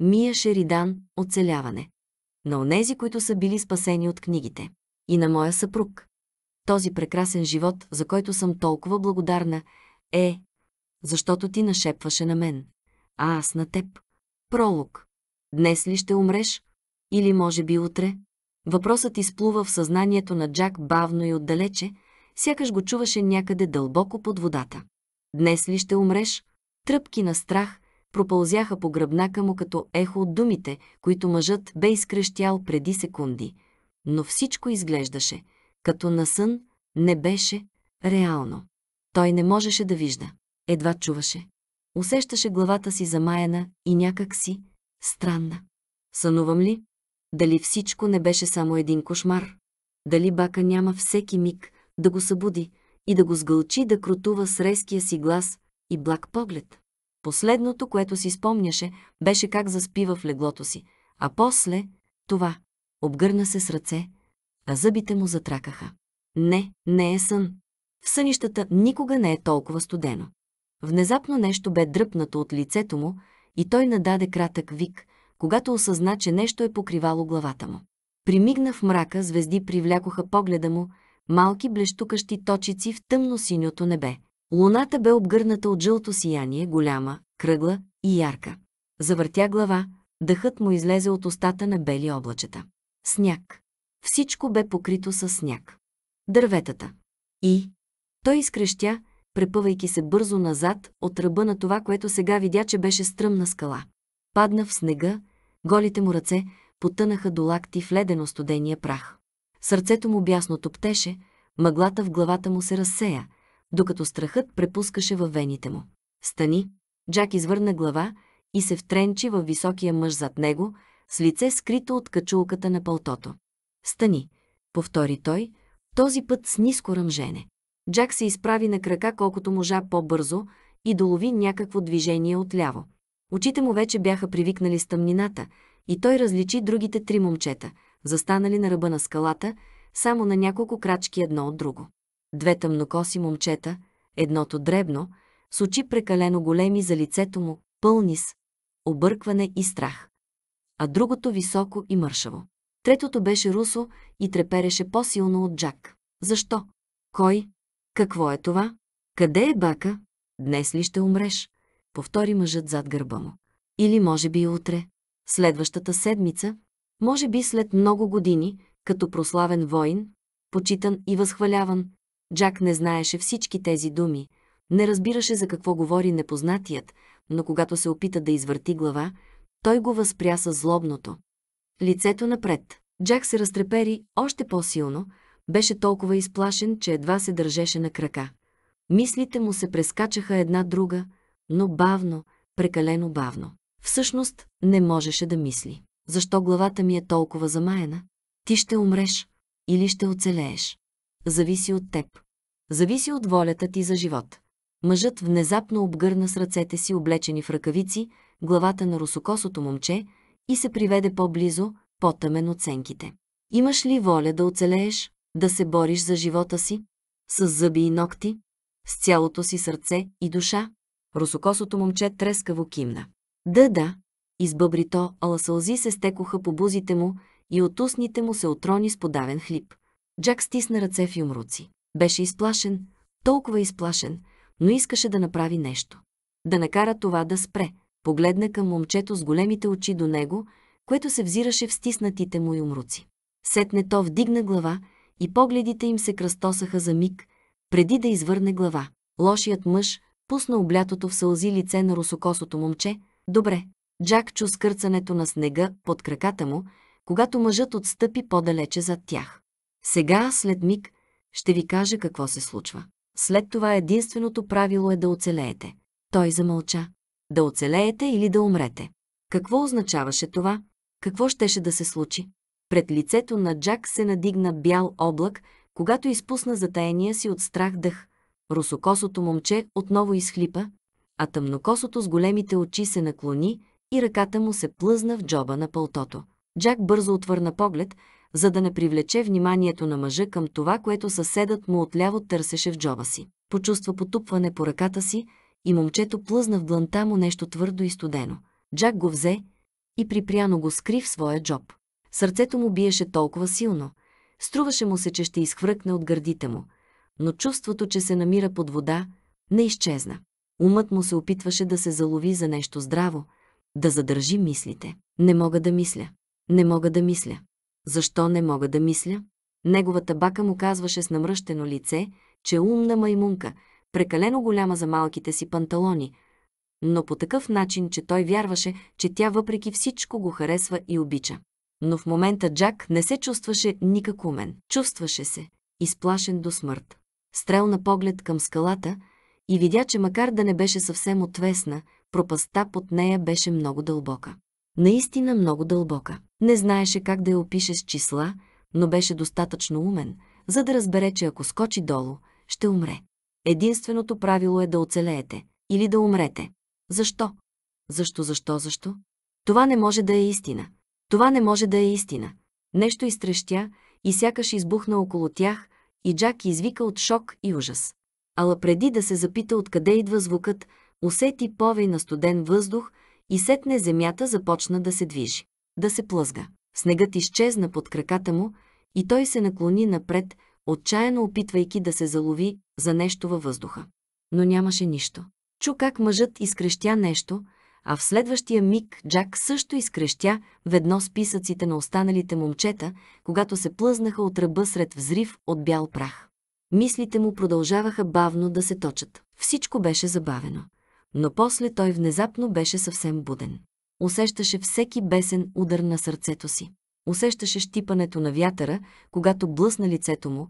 Мия Шеридан «Оцеляване» на онези, които са били спасени от книгите. И на моя съпруг. Този прекрасен живот, за който съм толкова благодарна, е, защото ти нашепваше на мен, а аз на теб. Пролог. Днес ли ще умреш? Или може би утре? Въпросът изплува в съзнанието на Джак бавно и отдалече, сякаш го чуваше някъде дълбоко под водата. Днес ли ще умреш? Тръпки на страх, пропълзяха по гръбнака му като ехо от думите, които мъжът бе изкръщял преди секунди. Но всичко изглеждаше, като на сън, не беше реално. Той не можеше да вижда, едва чуваше. Усещаше главата си замаяна и някак си странна. Сънувам ли? Дали всичко не беше само един кошмар? Дали бака няма всеки миг да го събуди и да го сгълчи да крутува с резкия си глас и благ поглед? Последното, което си спомняше, беше как заспива в леглото си, а после – това. Обгърна се с ръце, а зъбите му затракаха. Не, не е сън. В сънищата никога не е толкова студено. Внезапно нещо бе дръпнато от лицето му и той нададе кратък вик, когато осъзна, че нещо е покривало главата му. Примигна в мрака, звезди привлякоха погледа му, малки блещукащи точици в тъмно-синьото небе. Луната бе обгърната от жълто сияние, голяма, кръгла и ярка. Завъртя глава, дъхът му излезе от устата на бели облачета. Сняг. Всичко бе покрито с сняг. Дърветата. И... Той изкрещя, препъвайки се бързо назад от ръба на това, което сега видя, че беше стръмна скала. Падна в снега, голите му ръце потънаха до лакти в ледено студения прах. Сърцето му бясно топтеше, мъглата в главата му се разсея, докато страхът препускаше във вените му. Стани! Джак извърна глава и се втренчи във високия мъж зад него, с лице скрито от качулката на пълтото. Стани! повтори той, този път с ниско ръмжене. Джак се изправи на крака колкото можа по-бързо и долови някакво движение отляво. Очите му вече бяха привикнали с тъмнината и той различи другите три момчета, застанали на ръба на скалата, само на няколко крачки едно от друго две тъмнокоси момчета, едното дребно, с очи прекалено големи за лицето му, пълни с объркване и страх, а другото високо и мършаво. Третото беше русо и трепереше по-силно от Джак. Защо? Кой? Какво е това? Къде е бака? Днес ли ще умреш? Повтори мъжът зад гърба му. Или може би утре. Следващата седмица, може би след много години, като прославен воин, почитан и възхваляван, Джак не знаеше всички тези думи, не разбираше за какво говори непознатият, но когато се опита да извърти глава, той го възпря със злобното. Лицето напред. Джак се разтрепери още по-силно, беше толкова изплашен, че едва се държеше на крака. Мислите му се прескачаха една друга, но бавно, прекалено бавно. Всъщност не можеше да мисли. Защо главата ми е толкова замаяна? Ти ще умреш или ще оцелееш зависи от теб. Зависи от волята ти за живот. Мъжът внезапно обгърна с ръцете си, облечени в ръкавици, главата на русокосото момче и се приведе по-близо, по-тъмен от сенките. Имаш ли воля да оцелееш, да се бориш за живота си? С зъби и ногти? С цялото си сърце и душа? Русокосото момче трескаво кимна. Да, да, избъбри то, ала сълзи се стекоха по бузите му и от устните му се отрони с подавен хлип. Джак стисна ръце в юмруци. Беше изплашен, толкова изплашен, но искаше да направи нещо. Да накара това да спре. Погледна към момчето с големите очи до него, което се взираше в стиснатите му юмруци. Сетне то вдигна глава и погледите им се кръстосаха за миг, преди да извърне глава. Лошият мъж пусна облятото в сълзи лице на русокосото момче. Добре. Джак чу скърцането на снега под краката му, когато мъжът отстъпи по-далече зад тях. Сега, след миг, ще ви кажа какво се случва. След това единственото правило е да оцелеете. Той замълча. Да оцелеете или да умрете. Какво означаваше това? Какво щеше да се случи? Пред лицето на Джак се надигна бял облак, когато изпусна затаяния си от страх дъх. Русокосото момче отново изхлипа, а тъмнокосото с големите очи се наклони и ръката му се плъзна в джоба на пълтото. Джак бързо отвърна поглед, за да не привлече вниманието на мъжа към това, което съседът му отляво търсеше в джоба си. Почувства потупване по ръката си и момчето плъзна в дланта му нещо твърдо и студено. Джак го взе и припряно го скри в своя джоб. Сърцето му биеше толкова силно. Струваше му се, че ще изхвъркне от гърдите му. Но чувството, че се намира под вода, не изчезна. Умът му се опитваше да се залови за нещо здраво, да задържи мислите. Не мога да мисля. Не мога да мисля. Защо не мога да мисля? Неговата бака му казваше с намръщено лице, че е умна маймунка, прекалено голяма за малките си панталони, но по такъв начин, че той вярваше, че тя въпреки всичко го харесва и обича. Но в момента Джак не се чувстваше никак умен. Чувстваше се изплашен до смърт. Стрелна поглед към скалата и видя, че макар да не беше съвсем отвесна, пропаста под нея беше много дълбока наистина много дълбока. Не знаеше как да я опише с числа, но беше достатъчно умен, за да разбере, че ако скочи долу, ще умре. Единственото правило е да оцелеете или да умрете. Защо? Защо, защо, защо? Това не може да е истина. Това не може да е истина. Нещо изтрещя и сякаш избухна около тях и Джак извика от шок и ужас. Ала преди да се запита откъде идва звукът, усети повей на студен въздух, и сетне земята започна да се движи, да се плъзга. Снегът изчезна под краката му и той се наклони напред, отчаяно опитвайки да се залови за нещо във въздуха. Но нямаше нищо. Чу как мъжът изкрещя нещо, а в следващия миг Джак също изкрещя ведно с писъците на останалите момчета, когато се плъзнаха от ръба сред взрив от бял прах. Мислите му продължаваха бавно да се точат. Всичко беше забавено но после той внезапно беше съвсем буден. Усещаше всеки бесен удар на сърцето си. Усещаше щипането на вятъра, когато блъсна лицето му,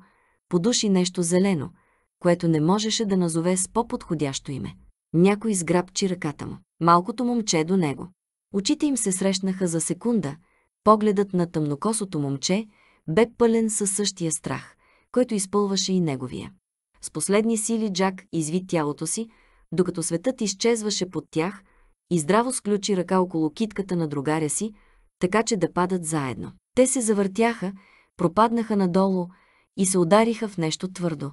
подуши нещо зелено, което не можеше да назове с по-подходящо име. Някой сграбчи ръката му. Малкото момче до него. Очите им се срещнаха за секунда. Погледът на тъмнокосото момче бе пълен със същия страх, който изпълваше и неговия. С последни сили Джак изви тялото си, докато светът изчезваше под тях и здраво сключи ръка около китката на другаря си, така че да падат заедно. Те се завъртяха, пропаднаха надолу и се удариха в нещо твърдо,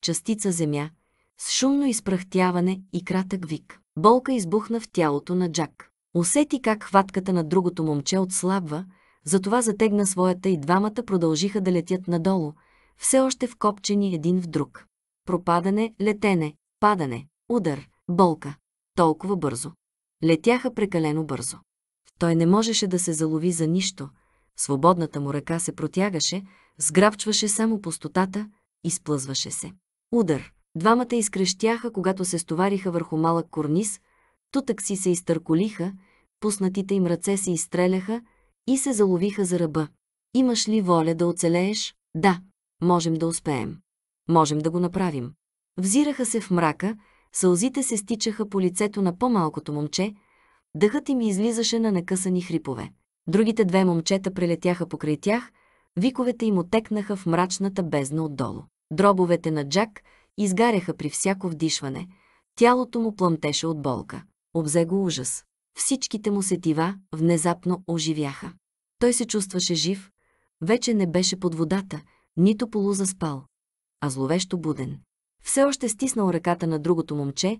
частица земя, с шумно изпрахтяване и кратък вик. Болка избухна в тялото на Джак. Усети как хватката на другото момче отслабва, затова затегна своята и двамата продължиха да летят надолу, все още вкопчени един в друг. Пропадане, летене, падане. Удар, болка. Толкова бързо. Летяха прекалено бързо. Той не можеше да се залови за нищо. Свободната му ръка се протягаше, сграбчваше само пустотата, изплъзваше се. Удар. Двамата изкрещяха, когато се стовариха върху малък корниз, тутък си се изтърколиха, пуснатите им ръце се изстреляха и се заловиха за ръба. Имаш ли воля да оцелееш? Да, можем да успеем. Можем да го направим. Взираха се в мрака, Сълзите се стичаха по лицето на по-малкото момче, дъхът им излизаше на накъсани хрипове. Другите две момчета прелетяха покрай тях, виковете им отекнаха в мрачната бездна отдолу. Дробовете на Джак изгаряха при всяко вдишване, тялото му плъмтеше от болка. Обзе го ужас. Всичките му сетива внезапно оживяха. Той се чувстваше жив, вече не беше под водата, нито полузаспал, а зловещо буден. Все още стиснал ръката на другото момче,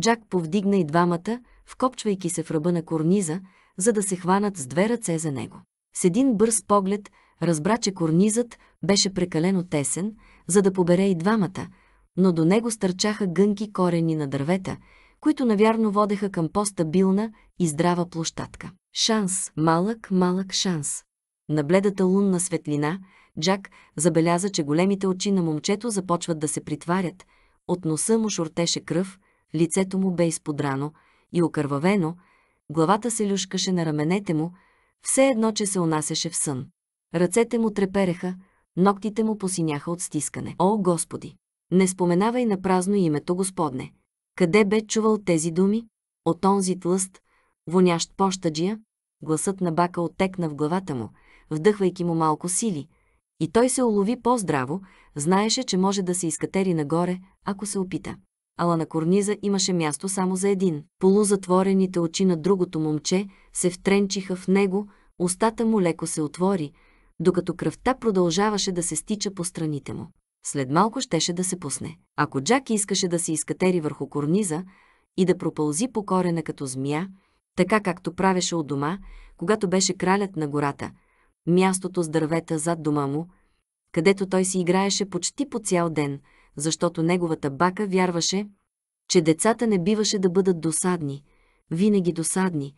Джак повдигна и двамата, вкопчвайки се в ръба на корниза, за да се хванат с две ръце за него. С един бърз поглед разбра, че корнизът беше прекалено тесен, за да побере и двамата, но до него стърчаха гънки корени на дървета, които навярно водеха към по-стабилна и здрава площадка. Шанс, малък, малък шанс. На бледата лунна светлина, Джак забеляза, че големите очи на момчето започват да се притварят. От носа му шортеше кръв, лицето му бе изподрано и окървавено, главата се люшкаше на раменете му, все едно, че се унасяше в сън. Ръцете му трепереха, ногтите му посиняха от стискане. О, Господи! Не споменавай на празно името Господне. Къде бе чувал тези думи? От онзи тлъст, вонящ пощаджия, гласът на бака оттекна в главата му, вдъхвайки му малко сили, и той се улови по-здраво, знаеше, че може да се изкатери нагоре, ако се опита. Ала на корниза имаше място само за един. Полузатворените очи на другото момче се втренчиха в него, устата му леко се отвори, докато кръвта продължаваше да се стича по страните му. След малко щеше да се пусне. Ако Джак искаше да се изкатери върху корниза и да пропълзи по корена като змия, така както правеше от дома, когато беше кралят на гората – мястото с дървета зад дома му, където той си играеше почти по цял ден, защото неговата бака вярваше, че децата не биваше да бъдат досадни, винаги досадни,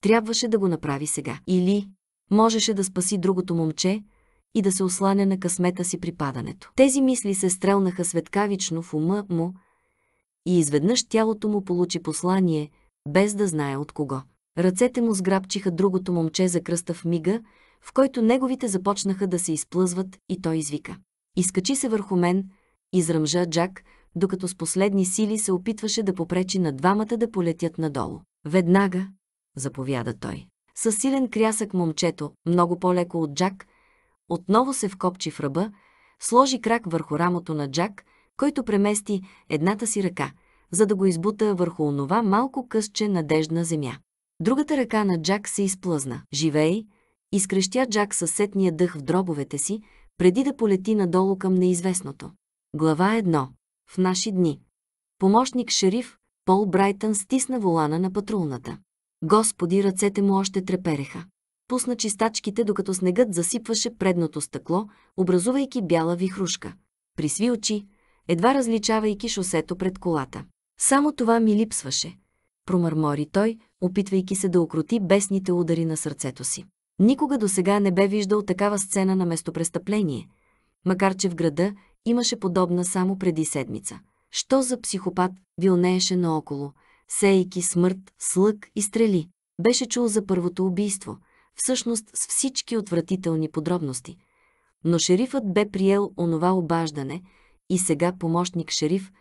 трябваше да го направи сега. Или можеше да спаси другото момче и да се осланя на късмета си при падането. Тези мисли се стрелнаха светкавично в ума му и изведнъж тялото му получи послание, без да знае от кого. Ръцете му сграбчиха другото момче за кръста в мига, в който неговите започнаха да се изплъзват и той извика. Изкачи се върху мен, изръмжа Джак, докато с последни сили се опитваше да попречи на двамата да полетят надолу. Веднага, заповяда той. Със силен крясък момчето, много по-леко от Джак, отново се вкопчи в ръба, сложи крак върху рамото на Джак, който премести едната си ръка, за да го избута върху онова малко късче надежна земя. Другата ръка на Джак се изплъзна. Живей, Изкрещя Джак със сетния дъх в дробовете си, преди да полети надолу към неизвестното. Глава 1. В наши дни. Помощник шериф Пол Брайтън стисна волана на патрулната. Господи, ръцете му още трепереха. Пусна чистачките, докато снегът засипваше предното стъкло, образувайки бяла вихрушка. Присви очи, едва различавайки шосето пред колата. Само това ми липсваше, промърмори той, опитвайки се да окроти бесните удари на сърцето си. Никога до сега не бе виждал такава сцена на местопрестъпление, макар че в града имаше подобна само преди седмица. Що за психопат вилнееше наоколо, сейки смърт, слъг и стрели. Беше чул за първото убийство, всъщност с всички отвратителни подробности. Но шерифът бе приел онова обаждане и сега помощник шериф,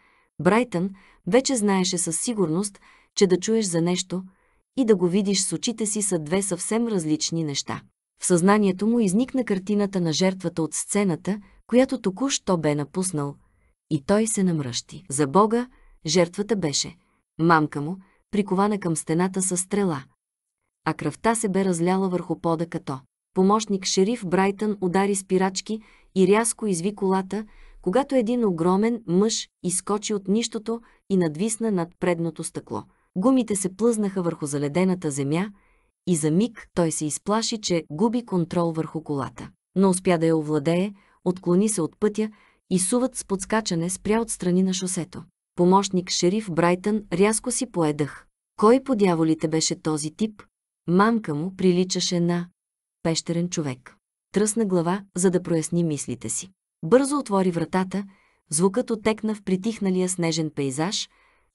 Брайтън, вече знаеше със сигурност, че да чуеш за нещо – и да го видиш с очите си са две съвсем различни неща. В съзнанието му изникна картината на жертвата от сцената, която току-що бе напуснал, и той се намръщи. За Бога жертвата беше мамка му, прикована към стената със стрела, а кръвта се бе разляла върху пода като. Помощник шериф Брайтън удари спирачки и рязко изви колата, когато един огромен мъж изкочи от нищото и надвисна над предното стъкло. Гумите се плъзнаха върху заледената земя и за миг той се изплаши, че губи контрол върху колата. Но успя да я овладее, отклони се от пътя и сувът с подскачане спря от страни на шосето. Помощник шериф Брайтън рязко си поедах. Кой по дяволите беше този тип? Мамка му приличаше на пещерен човек. Тръсна глава, за да проясни мислите си. Бързо отвори вратата, звукът отекна в притихналия снежен пейзаж,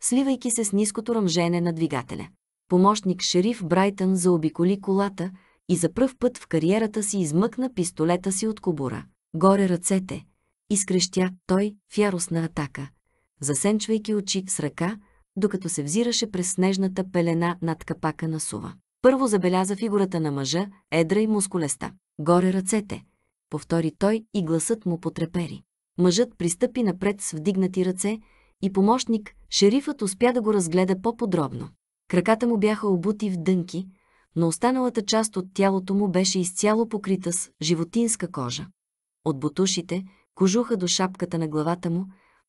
сливайки се с ниското ръмжене на двигателя. Помощник шериф Брайтън заобиколи колата и за пръв път в кариерата си измъкна пистолета си от кобура. Горе ръцете! Изкрещя той в яростна атака, засенчвайки очи с ръка, докато се взираше през снежната пелена над капака на сува. Първо забеляза фигурата на мъжа, едра и мускулеста. Горе ръцете! Повтори той и гласът му потрепери. Мъжът пристъпи напред с вдигнати ръце, и помощник, шерифът успя да го разгледа по-подробно. Краката му бяха обути в дънки, но останалата част от тялото му беше изцяло покрита с животинска кожа. От бутушите, кожуха до шапката на главата му,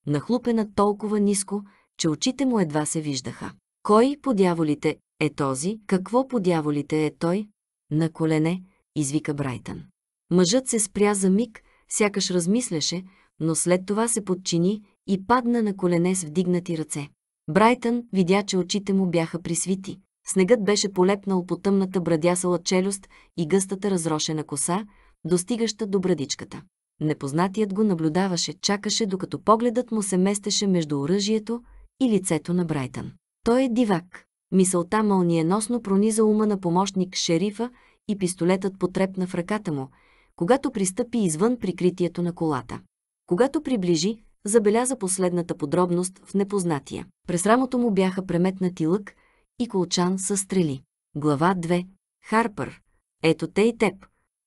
нахлупена толкова ниско, че очите му едва се виждаха. Кой по дяволите е този? Какво по дяволите е той? На колене, извика Брайтън. Мъжът се спря за миг, сякаш размисляше, но след това се подчини и падна на колене с вдигнати ръце. Брайтън видя, че очите му бяха присвити. Снегът беше полепнал по тъмната брадясала челюст и гъстата разрошена коса, достигаща до брадичката. Непознатият го наблюдаваше, чакаше, докато погледът му се местеше между оръжието и лицето на Брайтън. Той е дивак. Мисълта мълниеносно прониза ума на помощник шерифа и пистолетът потрепна в ръката му, когато пристъпи извън прикритието на колата. Когато приближи, забеляза последната подробност в непознатия. През рамото му бяха преметнати лък и колчан са стрели. Глава 2. Харпър. Ето те и теб.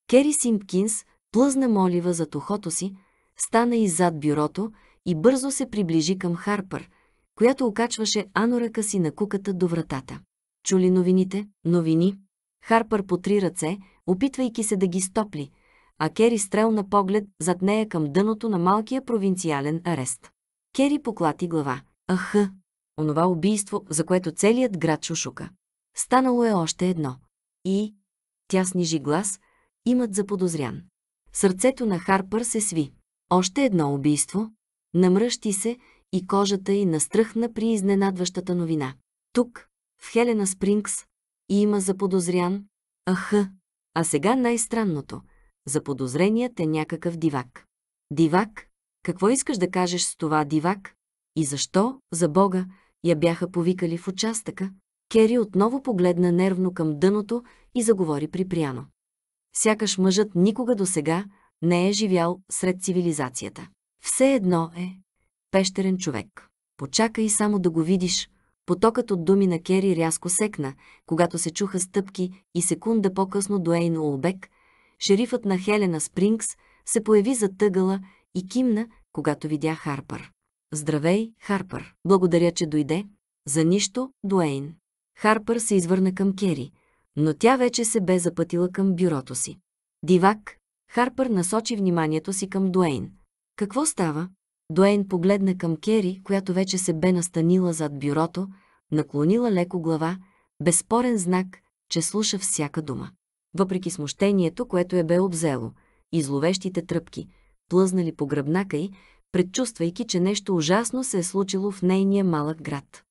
Кери Симпкинс плъзна молива за тухото си, стана иззад бюрото и бързо се приближи към Харпър, която окачваше аноръка си на куката до вратата. Чули новините? Новини. Харпър по три ръце, опитвайки се да ги стопли – а Кери стрелна поглед зад нея към дъното на малкия провинциален арест. Кери поклати глава. Ах, Онова убийство, за което целият град шушука. Станало е още едно. И... Тя снижи глас, имат заподозрян. Сърцето на Харпър се сви. Още едно убийство. Намръщи се и кожата й настръхна при изненадващата новина. Тук, в Хелена Спрингс, има заподозрян. Ах. А сега най-странното – заподозреният е някакъв дивак. Дивак? Какво искаш да кажеш с това дивак? И защо, за Бога, я бяха повикали в участъка? Кери отново погледна нервно към дъното и заговори припряно. Сякаш мъжът никога до сега не е живял сред цивилизацията. Все едно е пещерен човек. Почакай само да го видиш. Потокът от думи на Кери рязко секна, когато се чуха стъпки и секунда по-късно до Олбек, шерифът на Хелена Спрингс се появи за тъгала и кимна, когато видя Харпър. Здравей, Харпър. Благодаря, че дойде. За нищо, Дуейн. Харпър се извърна към Кери, но тя вече се бе запътила към бюрото си. Дивак, Харпър насочи вниманието си към Дуейн. Какво става? Дуейн погледна към Кери, която вече се бе настанила зад бюрото, наклонила леко глава, безспорен знак, че слуша всяка дума въпреки смущението, което е бе обзело, и зловещите тръпки, плъзнали по гръбнака й, предчувствайки, че нещо ужасно се е случило в нейния малък град.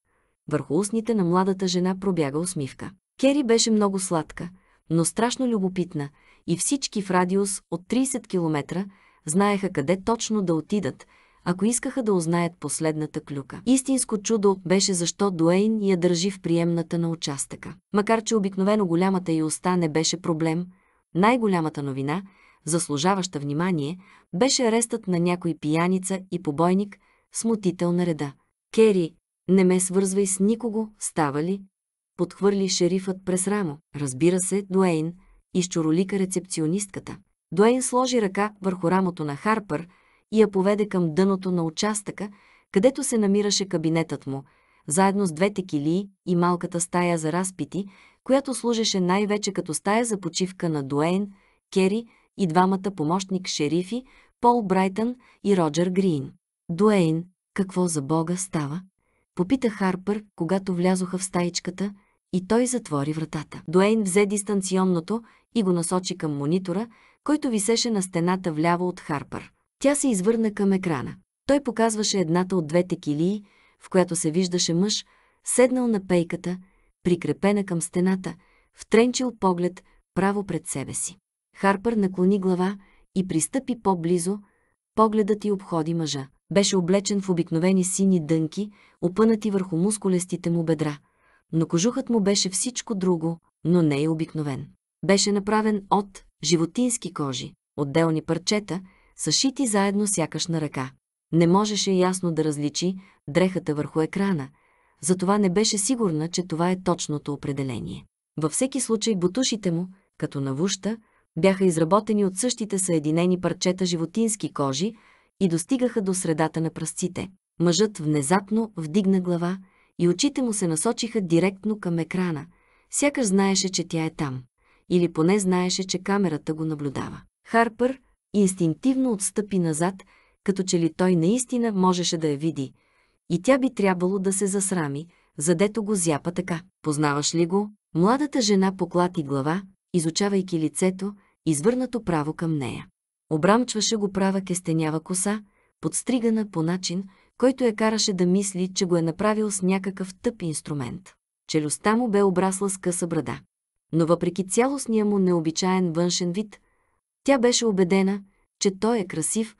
Върху устните на младата жена пробяга усмивка. Кери беше много сладка, но страшно любопитна и всички в радиус от 30 км знаеха къде точно да отидат, ако искаха да узнаят последната клюка. Истинско чудо беше защо Дуейн я държи в приемната на участъка. Макар, че обикновено голямата й уста не беше проблем, най-голямата новина, заслужаваща внимание, беше арестът на някой пияница и побойник, смутител на реда. Кери, не ме свързвай с никого, става ли? Подхвърли шерифът през рамо. Разбира се, Дуейн, изчоролика рецепционистката. Дуейн сложи ръка върху рамото на Харпър, и я поведе към дъното на участъка, където се намираше кабинетът му, заедно с двете килии и малката стая за разпити, която служеше най-вече като стая за почивка на Дуейн, Кери и двамата помощник-шерифи, Пол Брайтън и Роджер Грин. Дуейн, какво за бога става? Попита Харпър, когато влязоха в стаичката, и той затвори вратата. Дуейн взе дистанционното и го насочи към монитора, който висеше на стената вляво от Харпър. Тя се извърна към екрана. Той показваше едната от двете килии, в която се виждаше мъж, седнал на пейката, прикрепена към стената, втренчил поглед право пред себе си. Харпър наклони глава и пристъпи по-близо, погледът и обходи мъжа. Беше облечен в обикновени сини дънки, опънати върху мускулестите му бедра, но кожухът му беше всичко друго, но не е обикновен. Беше направен от животински кожи, отделни парчета – съшити заедно сякаш на ръка. Не можеше ясно да различи дрехата върху екрана, затова не беше сигурна, че това е точното определение. Във всеки случай бутушите му, като навуща, бяха изработени от същите съединени парчета животински кожи и достигаха до средата на пръстците. Мъжът внезапно вдигна глава и очите му се насочиха директно към екрана, сякаш знаеше, че тя е там. Или поне знаеше, че камерата го наблюдава. Харпър, инстинктивно отстъпи назад, като че ли той наистина можеше да я види. И тя би трябвало да се засрами, задето го зяпа така. Познаваш ли го? Младата жена поклати глава, изучавайки лицето, извърнато право към нея. Обрамчваше го права кестенява коса, подстригана по начин, който я караше да мисли, че го е направил с някакъв тъп инструмент. Челюстта му бе обрасла с къса брада. Но въпреки цялостния му необичаен външен вид, тя беше убедена, че той е красив,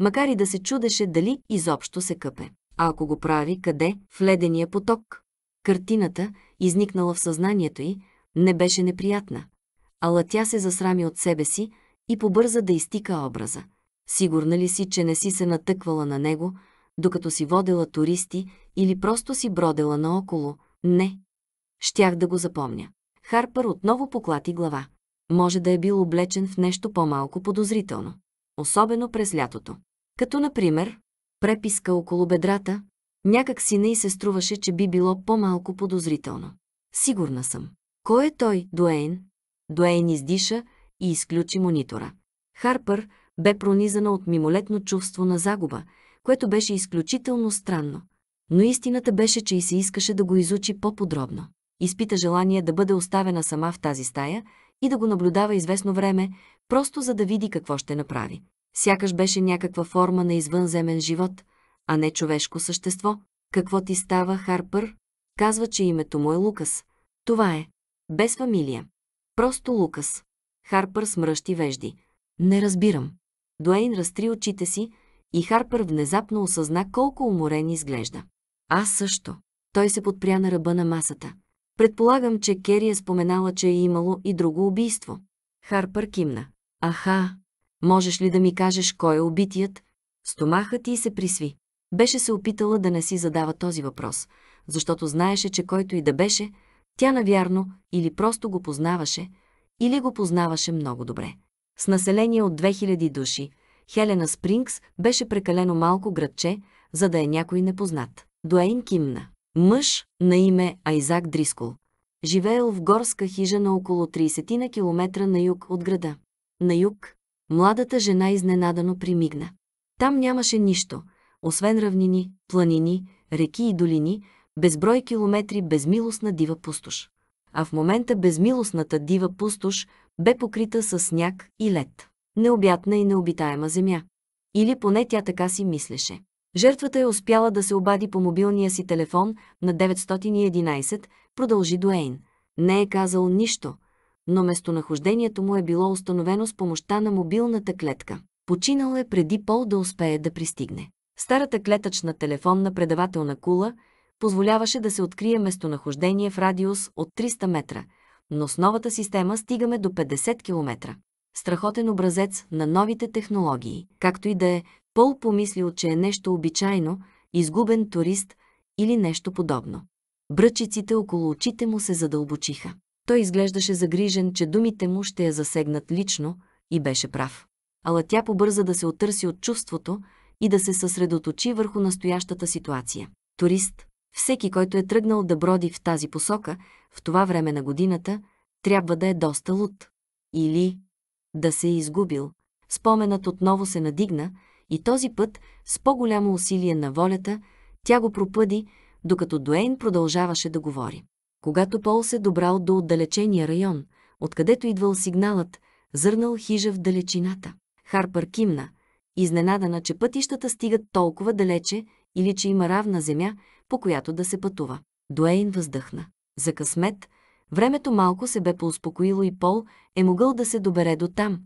макар и да се чудеше дали изобщо се къпе. А ако го прави, къде? В ледения поток. Картината, изникнала в съзнанието й, не беше неприятна. Ала тя се засрами от себе си и побърза да изтика образа. Сигурна ли си, че не си се натъквала на него, докато си водела туристи или просто си бродела наоколо? Не. Щях да го запомня. Харпър отново поклати глава може да е бил облечен в нещо по-малко подозрително, особено през лятото. Като, например, преписка около бедрата, някак си не и се струваше, че би било по-малко подозрително. Сигурна съм. Кой е той, Дуейн? Дуейн издиша и изключи монитора. Харпър бе пронизана от мимолетно чувство на загуба, което беше изключително странно. Но истината беше, че и се искаше да го изучи по-подробно. Изпита желание да бъде оставена сама в тази стая, и да го наблюдава известно време, просто за да види какво ще направи. Сякаш беше някаква форма на извънземен живот, а не човешко същество. Какво ти става, Харпър? Казва, че името му е Лукас. Това е. Без фамилия. Просто Лукас. Харпър смръщи вежди. Не разбирам. Дуейн разтри очите си и Харпър внезапно осъзна колко уморен изглежда. Аз също. Той се подпря на ръба на масата. Предполагам, че Кери е споменала, че е имало и друго убийство. Харпър кимна. Аха, можеш ли да ми кажеш кой е убитият? Стомахът ти се присви. Беше се опитала да не си задава този въпрос, защото знаеше, че който и да беше, тя навярно или просто го познаваше, или го познаваше много добре. С население от 2000 души, Хелена Спрингс беше прекалено малко градче, за да е някой непознат. Дуейн кимна. Мъж на име Айзак Дрискол. Живеел в горска хижа на около 30 на километра на юг от града. На юг младата жена изненадано примигна. Там нямаше нищо, освен равнини, планини, реки и долини, безброй километри безмилостна дива пустош. А в момента безмилостната дива пустош бе покрита с сняг и лед. Необятна и необитаема земя. Или поне тя така си мислеше. Жертвата е успяла да се обади по мобилния си телефон на 911, продължи Дуейн. Не е казал нищо, но местонахождението му е било установено с помощта на мобилната клетка. Починал е преди Пол да успее да пристигне. Старата клетъчна телефонна предавателна кула позволяваше да се открие местонахождение в радиус от 300 метра, но с новата система стигаме до 50 км страхотен образец на новите технологии. Както и да е, Пол помислил, че е нещо обичайно, изгубен турист или нещо подобно. Бръчиците около очите му се задълбочиха. Той изглеждаше загрижен, че думите му ще я засегнат лично и беше прав. Ала тя побърза да се отърси от чувството и да се съсредоточи върху настоящата ситуация. Турист, всеки, който е тръгнал да броди в тази посока, в това време на годината, трябва да е доста луд. Или да се е изгубил. Споменът отново се надигна – и този път, с по-голямо усилие на волята, тя го пропъди, докато Дуейн продължаваше да говори. Когато Пол се добрал до отдалечения район, откъдето идвал сигналът, зърнал хижа в далечината. Харпър кимна, изненадана, че пътищата стигат толкова далече или че има равна земя, по която да се пътува. Дуейн въздъхна. За късмет, времето малко се бе поуспокоило и Пол е могъл да се добере до там,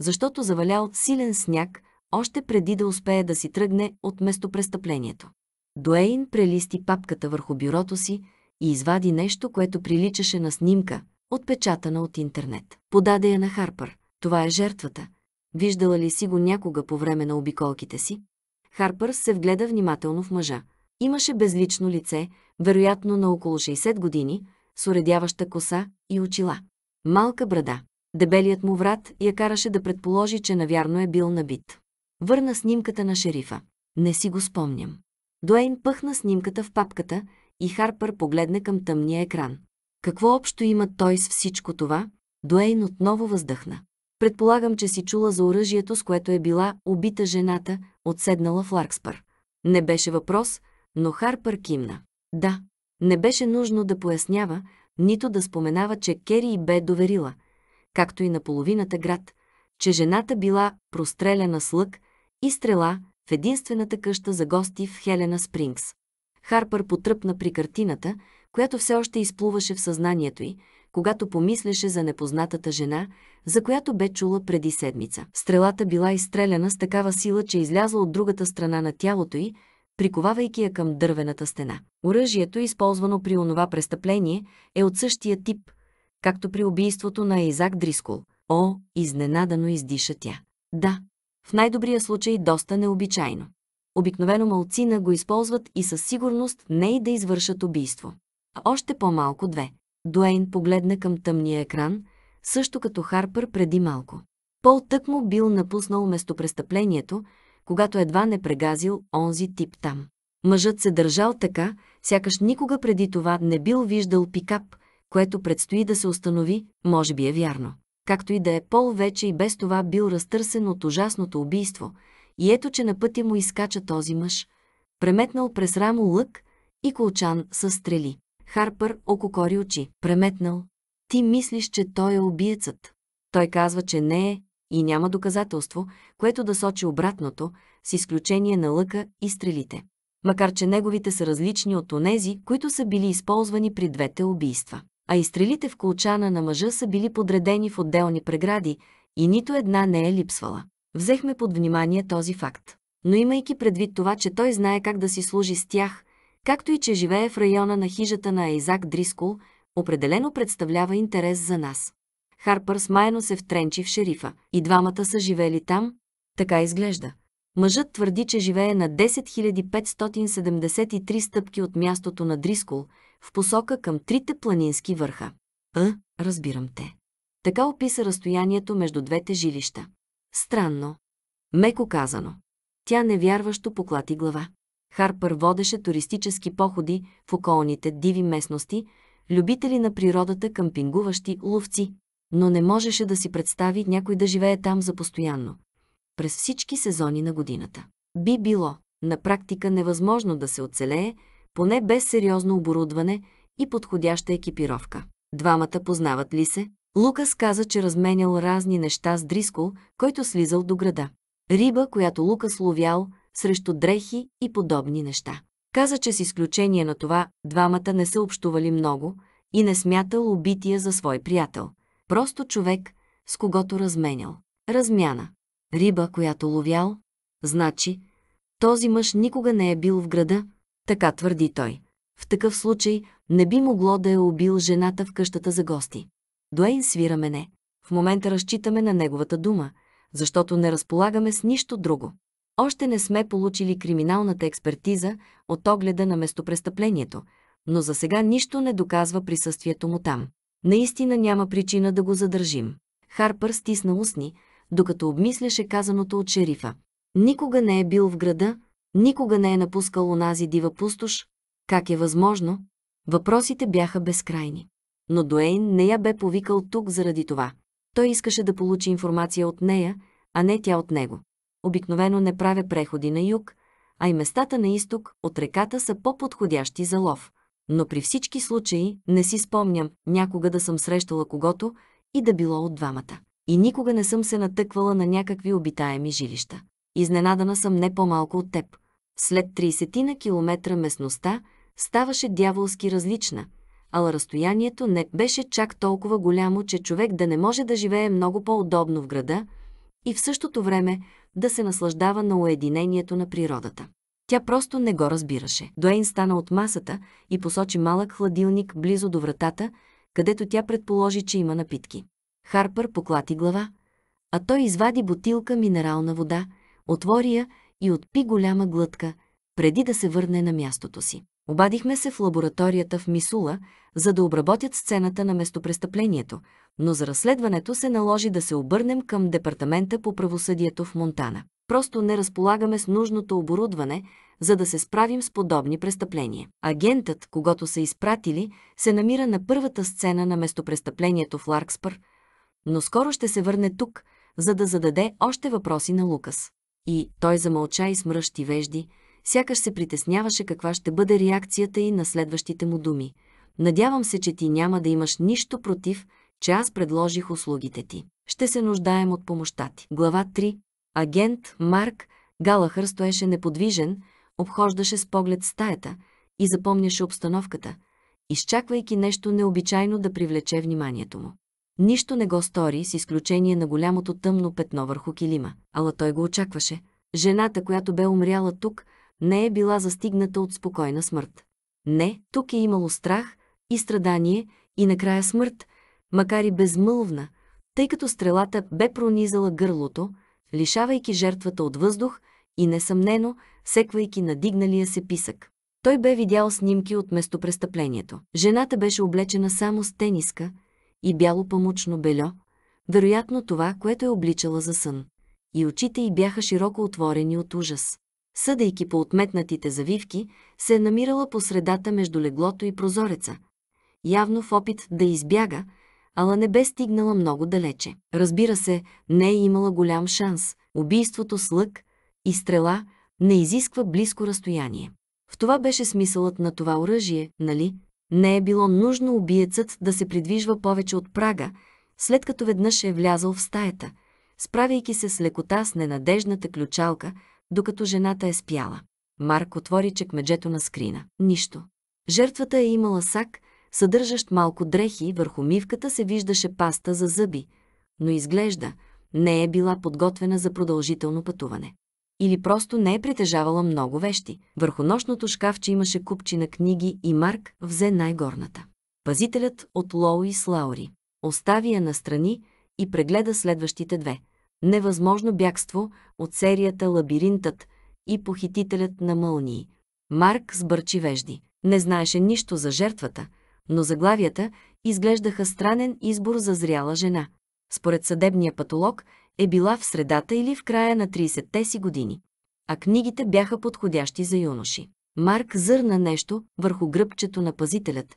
защото завалял силен сняг, още преди да успее да си тръгне от местопрестъплението. Дуейн прелисти папката върху бюрото си и извади нещо, което приличаше на снимка, отпечатана от интернет. Подаде я на Харпър. Това е жертвата. Виждала ли си го някога по време на обиколките си? Харпър се вгледа внимателно в мъжа. Имаше безлично лице, вероятно на около 60 години, с уредяваща коса и очила. Малка брада. Дебелият му врат я караше да предположи, че навярно е бил набит. Върна снимката на шерифа. Не си го спомням. Дуейн пъхна снимката в папката и Харпър погледна към тъмния екран. Какво общо има той с всичко това? Дуейн отново въздъхна. Предполагам, че си чула за оръжието, с което е била убита жената, отседнала в Ларкспър. Не беше въпрос, но Харпър кимна. Да, не беше нужно да пояснява, нито да споменава, че Кери и бе доверила, както и на половината град, че жената била простреляна с лък, и стрела в единствената къща за гости в Хелена Спрингс. Харпър потръпна при картината, която все още изплуваше в съзнанието й, когато помислеше за непознатата жена, за която бе чула преди седмица. Стрелата била изстреляна с такава сила, че излязла от другата страна на тялото й, приковавайки я към дървената стена. Оръжието, използвано при онова престъпление, е от същия тип, както при убийството на Изак Дрискол. О, изненадано издиша тя. Да, в най-добрия случай доста необичайно. Обикновено малцина го използват и със сигурност не и да извършат убийство. А още по-малко две. Дуейн погледна към тъмния екран, също като Харпър преди малко. Пол тък му бил напуснал местопрестъплението, когато едва не прегазил онзи тип там. Мъжът се държал така, сякаш никога преди това не бил виждал пикап, което предстои да се установи, може би е вярно. Както и да е, Пол вече и без това бил разтърсен от ужасното убийство, и ето, че на пътя му изкача този мъж, преметнал през рамо лък и колчан с стрели. Харпър ококори очи. Преметнал. Ти мислиш, че той е убиецът. Той казва, че не е и няма доказателство, което да сочи обратното, с изключение на лъка и стрелите. Макар, че неговите са различни от онези, които са били използвани при двете убийства а и стрелите в колчана на мъжа са били подредени в отделни прегради и нито една не е липсвала. Взехме под внимание този факт. Но имайки предвид това, че той знае как да си служи с тях, както и че живее в района на хижата на Айзак Дрискол, определено представлява интерес за нас. Харпър смайно се втренчи в шерифа. И двамата са живели там? Така изглежда. Мъжът твърди, че живее на 10573 стъпки от мястото на Дрискол – в посока към трите планински върха. А, разбирам те. Така описа разстоянието между двете жилища. Странно. Меко казано. Тя невярващо поклати глава. Харпър водеше туристически походи в околните диви местности, любители на природата пингуващи ловци, но не можеше да си представи някой да живее там за постоянно. През всички сезони на годината. Би било на практика невъзможно да се оцелее, поне без сериозно оборудване и подходяща екипировка. Двамата познават ли се? Лукас каза, че разменял разни неща с Дриско, който слизал до града. Риба, която Лукас ловял, срещу дрехи и подобни неща. Каза, че с изключение на това, двамата не са общували много и не смятал убития за свой приятел. Просто човек, с когото разменял. Размяна. Риба, която ловял, значи, този мъж никога не е бил в града, така твърди той. В такъв случай не би могло да е убил жената в къщата за гости. Дуейн свира мене. В момента разчитаме на неговата дума, защото не разполагаме с нищо друго. Още не сме получили криминалната експертиза от огледа на местопрестъплението, но за сега нищо не доказва присъствието му там. Наистина няма причина да го задържим. Харпър стисна устни, докато обмисляше казаното от шерифа. Никога не е бил в града, Никога не е напускал онази дива пустош. Как е възможно? Въпросите бяха безкрайни. Но Дуейн не я бе повикал тук заради това. Той искаше да получи информация от нея, а не тя от него. Обикновено не правя преходи на юг, а и местата на изток от реката са по-подходящи за лов. Но при всички случаи не си спомням някога да съм срещала когото и да било от двамата. И никога не съм се натъквала на някакви обитаеми жилища. Изненадана съм не по-малко от теб. След 30 на километра местността ставаше дяволски различна, ала разстоянието не беше чак толкова голямо, че човек да не може да живее много по-удобно в града и в същото време да се наслаждава на уединението на природата. Тя просто не го разбираше. Дуейн стана от масата и посочи малък хладилник близо до вратата, където тя предположи, че има напитки. Харпър поклати глава, а той извади бутилка минерална вода, отвори я и отпи голяма глътка, преди да се върне на мястото си. Обадихме се в лабораторията в Мисула, за да обработят сцената на местопрестъплението, но за разследването се наложи да се обърнем към Департамента по правосъдието в Монтана. Просто не разполагаме с нужното оборудване, за да се справим с подобни престъпления. Агентът, когато са изпратили, се намира на първата сцена на местопрестъплението в Ларкспър, но скоро ще се върне тук, за да зададе още въпроси на Лукас. И той замълча и смръщи вежди, сякаш се притесняваше каква ще бъде реакцията и на следващите му думи. Надявам се, че ти няма да имаш нищо против, че аз предложих услугите ти. Ще се нуждаем от помощта ти. Глава 3. Агент Марк Галахър стоеше неподвижен, обхождаше с поглед стаята и запомняше обстановката, изчаквайки нещо необичайно да привлече вниманието му. Нищо не го стори, с изключение на голямото тъмно петно върху килима. Ала той го очакваше. Жената, която бе умряла тук, не е била застигната от спокойна смърт. Не, тук е имало страх и страдание и накрая смърт, макар и безмълвна, тъй като стрелата бе пронизала гърлото, лишавайки жертвата от въздух и, несъмнено, секвайки надигналия се писък. Той бе видял снимки от местопрестъплението. Жената беше облечена само с тениска – и бяло памучно бельо, вероятно това, което е обличала за сън. И очите й бяха широко отворени от ужас. Съдейки по отметнатите завивки, се е намирала по средата между леглото и прозореца, явно в опит да избяга, ала не бе стигнала много далече. Разбира се, не е имала голям шанс. Убийството с лък и стрела не изисква близко разстояние. В това беше смисълът на това оръжие, нали? Не е било нужно убиецът да се придвижва повече от прага, след като веднъж е влязъл в стаята, справяйки се с лекота с ненадежната ключалка, докато жената е спяла. Марк отвори чекмеджето на скрина. Нищо. Жертвата е имала сак, съдържащ малко дрехи, върху мивката се виждаше паста за зъби, но изглежда, не е била подготвена за продължително пътуване или просто не е притежавала много вещи. Върху нощното шкафче имаше купчи на книги и Марк взе най-горната. Пазителят от Лоуис Лаури остави я настрани и прегледа следващите две. Невъзможно бягство от серията Лабиринтът и похитителят на мълнии. Марк сбърчи вежди. Не знаеше нищо за жертвата, но заглавията изглеждаха странен избор за зряла жена. Според съдебния патолог – е била в средата или в края на 30-те си години, а книгите бяха подходящи за юноши. Марк зърна нещо върху гръбчето на пазителят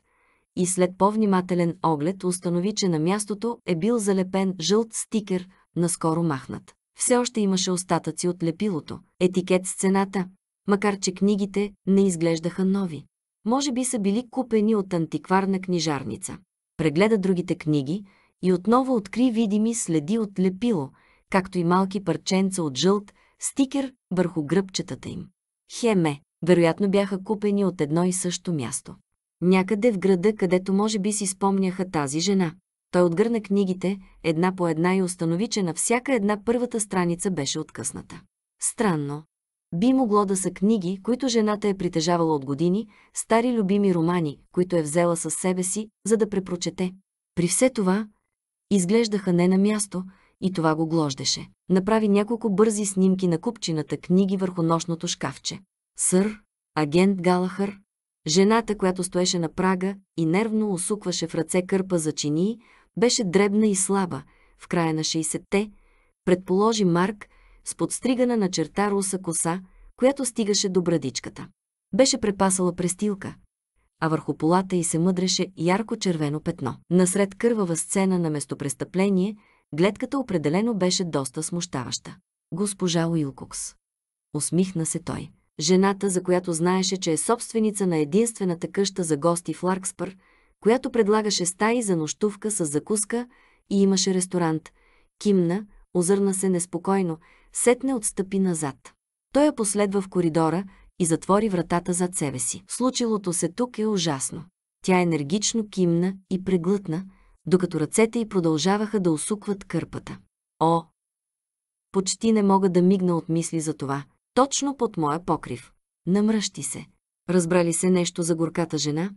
и след по-внимателен оглед установи, че на мястото е бил залепен жълт стикер, наскоро махнат. Все още имаше остатъци от лепилото, етикет с цената, макар че книгите не изглеждаха нови. Може би са били купени от антикварна книжарница. Прегледа другите книги и отново откри видими следи от лепило – както и малки парченца от жълт, стикер върху гръбчетата им. Хеме, вероятно бяха купени от едно и също място. Някъде в града, където може би си спомняха тази жена. Той отгърна книгите една по една и установи, че на всяка една първата страница беше откъсната. Странно. Би могло да са книги, които жената е притежавала от години, стари любими романи, които е взела със себе си, за да препрочете. При все това, изглеждаха не на място, и това го глождеше. Направи няколко бързи снимки на купчината книги върху нощното шкафче. Сър, агент Галахър, жената, която стоеше на прага и нервно усукваше в ръце кърпа за чини, беше дребна и слаба, в края на 60-те, предположи Марк, с подстригана на черта руса коса, която стигаше до брадичката. Беше препасала престилка, а върху полата й се мъдреше ярко червено петно. Насред кървава сцена на местопрестъпление – Гледката определено беше доста смущаваща. Госпожа Уилкокс. Усмихна се той. Жената, за която знаеше, че е собственица на единствената къща за гости в Ларкспър, която предлагаше стаи за нощувка с закуска и имаше ресторант. Кимна, озърна се неспокойно, сетне отстъпи назад. Той я последва в коридора и затвори вратата зад себе си. Случилото се тук е ужасно. Тя енергично кимна и преглътна, докато ръцете й продължаваха да усукват кърпата. О! Почти не мога да мигна от мисли за това, точно под моя покрив. Намръщи се. Разбрали се нещо за горката жена?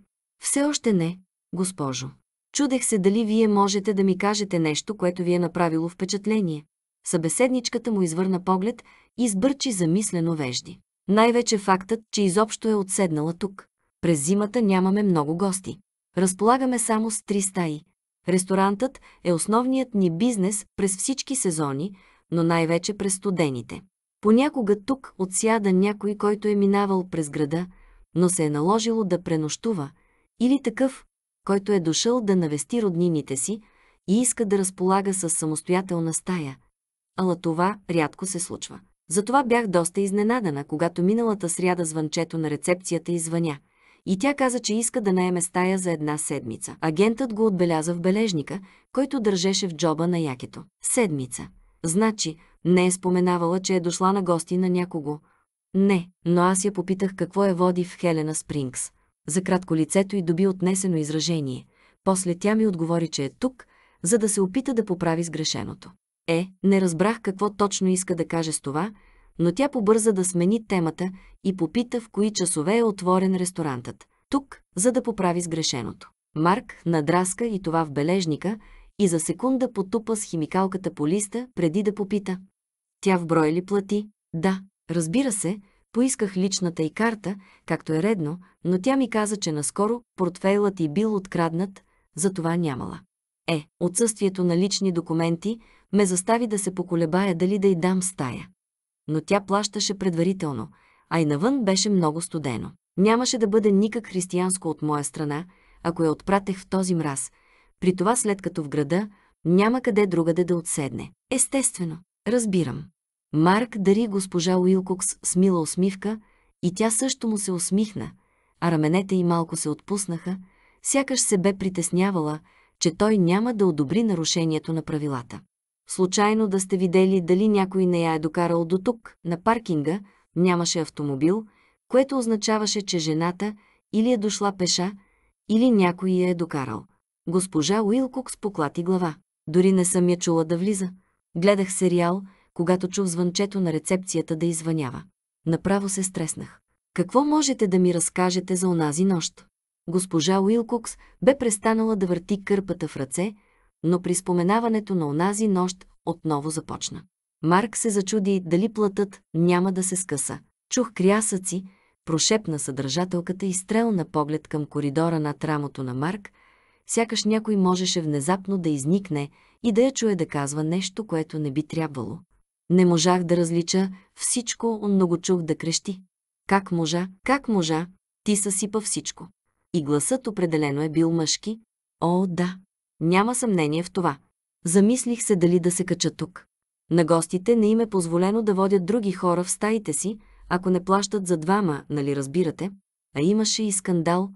Все още не, госпожо. Чудех се дали вие можете да ми кажете нещо, което ви е направило впечатление. Събеседничката му извърна поглед и сбърчи замислено вежди. Най-вече фактът, че изобщо е отседнала тук. През зимата нямаме много гости. Разполагаме само с три стаи. Ресторантът е основният ни бизнес през всички сезони, но най-вече през студените. Понякога тук отсяда някой, който е минавал през града, но се е наложило да пренощува, или такъв, който е дошъл да навести роднините си и иска да разполага с самостоятелна стая. Ала това рядко се случва. Затова бях доста изненадана, когато миналата сряда звънчето на рецепцията извъня – и тя каза, че иска да наеме стая за една седмица. Агентът го отбеляза в бележника, който държеше в джоба на якето. Седмица. Значи, не е споменавала, че е дошла на гости на някого. Не, но аз я попитах какво е води в Хелена Спрингс. За кратко лицето й доби отнесено изражение. После тя ми отговори, че е тук, за да се опита да поправи сгрешеното. Е, не разбрах какво точно иска да каже с това, но тя побърза да смени темата и попита в кои часове е отворен ресторантът. Тук, за да поправи сгрешеното. Марк надраска и това в бележника и за секунда потупа с химикалката по листа, преди да попита. Тя в брой ли плати? Да, разбира се, поисках личната и карта, както е редно, но тя ми каза, че наскоро портфейлът й бил откраднат, затова нямала. Е, отсъствието на лични документи ме застави да се поколебая дали да й дам стая но тя плащаше предварително, а и навън беше много студено. Нямаше да бъде никак християнско от моя страна, ако я отпратех в този мраз, при това след като в града няма къде другаде да отседне. Естествено, разбирам. Марк дари госпожа Уилкокс с мила усмивка и тя също му се усмихна, а раменете й малко се отпуснаха, сякаш се бе притеснявала, че той няма да одобри нарушението на правилата случайно да сте видели дали някой не я е докарал до тук, на паркинга, нямаше автомобил, което означаваше, че жената или е дошла пеша, или някой я е докарал. Госпожа Уилкокс поклати глава. Дори не съм я чула да влиза. Гледах сериал, когато чух звънчето на рецепцията да извънява. Направо се стреснах. Какво можете да ми разкажете за онази нощ? Госпожа Уилкокс бе престанала да върти кърпата в ръце, но при споменаването на онази нощ отново започна. Марк се зачуди дали платът няма да се скъса. Чух крясъци, прошепна съдържателката и стрелна поглед към коридора над рамото на Марк, сякаш някой можеше внезапно да изникне и да я чуе да казва нещо, което не би трябвало. Не можах да различа всичко, но го чух да крещи. Как можа, как можа, ти съсипа всичко. И гласът определено е бил мъжки. О, да! Няма съмнение в това. Замислих се дали да се кача тук. На гостите не им е позволено да водят други хора в стаите си, ако не плащат за двама, нали разбирате? А имаше и скандал.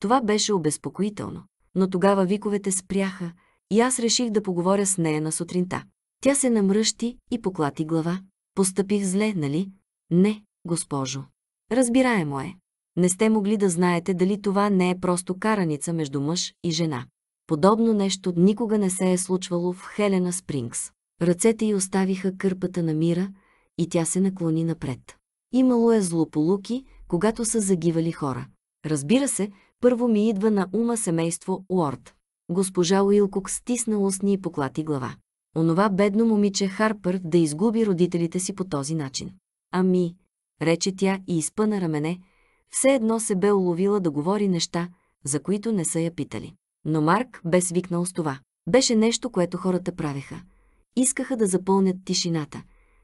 Това беше обезпокоително. Но тогава виковете спряха и аз реших да поговоря с нея на сутринта. Тя се намръщи и поклати глава. Постъпих зле, нали? Не, госпожо. Разбираемо е. Не сте могли да знаете дали това не е просто караница между мъж и жена. Подобно нещо никога не се е случвало в Хелена Спрингс. Ръцете й оставиха кърпата на мира и тя се наклони напред. Имало е злополуки, когато са загивали хора. Разбира се, първо ми идва на ума семейство Уорд. Госпожа Уилкок стисна устни и поклати глава. Онова бедно момиче Харпър да изгуби родителите си по този начин. Ами, рече тя и изпъна рамене, все едно се бе уловила да говори неща, за които не са я питали. Но Марк бе свикнал с това. Беше нещо, което хората правеха. Искаха да запълнят тишината,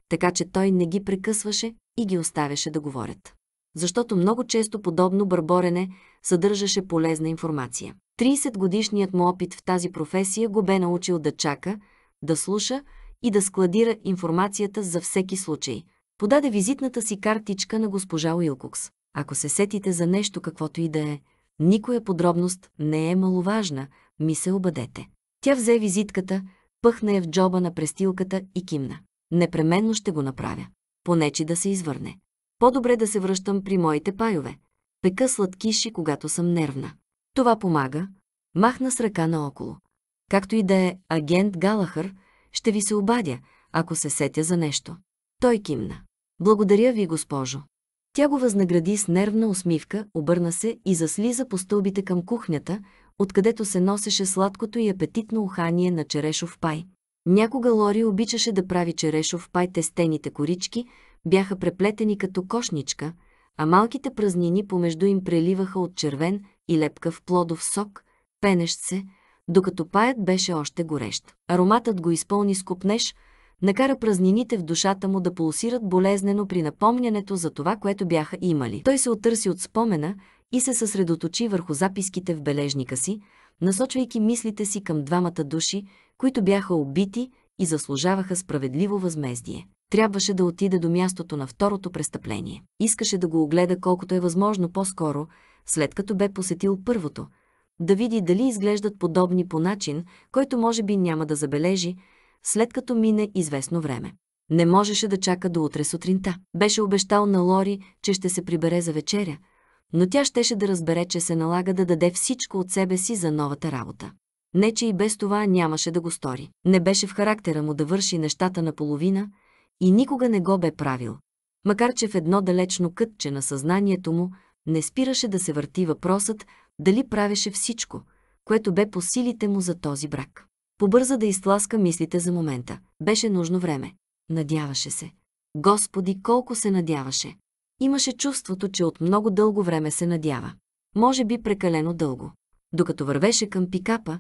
така че той не ги прекъсваше и ги оставяше да говорят. Защото много често подобно бърборене съдържаше полезна информация. 30-годишният му опит в тази професия го бе научил да чака, да слуша и да складира информацията за всеки случай. Подаде визитната си картичка на госпожа Уилкокс. Ако се сетите за нещо каквото и да е, Никоя подробност не е маловажна, ми се обадете. Тя взе визитката, пъхна я в джоба на престилката и кимна. Непременно ще го направя. Понечи да се извърне. По-добре да се връщам при моите пайове. Пека сладкиши, когато съм нервна. Това помага. Махна с ръка наоколо. Както и да е агент Галахър, ще ви се обадя, ако се сетя за нещо. Той кимна. Благодаря ви, госпожо. Тя го възнагради с нервна усмивка, обърна се и заслиза по стълбите към кухнята, откъдето се носеше сладкото и апетитно ухание на черешов пай. Някога Лори обичаше да прави черешов пай тестените корички, бяха преплетени като кошничка, а малките празнини помежду им преливаха от червен и лепкав плодов сок, пенещ се, докато паят беше още горещ. Ароматът го изпълни с купнеж – накара празнините в душата му да пулсират болезнено при напомнянето за това, което бяха имали. Той се отърси от спомена и се съсредоточи върху записките в бележника си, насочвайки мислите си към двамата души, които бяха убити и заслужаваха справедливо възмездие. Трябваше да отиде до мястото на второто престъпление. Искаше да го огледа колкото е възможно по-скоро, след като бе посетил първото, да види дали изглеждат подобни по начин, който може би няма да забележи, след като мине известно време. Не можеше да чака до утре сутринта. Беше обещал на Лори, че ще се прибере за вечеря, но тя щеше да разбере, че се налага да даде всичко от себе си за новата работа. Не, че и без това нямаше да го стори. Не беше в характера му да върши нещата наполовина и никога не го бе правил. Макар, че в едно далечно кътче на съзнанието му не спираше да се върти въпросът дали правеше всичко, което бе по силите му за този брак. Побърза да изтласка мислите за момента. Беше нужно време. Надяваше се. Господи, колко се надяваше! Имаше чувството, че от много дълго време се надява. Може би прекалено дълго. Докато вървеше към пикапа,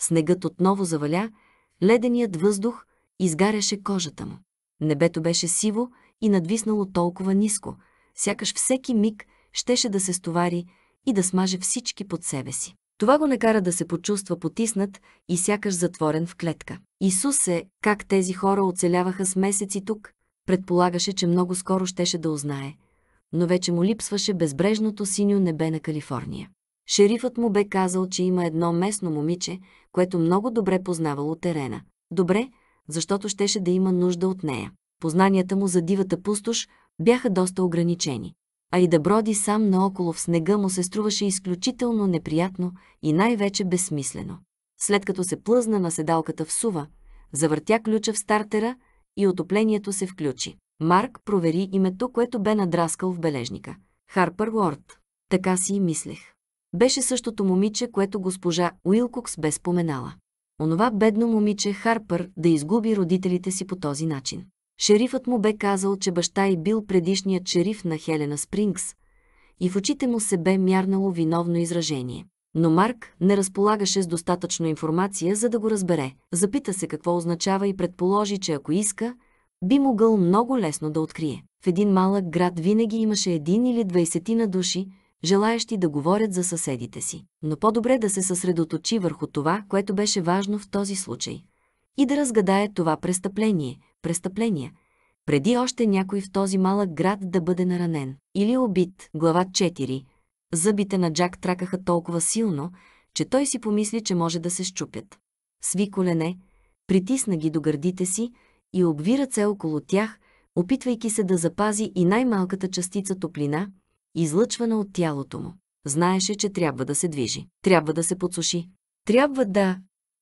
снегът отново заваля, леденият въздух изгаряше кожата му. Небето беше сиво и надвиснало толкова ниско, сякаш всеки миг щеше да се стовари и да смаже всички под себе си. Това го накара да се почувства потиснат и сякаш затворен в клетка. Исус е, как тези хора оцеляваха с месеци тук, предполагаше, че много скоро щеше да узнае, но вече му липсваше безбрежното синьо небе на Калифорния. Шерифът му бе казал, че има едно местно момиче, което много добре познавало терена. Добре, защото щеше да има нужда от нея. Познанията му за дивата пустош бяха доста ограничени а и да броди сам наоколо в снега му се струваше изключително неприятно и най-вече безсмислено. След като се плъзна на седалката в сува, завъртя ключа в стартера и отоплението се включи. Марк провери името, което бе надраскал в бележника. Харпер Уорд. Така си и мислех. Беше същото момиче, което госпожа Уилкокс бе споменала. Онова бедно момиче Харпър да изгуби родителите си по този начин. Шерифът му бе казал, че баща й бил предишният шериф на Хелена Спрингс и в очите му се бе мярнало виновно изражение. Но Марк не разполагаше с достатъчно информация, за да го разбере. Запита се какво означава и предположи, че ако иска, би могъл много лесно да открие. В един малък град винаги имаше един или двайсетина души, желаящи да говорят за съседите си. Но по-добре да се съсредоточи върху това, което беше важно в този случай и да разгадае това престъпление, престъпление, преди още някой в този малък град да бъде наранен или убит. Глава 4. Зъбите на Джак тракаха толкова силно, че той си помисли, че може да се щупят. Сви колене, притисна ги до гърдите си и обви ръце около тях, опитвайки се да запази и най-малката частица топлина, излъчвана от тялото му. Знаеше, че трябва да се движи, трябва да се подсуши, трябва да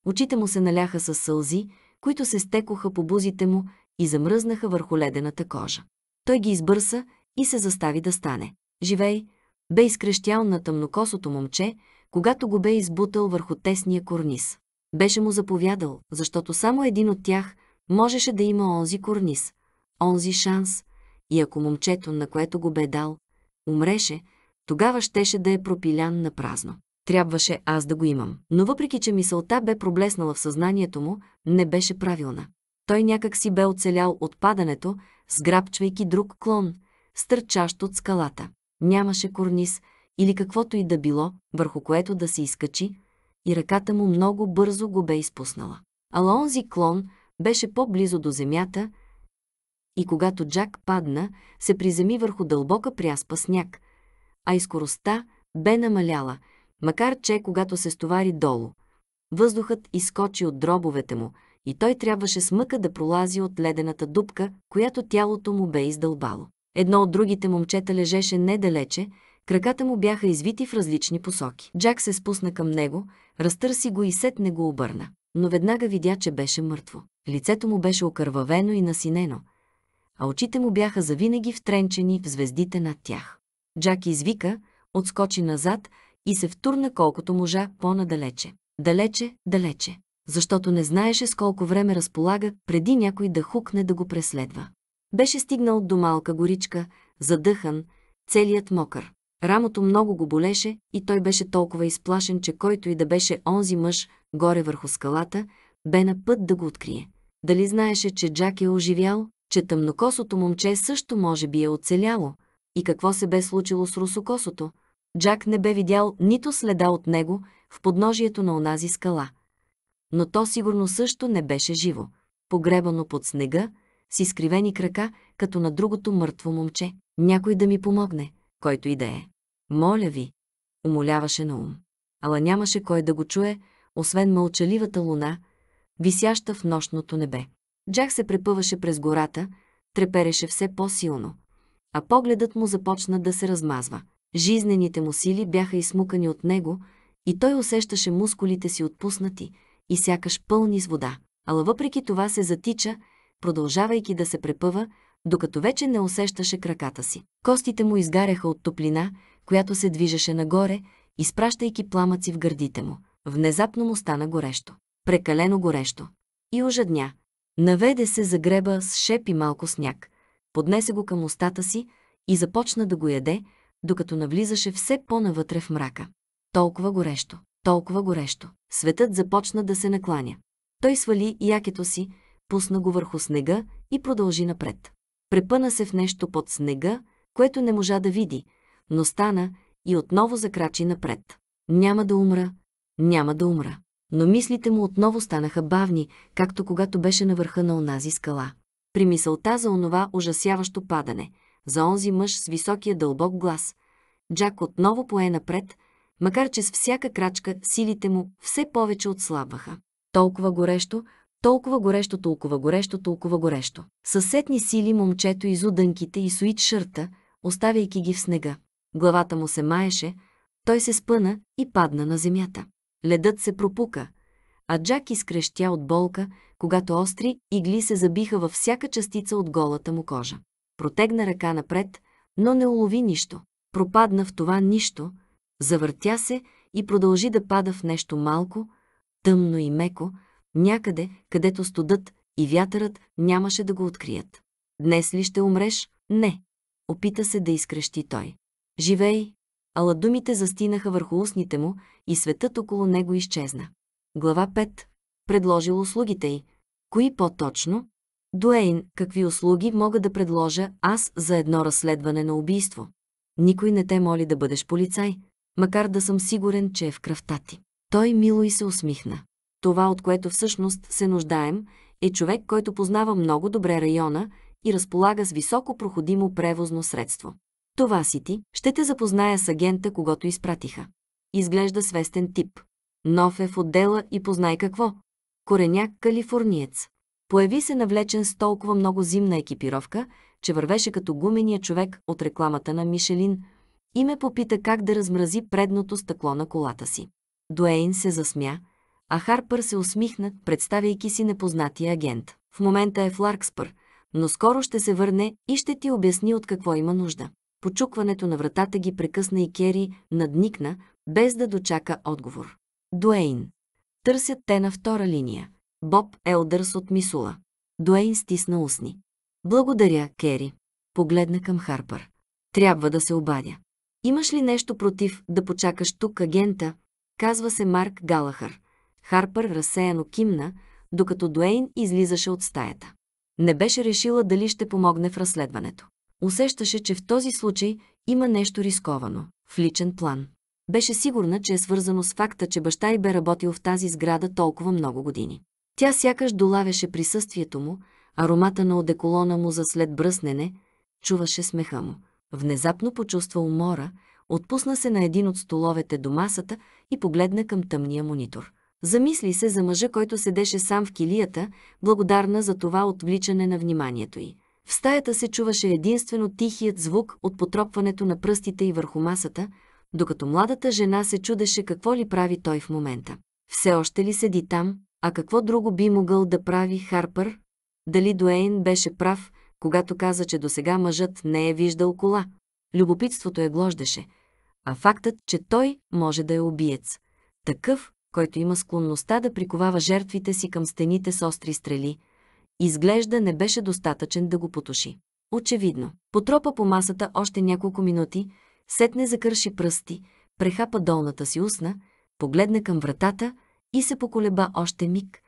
Очите му се наляха с сълзи, които се стекоха по бузите му и замръзнаха върху ледената кожа. Той ги избърса и се застави да стане. Живей бе изкрещял на тъмнокосото момче, когато го бе избутал върху тесния корнис. Беше му заповядал, защото само един от тях можеше да има онзи корнис, онзи шанс, и ако момчето, на което го бе дал, умреше, тогава щеше да е пропилян на празно трябваше аз да го имам. Но въпреки, че мисълта бе проблеснала в съзнанието му, не беше правилна. Той някак си бе оцелял от падането, сграбчвайки друг клон, стърчащ от скалата. Нямаше корниз или каквото и да било, върху което да се изкачи, и ръката му много бързо го бе изпуснала. Ала онзи клон беше по-близо до земята и когато Джак падна, се приземи върху дълбока пряспа сняг, а и скоростта бе намаляла – Макар че, когато се стовари долу, въздухът изкочи от дробовете му и той трябваше с мъка да пролази от ледената дупка, която тялото му бе издълбало. Едно от другите момчета лежеше недалече, краката му бяха извити в различни посоки. Джак се спусна към него, разтърси го и сетне го обърна. Но веднага видя, че беше мъртво. Лицето му беше окървавено и насинено, а очите му бяха завинаги втренчени в звездите над тях. Джак извика, отскочи назад, и се втурна колкото можа по-надалече. Далече, далече. Защото не знаеше с колко време разполага, преди някой да хукне да го преследва. Беше стигнал до малка горичка, задъхан, целият мокър. Рамото много го болеше и той беше толкова изплашен, че който и да беше онзи мъж горе върху скалата, бе на път да го открие. Дали знаеше, че Джак е оживял, че тъмнокосото момче също може би е оцеляло и какво се бе случило с русокосото – Джак не бе видял нито следа от него в подножието на онази скала. Но то сигурно също не беше живо, погребано под снега, с изкривени крака, като на другото мъртво момче. Някой да ми помогне, който и да е. Моля ви, умоляваше на ум. Ала нямаше кой да го чуе, освен мълчаливата луна, висяща в нощното небе. Джак се препъваше през гората, трепереше все по-силно, а погледът му започна да се размазва – Жизнените му сили бяха измукани от него и той усещаше мускулите си отпуснати и сякаш пълни с вода. Ала въпреки това се затича, продължавайки да се препъва, докато вече не усещаше краката си. Костите му изгаряха от топлина, която се движеше нагоре, изпращайки пламъци в гърдите му. Внезапно му стана горещо. Прекалено горещо. И ужадня. Наведе се за греба с шеп и малко сняг. Поднесе го към устата си и започна да го яде, докато навлизаше все по-навътре в мрака. Толкова горещо, толкова горещо. Светът започна да се накланя. Той свали якето си, пусна го върху снега и продължи напред. Препъна се в нещо под снега, което не можа да види, но стана и отново закрачи напред. Няма да умра, няма да умра. Но мислите му отново станаха бавни, както когато беше на върха на онази скала. При мисълта за онова ужасяващо падане – за онзи мъж с високия дълбок глас. Джак отново пое напред, макар че с всяка крачка силите му все повече отслабваха. Толкова горещо, толкова горещо, толкова горещо, толкова горещо. Съсетни сили момчето изу дънките и суит шърта, оставяйки ги в снега. Главата му се маеше, той се спъна и падна на земята. Ледът се пропука, а Джак изкрещя от болка, когато остри игли се забиха във всяка частица от голата му кожа. Протегна ръка напред, но не улови нищо. Пропадна в това нищо, завъртя се и продължи да пада в нещо малко, тъмно и меко, някъде, където студът и вятърът нямаше да го открият. Днес ли ще умреш? Не. Опита се да изкрещи той. Живей! Ала думите застинаха върху устните му и светът около него изчезна. Глава 5. Предложил услугите й. Кои по-точно? Дуейн, какви услуги мога да предложа аз за едно разследване на убийство? Никой не те моли да бъдеш полицай, макар да съм сигурен, че е в кръвта ти. Той мило и се усмихна. Това, от което всъщност се нуждаем, е човек, който познава много добре района и разполага с високо проходимо превозно средство. Това си ти, ще те запозная с агента, когато изпратиха. Изглежда свестен тип. Нов е в отдела и познай какво. Кореняк калифорниец. Появи се навлечен с толкова много зимна екипировка, че вървеше като гумения човек от рекламата на Мишелин и ме попита как да размрази предното стъкло на колата си. Дуейн се засмя, а Харпър се усмихна, представяйки си непознатия агент. В момента е в Ларкспър, но скоро ще се върне и ще ти обясни от какво има нужда. Почукването на вратата ги прекъсна и Кери надникна, без да дочака отговор. Дуейн. Търсят те на втора линия. Боб Елдърс от Мисула. Дуейн стисна устни. Благодаря, Кери. Погледна към Харпър. Трябва да се обадя. Имаш ли нещо против да почакаш тук агента? Казва се Марк Галахър. Харпър разсеяно кимна, докато Дуейн излизаше от стаята. Не беше решила дали ще помогне в разследването. Усещаше, че в този случай има нещо рисковано, в личен план. Беше сигурна, че е свързано с факта, че баща й бе работил в тази сграда толкова много години. Тя сякаш долавяше присъствието му, аромата на одеколона му за след бръснене, чуваше смеха му. Внезапно почувства умора, отпусна се на един от столовете до масата и погледна към тъмния монитор. Замисли се за мъжа, който седеше сам в килията, благодарна за това отвличане на вниманието й. В стаята се чуваше единствено тихият звук от потропването на пръстите й върху масата, докато младата жена се чудеше какво ли прави той в момента. Все още ли седи там, а какво друго би могъл да прави Харпър? Дали Дуейн беше прав, когато каза, че досега мъжът не е виждал кола? Любопитството я глождеше, а фактът, че той може да е убиец. Такъв, който има склонността да приковава жертвите си към стените с остри стрели, изглежда не беше достатъчен да го потуши. Очевидно, потропа по масата още няколко минути, сетне закърши пръсти, прехапа долната си устна, погледна към вратата – и се поколеба още миг,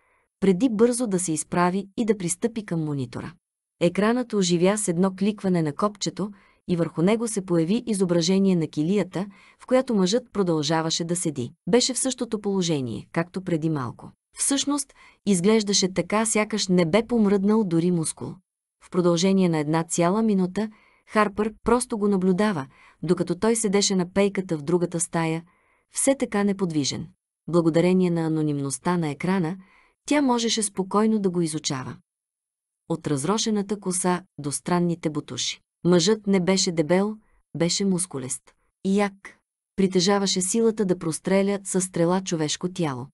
преди бързо да се изправи и да пристъпи към монитора. Екранът оживя с едно кликване на копчето и върху него се появи изображение на килията, в която мъжът продължаваше да седи. Беше в същото положение, както преди малко. Всъщност, изглеждаше така, сякаш не бе помръднал дори мускул. В продължение на една цяла минута Харпър просто го наблюдава, докато той седеше на пейката в другата стая, все така неподвижен благодарение на анонимността на екрана, тя можеше спокойно да го изучава. От разрошената коса до странните бутуши. Мъжът не беше дебел, беше мускулест. И як. Притежаваше силата да простреля със стрела човешко тяло.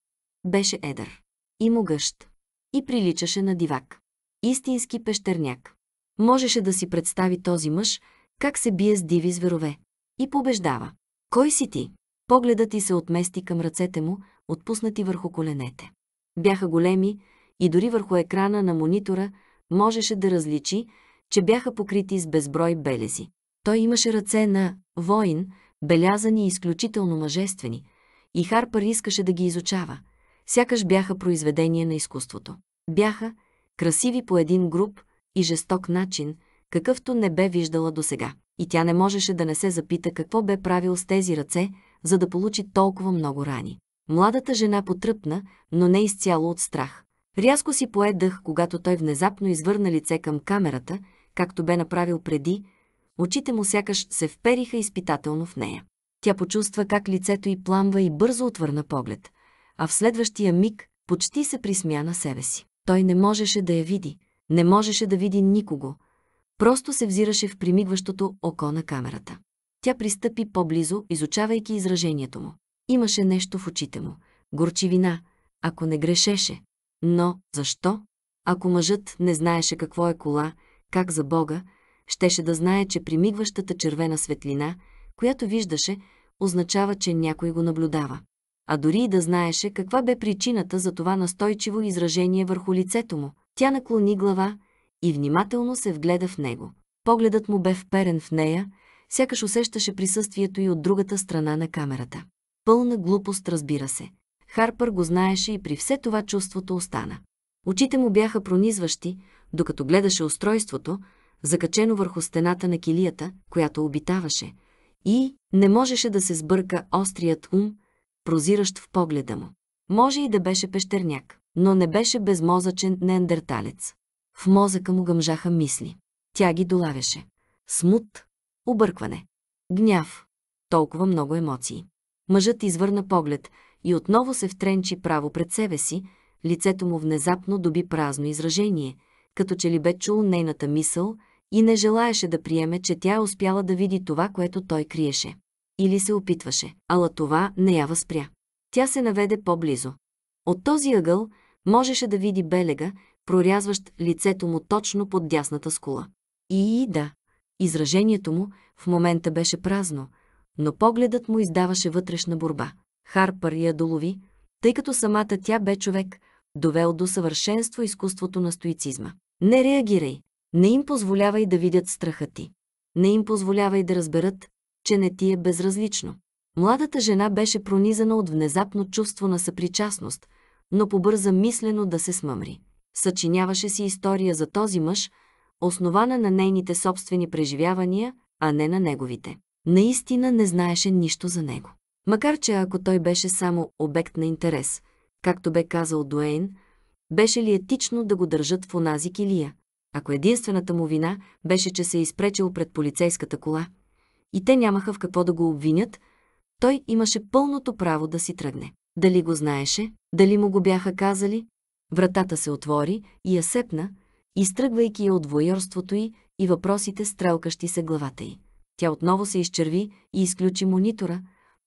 Беше едър. И могъщ. И приличаше на дивак. Истински пещерняк. Можеше да си представи този мъж, как се бие с диви зверове. И побеждава. Кой си ти? Погледът ти се отмести към ръцете му, отпуснати върху коленете. Бяха големи и дори върху екрана на монитора можеше да различи, че бяха покрити с безброй белези. Той имаше ръце на воин, белязани и изключително мъжествени, и Харпър искаше да ги изучава. Сякаш бяха произведения на изкуството. Бяха красиви по един груп и жесток начин, какъвто не бе виждала досега. И тя не можеше да не се запита какво бе правил с тези ръце, за да получи толкова много рани. Младата жена потръпна, но не изцяло от страх. Рязко си поед дъх, когато той внезапно извърна лице към камерата, както бе направил преди, очите му сякаш се впериха изпитателно в нея. Тя почувства как лицето й пламва и бързо отвърна поглед, а в следващия миг почти се присмя на себе си. Той не можеше да я види, не можеше да види никого. Просто се взираше в примигващото око на камерата. Тя пристъпи по-близо, изучавайки изражението му. Имаше нещо в очите му. Горчивина, ако не грешеше. Но, защо? Ако мъжът не знаеше какво е кола, как за Бога, щеше да знае, че примигващата червена светлина, която виждаше, означава, че някой го наблюдава. А дори и да знаеше каква бе причината за това настойчиво изражение върху лицето му, тя наклони глава и внимателно се вгледа в него. Погледът му бе вперен в нея, сякаш усещаше присъствието и от другата страна на камерата. Пълна глупост, разбира се. Харпър го знаеше и при все това чувството остана. Очите му бяха пронизващи, докато гледаше устройството, закачено върху стената на килията, която обитаваше, и не можеше да се сбърка острият ум, прозиращ в погледа му. Може и да беше пещерняк, но не беше безмозъчен неандерталец. В мозъка му гъмжаха мисли. Тя ги долавяше. Смут, Объркване. Гняв. Толкова много емоции. Мъжът извърна поглед и отново се втренчи право пред себе си, лицето му внезапно доби празно изражение, като че ли бе чул нейната мисъл и не желаеше да приеме, че тя е успяла да види това, което той криеше. Или се опитваше, ала това не я възпря. Тя се наведе по-близо. От този ъгъл можеше да види белега, прорязващ лицето му точно под дясната скула. И да, Изражението му в момента беше празно, но погледът му издаваше вътрешна борба. Харпър я долови, тъй като самата тя бе човек, довел до съвършенство изкуството на стоицизма. Не реагирай, не им позволявай да видят страха ти. Не им позволявай да разберат, че не ти е безразлично. Младата жена беше пронизана от внезапно чувство на съпричастност, но побърза мислено да се смъмри. Съчиняваше си история за този мъж – основана на нейните собствени преживявания, а не на неговите. Наистина не знаеше нищо за него. Макар че ако той беше само обект на интерес, както бе казал Дуейн, беше ли етично да го държат в онази килия? Ако единствената му вина беше, че се е изпречил пред полицейската кола и те нямаха в какво да го обвинят, той имаше пълното право да си тръгне. Дали го знаеше, дали му го бяха казали, вратата се отвори и я сепна, изтръгвайки я от воярството й и въпросите стрелкащи се главата й. Тя отново се изчерви и изключи монитора,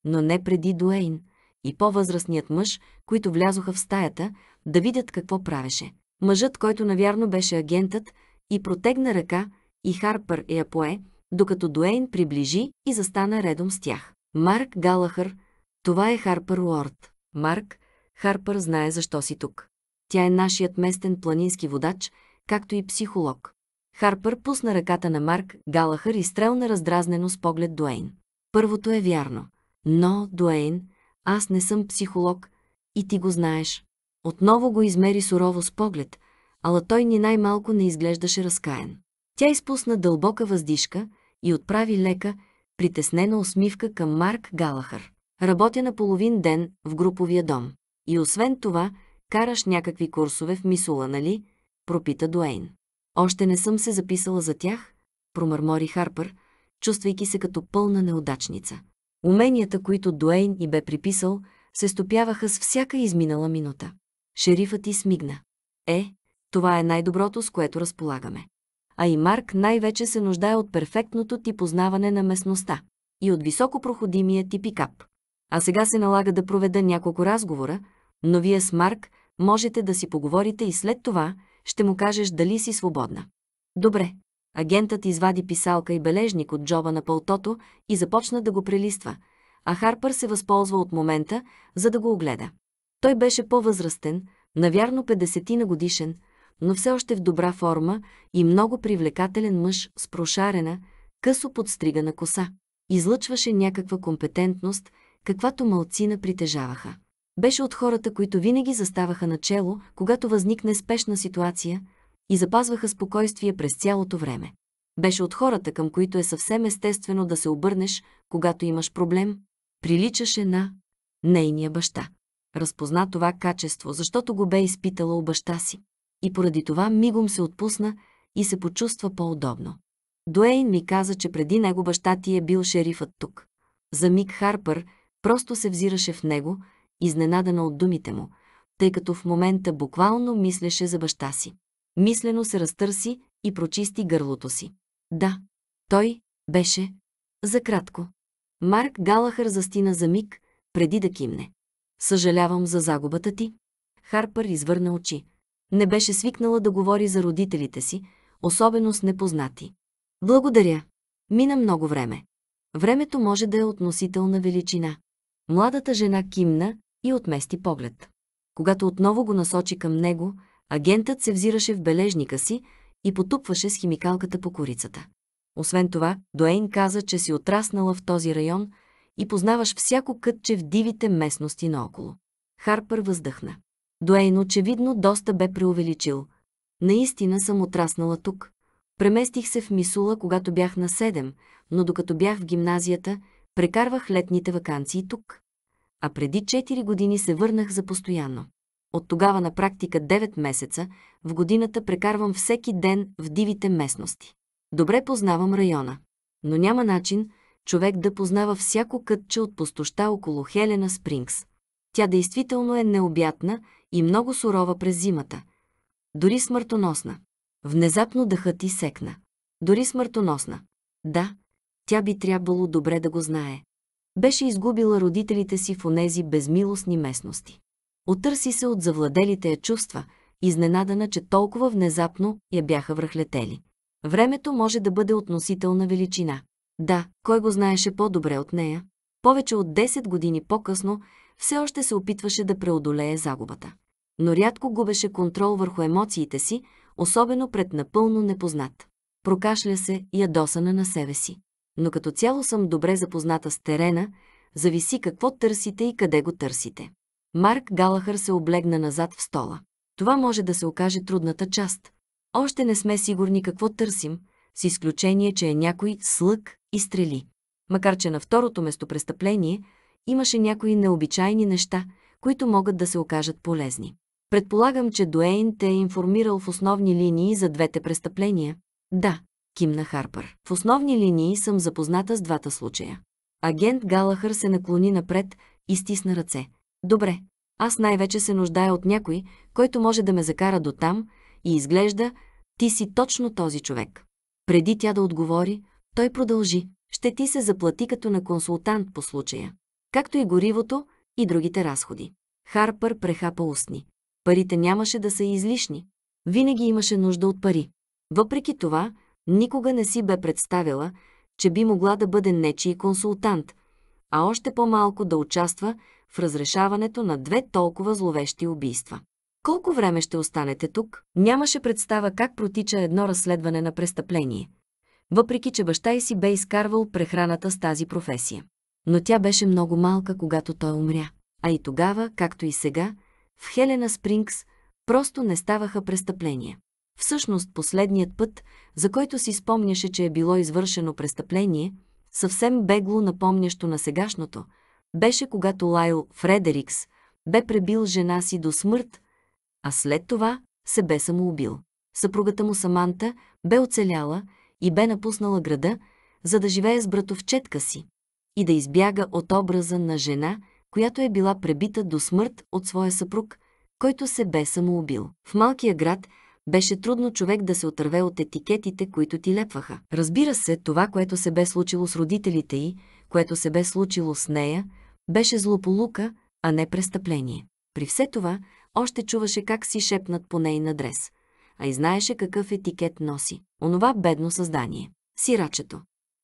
но не преди Дуейн и по-възрастният мъж, които влязоха в стаята, да видят какво правеше. Мъжът, който навярно беше агентът, и протегна ръка, и Харпър я пое, докато Дуейн приближи и застана редом с тях. Марк Галахър, това е Харпър Уорд. Марк, Харпър знае защо си тук. Тя е нашият местен планински водач – както и психолог. Харпър пусна ръката на Марк Галахър и стрелна раздразнено с поглед Дуейн. Първото е вярно. Но, Дуейн, аз не съм психолог и ти го знаеш. Отново го измери сурово с поглед, ала той ни най-малко не изглеждаше разкаян. Тя изпусна дълбока въздишка и отправи лека, притеснена усмивка към Марк Галахър. Работя на половин ден в груповия дом. И освен това, караш някакви курсове в Мисула, нали? пропита Дуейн. Още не съм се записала за тях, промърмори Харпър, чувствайки се като пълна неудачница. Уменията, които Дуейн и бе приписал, се стопяваха с всяка изминала минута. Шерифът и смигна. Е, това е най-доброто, с което разполагаме. А и Марк най-вече се нуждае от перфектното ти познаване на местността и от високопроходимия ти пикап. А сега се налага да проведа няколко разговора, но вие с Марк можете да си поговорите и след това, ще му кажеш дали си свободна. Добре. Агентът извади писалка и бележник от джоба на пълтото и започна да го прелиства, а Харпър се възползва от момента, за да го огледа. Той беше по-възрастен, навярно 50 на годишен, но все още в добра форма и много привлекателен мъж с прошарена, късо подстригана коса. Излъчваше някаква компетентност, каквато малцина притежаваха. Беше от хората, които винаги заставаха начело, когато възникне спешна ситуация и запазваха спокойствие през цялото време. Беше от хората, към които е съвсем естествено да се обърнеш, когато имаш проблем. Приличаше на нейния баща. Разпозна това качество, защото го бе изпитала у баща си. И поради това мигом се отпусна и се почувства по-удобно. Дуейн ми каза, че преди него баща ти е бил шерифът тук. За миг Харпър просто се взираше в него – изненадана от думите му, тъй като в момента буквално мислеше за баща си. Мислено се разтърси и прочисти гърлото си. Да, той беше за кратко. Марк Галахър застина за миг, преди да кимне. Съжалявам за загубата ти. Харпър извърна очи. Не беше свикнала да говори за родителите си, особено с непознати. Благодаря. Мина много време. Времето може да е относителна величина. Младата жена кимна и отмести поглед. Когато отново го насочи към него, агентът се взираше в бележника си и потупваше с химикалката по курицата. Освен това, Дуейн каза, че си отраснала в този район и познаваш всяко кътче в дивите местности наоколо. Харпър въздъхна. Дуейн очевидно доста бе преувеличил. Наистина съм отраснала тук. Преместих се в Мисула, когато бях на 7, но докато бях в гимназията, прекарвах летните вакансии тук а преди 4 години се върнах за постоянно. От тогава на практика 9 месеца в годината прекарвам всеки ден в дивите местности. Добре познавам района, но няма начин човек да познава всяко кътче от пустоща около Хелена Спрингс. Тя действително е необятна и много сурова през зимата, дори смъртоносна. Внезапно дъхът и секна. Дори смъртоносна. Да, тя би трябвало добре да го знае беше изгубила родителите си в онези безмилостни местности. Отърси се от завладелите я чувства, изненадана, че толкова внезапно я бяха връхлетели. Времето може да бъде относителна величина. Да, кой го знаеше по-добре от нея? Повече от 10 години по-късно все още се опитваше да преодолее загубата. Но рядко губеше контрол върху емоциите си, особено пред напълно непознат. Прокашля се, ядосана на себе си но като цяло съм добре запозната с терена, зависи какво търсите и къде го търсите. Марк Галахър се облегна назад в стола. Това може да се окаже трудната част. Още не сме сигурни какво търсим, с изключение, че е някой слъг и стрели. Макар, че на второто местопрестъпление имаше някои необичайни неща, които могат да се окажат полезни. Предполагам, че Дуейн те е информирал в основни линии за двете престъпления. Да, кимна Харпър. В основни линии съм запозната с двата случая. Агент Галахър се наклони напред и стисна ръце. Добре, аз най-вече се нуждая от някой, който може да ме закара до там и изглежда, ти си точно този човек. Преди тя да отговори, той продължи. Ще ти се заплати като на консултант по случая, както и горивото и другите разходи. Харпър прехапа устни. Парите нямаше да са излишни. Винаги имаше нужда от пари. Въпреки това, Никога не си бе представила, че би могла да бъде нечий консултант, а още по-малко да участва в разрешаването на две толкова зловещи убийства. Колко време ще останете тук? Нямаше представа как протича едно разследване на престъпление. Въпреки, че баща й си бе изкарвал прехраната с тази професия. Но тя беше много малка, когато той умря. А и тогава, както и сега, в Хелена Спрингс просто не ставаха престъпления. Всъщност последният път, за който си спомняше, че е било извършено престъпление, съвсем бегло напомнящо на сегашното, беше когато Лайл Фредерикс бе пребил жена си до смърт, а след това се бе самоубил. Съпругата му Саманта бе оцеляла и бе напуснала града, за да живее с братовчетка си и да избяга от образа на жена, която е била пребита до смърт от своя съпруг, който се бе самоубил. В малкия град беше трудно човек да се отърве от етикетите, които ти лепваха. Разбира се, това, което се бе случило с родителите й, което се бе случило с нея, беше злополука, а не престъпление. При все това, още чуваше как си шепнат по ней на адрес, а и знаеше какъв етикет носи. Онова бедно създание. Сирачето.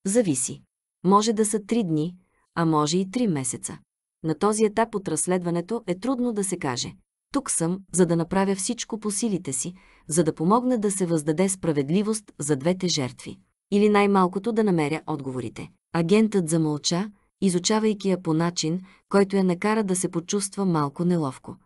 Зависи. Може да са три дни, а може и три месеца. На този етап от разследването е трудно да се каже. Тук съм, за да направя всичко по силите си, за да помогна да се въздаде справедливост за двете жертви. Или най-малкото да намеря отговорите. Агентът замълча, изучавайки я по начин, който я накара да се почувства малко неловко.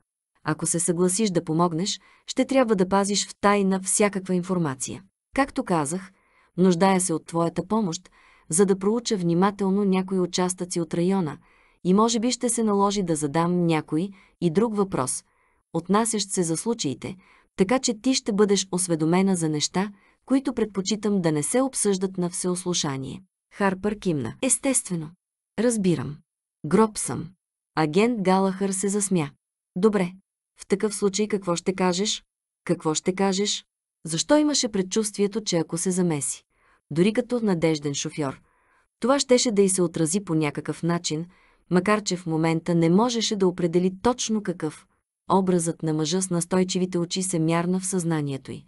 Ако се съгласиш да помогнеш, ще трябва да пазиш в тайна всякаква информация. Както казах, нуждая се от твоята помощ, за да проуча внимателно някои участъци от района и може би ще се наложи да задам някой и друг въпрос, отнасящ се за случаите, така че ти ще бъдеш осведомена за неща, които предпочитам да не се обсъждат на всеослушание. Харпър кимна. Естествено. Разбирам. Гроб съм. Агент Галахър се засмя. Добре. В такъв случай какво ще кажеш? Какво ще кажеш? Защо имаше предчувствието, че ако се замеси, дори като надежден шофьор, това щеше да й се отрази по някакъв начин, макар че в момента не можеше да определи точно какъв – Образът на мъжа с настойчивите очи се мярна в съзнанието й,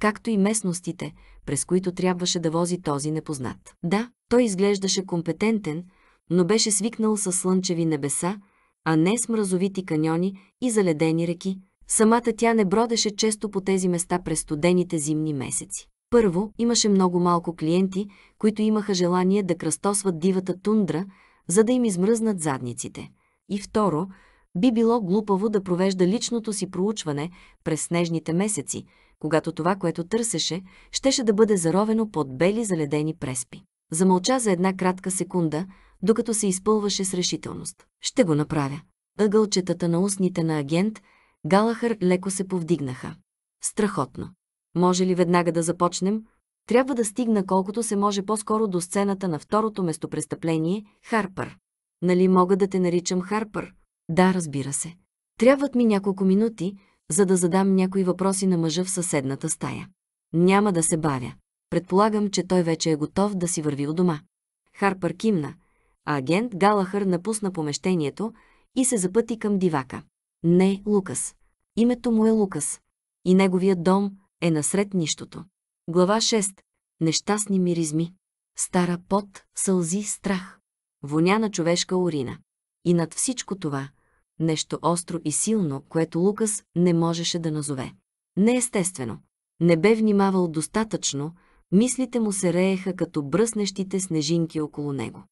както и местностите, през които трябваше да вози този непознат. Да, той изглеждаше компетентен, но беше свикнал с слънчеви небеса, а не с мразовити каньони и заледени реки. Самата тя не бродеше често по тези места през студените зимни месеци. Първо, имаше много малко клиенти, които имаха желание да кръстосват дивата тундра, за да им измръзнат задниците. И второ, би било глупаво да провежда личното си проучване през снежните месеци, когато това, което търсеше, щеше да бъде заровено под бели заледени преспи. Замълча за една кратка секунда, докато се изпълваше с решителност. Ще го направя. Ъгълчетата на устните на агент Галахър леко се повдигнаха. Страхотно. Може ли веднага да започнем? Трябва да стигна колкото се може по-скоро до сцената на второто местопрестъпление – Харпър. Нали мога да те наричам Харпър? Да, разбира се. Трябват ми няколко минути, за да задам някои въпроси на мъжа в съседната стая. Няма да се бавя. Предполагам, че той вече е готов да си върви от дома. Харпър кимна, а агент Галахър напусна помещението и се запъти към дивака. Не, Лукас. Името му е Лукас. И неговият дом е насред нищото. Глава 6. Нещастни миризми. Стара пот, сълзи, страх. Воня на човешка урина. И над всичко това нещо остро и силно, което Лукас не можеше да назове. Неестествено. Не бе внимавал достатъчно, мислите му се рееха като бръснещите снежинки около него.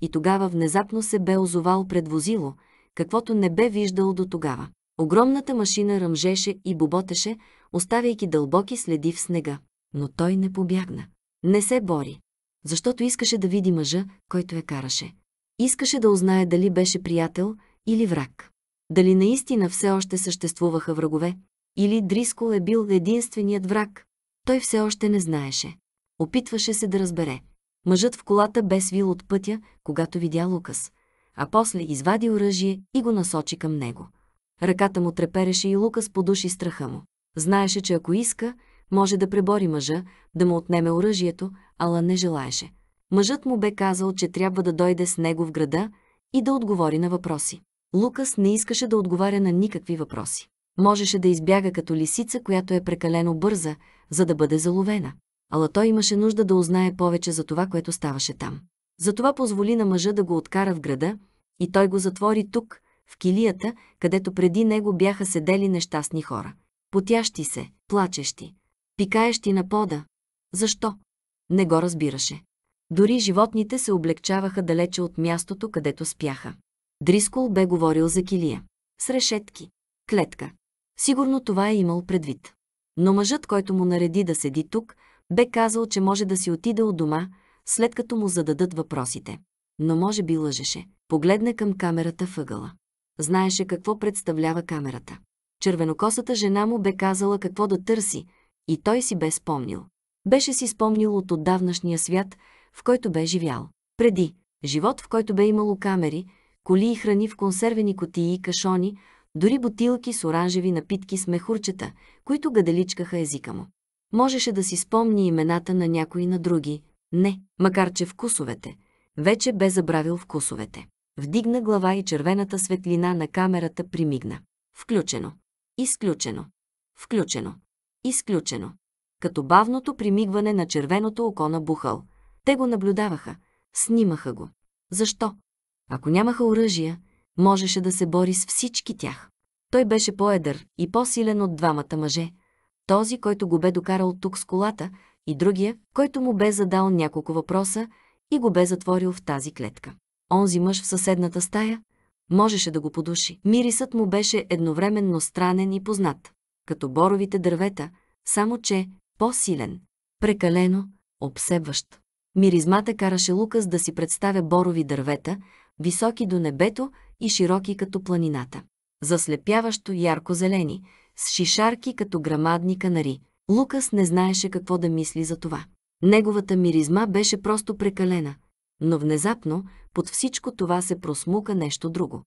И тогава внезапно се бе озовал пред возило, каквото не бе виждал до тогава. Огромната машина ръмжеше и боботеше, оставяйки дълбоки следи в снега. Но той не побягна. Не се бори, защото искаше да види мъжа, който я караше. Искаше да узнае дали беше приятел, или враг. Дали наистина все още съществуваха врагове, или Дрискол е бил единственият враг, той все още не знаеше. Опитваше се да разбере. Мъжът в колата бе свил от пътя, когато видя Лукас, а после извади оръжие и го насочи към него. Ръката му трепереше и Лукас подуши страха му. Знаеше, че ако иска, може да пребори мъжа, да му отнеме оръжието, ала не желаеше. Мъжът му бе казал, че трябва да дойде с него в града и да отговори на въпроси. Лукас не искаше да отговаря на никакви въпроси. Можеше да избяга като лисица, която е прекалено бърза, за да бъде заловена. Ала той имаше нужда да узнае повече за това, което ставаше там. Затова позволи на мъжа да го откара в града и той го затвори тук, в килията, където преди него бяха седели нещастни хора. Потящи се, плачещи, пикаещи на пода. Защо? Не го разбираше. Дори животните се облегчаваха далече от мястото, където спяха. Дрискол бе говорил за килия. С решетки. Клетка. Сигурно това е имал предвид. Но мъжът, който му нареди да седи тук, бе казал, че може да си отиде от дома, след като му зададат въпросите. Но може би лъжеше. Погледна към камерата въгъла. Знаеше какво представлява камерата. Червенокосата жена му бе казала какво да търси, и той си бе спомнил. Беше си спомнил от отдавнашния свят, в който бе живял. Преди, живот, в който бе имало камери, коли и храни в консервени котии и кашони, дори бутилки с оранжеви напитки с мехурчета, които гаделичкаха езика му. Можеше да си спомни имената на някои на други. Не, макар че вкусовете. Вече бе забравил вкусовете. Вдигна глава и червената светлина на камерата примигна. Включено. Изключено. Включено. Изключено. Като бавното примигване на червеното око на Бухъл. Те го наблюдаваха. Снимаха го. Защо? Ако нямаха оръжия, можеше да се бори с всички тях. Той беше по-едър и по-силен от двамата мъже. Този, който го бе докарал тук с колата, и другия, който му бе задал няколко въпроса и го бе затворил в тази клетка. Онзи мъж в съседната стая можеше да го подуши. Мирисът му беше едновременно странен и познат, като боровите дървета, само че по-силен, прекалено, обсебващ. Миризмата караше Лукас да си представя борови дървета, високи до небето и широки като планината. Заслепяващо ярко-зелени, с шишарки като грамадни канари. Лукас не знаеше какво да мисли за това. Неговата миризма беше просто прекалена, но внезапно под всичко това се просмука нещо друго.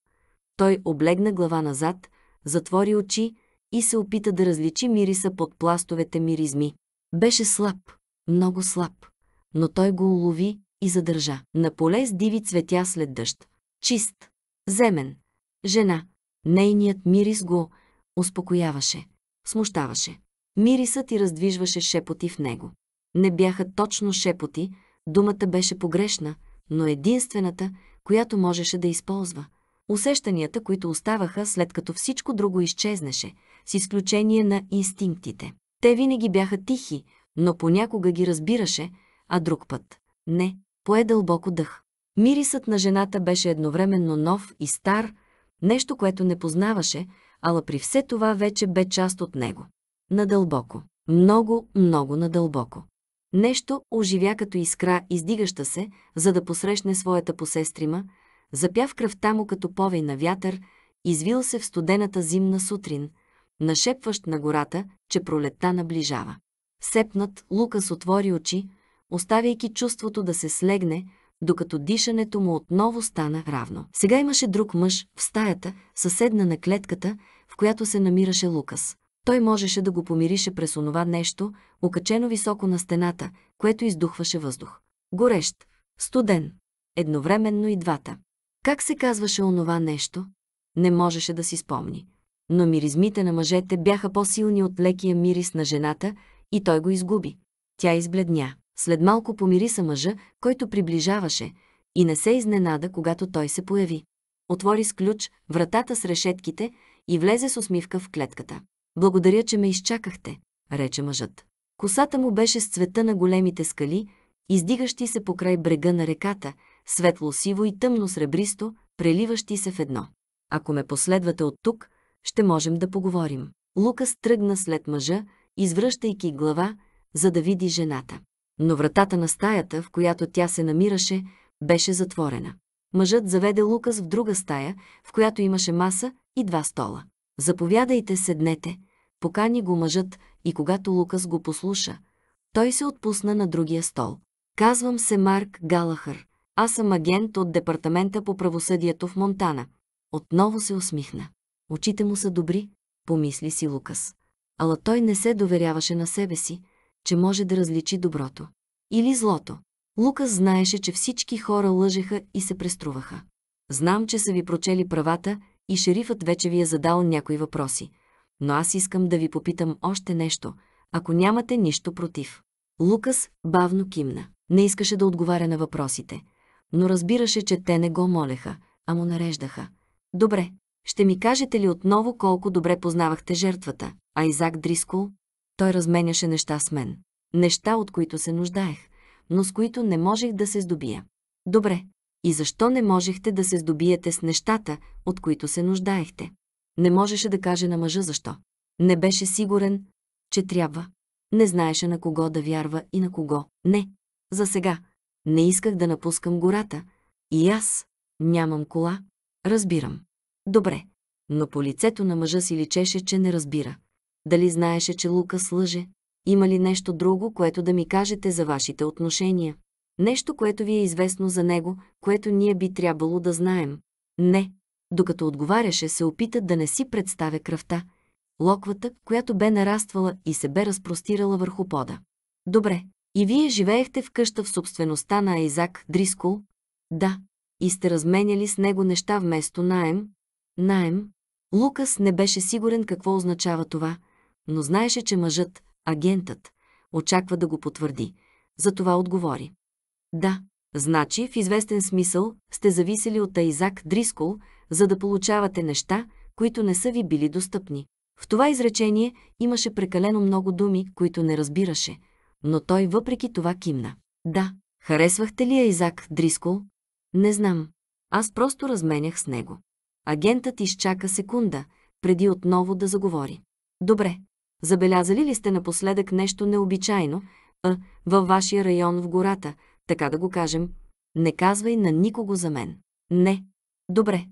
Той облегна глава назад, затвори очи и се опита да различи мириса под пластовете миризми. Беше слаб, много слаб, но той го улови и задържа. На поле с диви цветя след дъжд. Чист, земен, жена. Нейният мирис го успокояваше, смущаваше. Мирисът и раздвижваше шепоти в него. Не бяха точно шепоти, думата беше погрешна, но единствената, която можеше да използва. Усещанията, които оставаха след като всичко друго изчезнеше, с изключение на инстинктите. Те винаги бяха тихи, но понякога ги разбираше, а друг път – не. Пое дълбоко дъх. Мирисът на жената беше едновременно нов и стар, нещо, което не познаваше, ала при все това вече бе част от него. Надълбоко. Много, много надълбоко. Нещо оживя като искра, издигаща се, за да посрещне своята посестрима, запя в кръвта му като повей на вятър, извил се в студената зимна сутрин, нашепващ на гората, че пролетта наближава. Сепнат, Лукас отвори очи, оставяйки чувството да се слегне, докато дишането му отново стана равно. Сега имаше друг мъж в стаята, съседна на клетката, в която се намираше Лукас. Той можеше да го помирише през онова нещо, окачено високо на стената, което издухваше въздух. Горещ, студен, едновременно и двата. Как се казваше онова нещо? Не можеше да си спомни. Но миризмите на мъжете бяха по-силни от лекия мирис на жената и той го изгуби. Тя избледня. След малко помириса мъжа, който приближаваше, и не се изненада, когато той се появи. Отвори с ключ вратата с решетките и влезе с усмивка в клетката. Благодаря, че ме изчакахте, рече мъжът. Косата му беше с цвета на големите скали, издигащи се покрай брега на реката, светло-сиво и тъмно-сребристо, преливащи се в едно. Ако ме последвате от тук, ще можем да поговорим. Лукас тръгна след мъжа, извръщайки глава, за да види жената но вратата на стаята, в която тя се намираше, беше затворена. Мъжът заведе Лукас в друга стая, в която имаше маса и два стола. Заповядайте, седнете. Покани го мъжът и когато Лукас го послуша, той се отпусна на другия стол. Казвам се Марк Галахър. Аз съм агент от Департамента по правосъдието в Монтана. Отново се усмихна. Очите му са добри, помисли си Лукас. Ала той не се доверяваше на себе си, че може да различи доброто или злото. Лукас знаеше, че всички хора лъжеха и се преструваха. Знам, че са ви прочели правата и шерифът вече ви е задал някои въпроси, но аз искам да ви попитам още нещо, ако нямате нищо против. Лукас бавно кимна. Не искаше да отговаря на въпросите, но разбираше, че те не го молеха, а му нареждаха. Добре, ще ми кажете ли отново колко добре познавахте жертвата, а Изак Дрискол? Той разменяше неща с мен. Неща, от които се нуждаех, но с които не можех да се здобия. Добре, и защо не можехте да се здобиете с нещата, от които се нуждаехте? Не можеше да каже на мъжа защо. Не беше сигурен, че трябва. Не знаеше на кого да вярва и на кого. Не. За сега. Не исках да напускам гората. И аз нямам кола. Разбирам. Добре. Но по лицето на мъжа си личеше, че не разбира. Дали знаеше, че Лукас лъже? Има ли нещо друго, което да ми кажете за вашите отношения? Нещо, което ви е известно за него, което ние би трябвало да знаем. Не. Докато отговаряше, се опита да не си представя кръвта, локвата, която бе нараствала и се бе разпростирала върху пода. Добре. И вие живеехте в къща в собствеността на Айзак Дрискол? Да. И сте разменяли с него неща вместо наем? Наем. Лукас не беше сигурен какво означава това – но знаеше, че мъжът, агентът, очаква да го потвърди. Затова отговори. Да, значи в известен смисъл сте зависели от Айзак Дрискол, за да получавате неща, които не са ви били достъпни. В това изречение имаше прекалено много думи, които не разбираше, но той въпреки това кимна. Да, харесвахте ли Айзак Дрискол? Не знам. Аз просто разменях с него. Агентът изчака секунда, преди отново да заговори. Добре, Забелязали ли сте напоследък нещо необичайно, а, е, във вашия район в гората, така да го кажем? Не казвай на никого за мен. Не. Добре.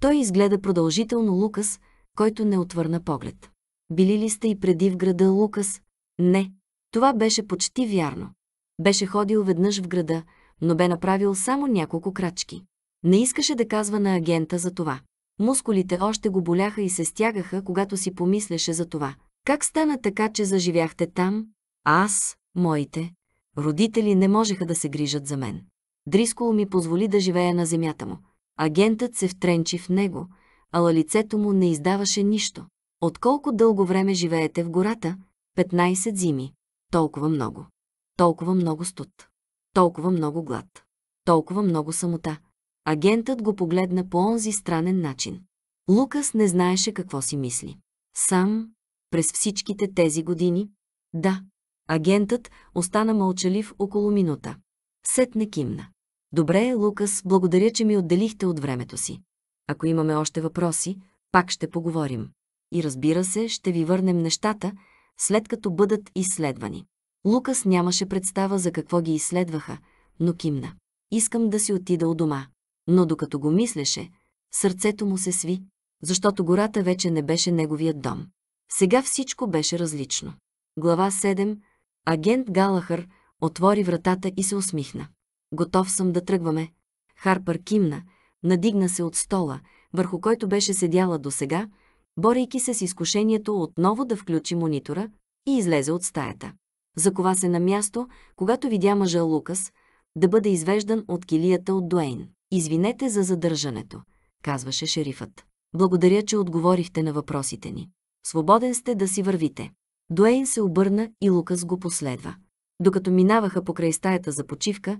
Той изгледа продължително Лукас, който не отвърна поглед. Били ли сте и преди в града Лукас? Не. Това беше почти вярно. Беше ходил веднъж в града, но бе направил само няколко крачки. Не искаше да казва на агента за това. Мускулите още го боляха и се стягаха, когато си помислеше за това. Как стана така, че заживяхте там, аз, моите, родители не можеха да се грижат за мен? Дрискол ми позволи да живея на земята му. Агентът се втренчи в него, ала лицето му не издаваше нищо. Отколко дълго време живеете в гората? 15 зими. Толкова много. Толкова много студ. Толкова много глад. Толкова много самота. Агентът го погледна по онзи странен начин. Лукас не знаеше какво си мисли. Сам, през всичките тези години? Да. Агентът остана мълчалив около минута. Сетне кимна. Добре, Лукас, благодаря, че ми отделихте от времето си. Ако имаме още въпроси, пак ще поговорим. И разбира се, ще ви върнем нещата, след като бъдат изследвани. Лукас нямаше представа за какво ги изследваха, но кимна. Искам да си отида у дома. Но докато го мислеше, сърцето му се сви, защото гората вече не беше неговият дом. Сега всичко беше различно. Глава 7. Агент Галахър отвори вратата и се усмихна. Готов съм да тръгваме. Харпър кимна, надигна се от стола, върху който беше седяла досега, борейки се с изкушението отново да включи монитора и излезе от стаята. Закова се на място, когато видя мъжа Лукас да бъде извеждан от килията от Дуейн. «Извинете за задържането», казваше шерифът. «Благодаря, че отговорихте на въпросите ни. Свободен сте да си вървите. Дуейн се обърна и Лукас го последва. Докато минаваха покрай стаята за почивка,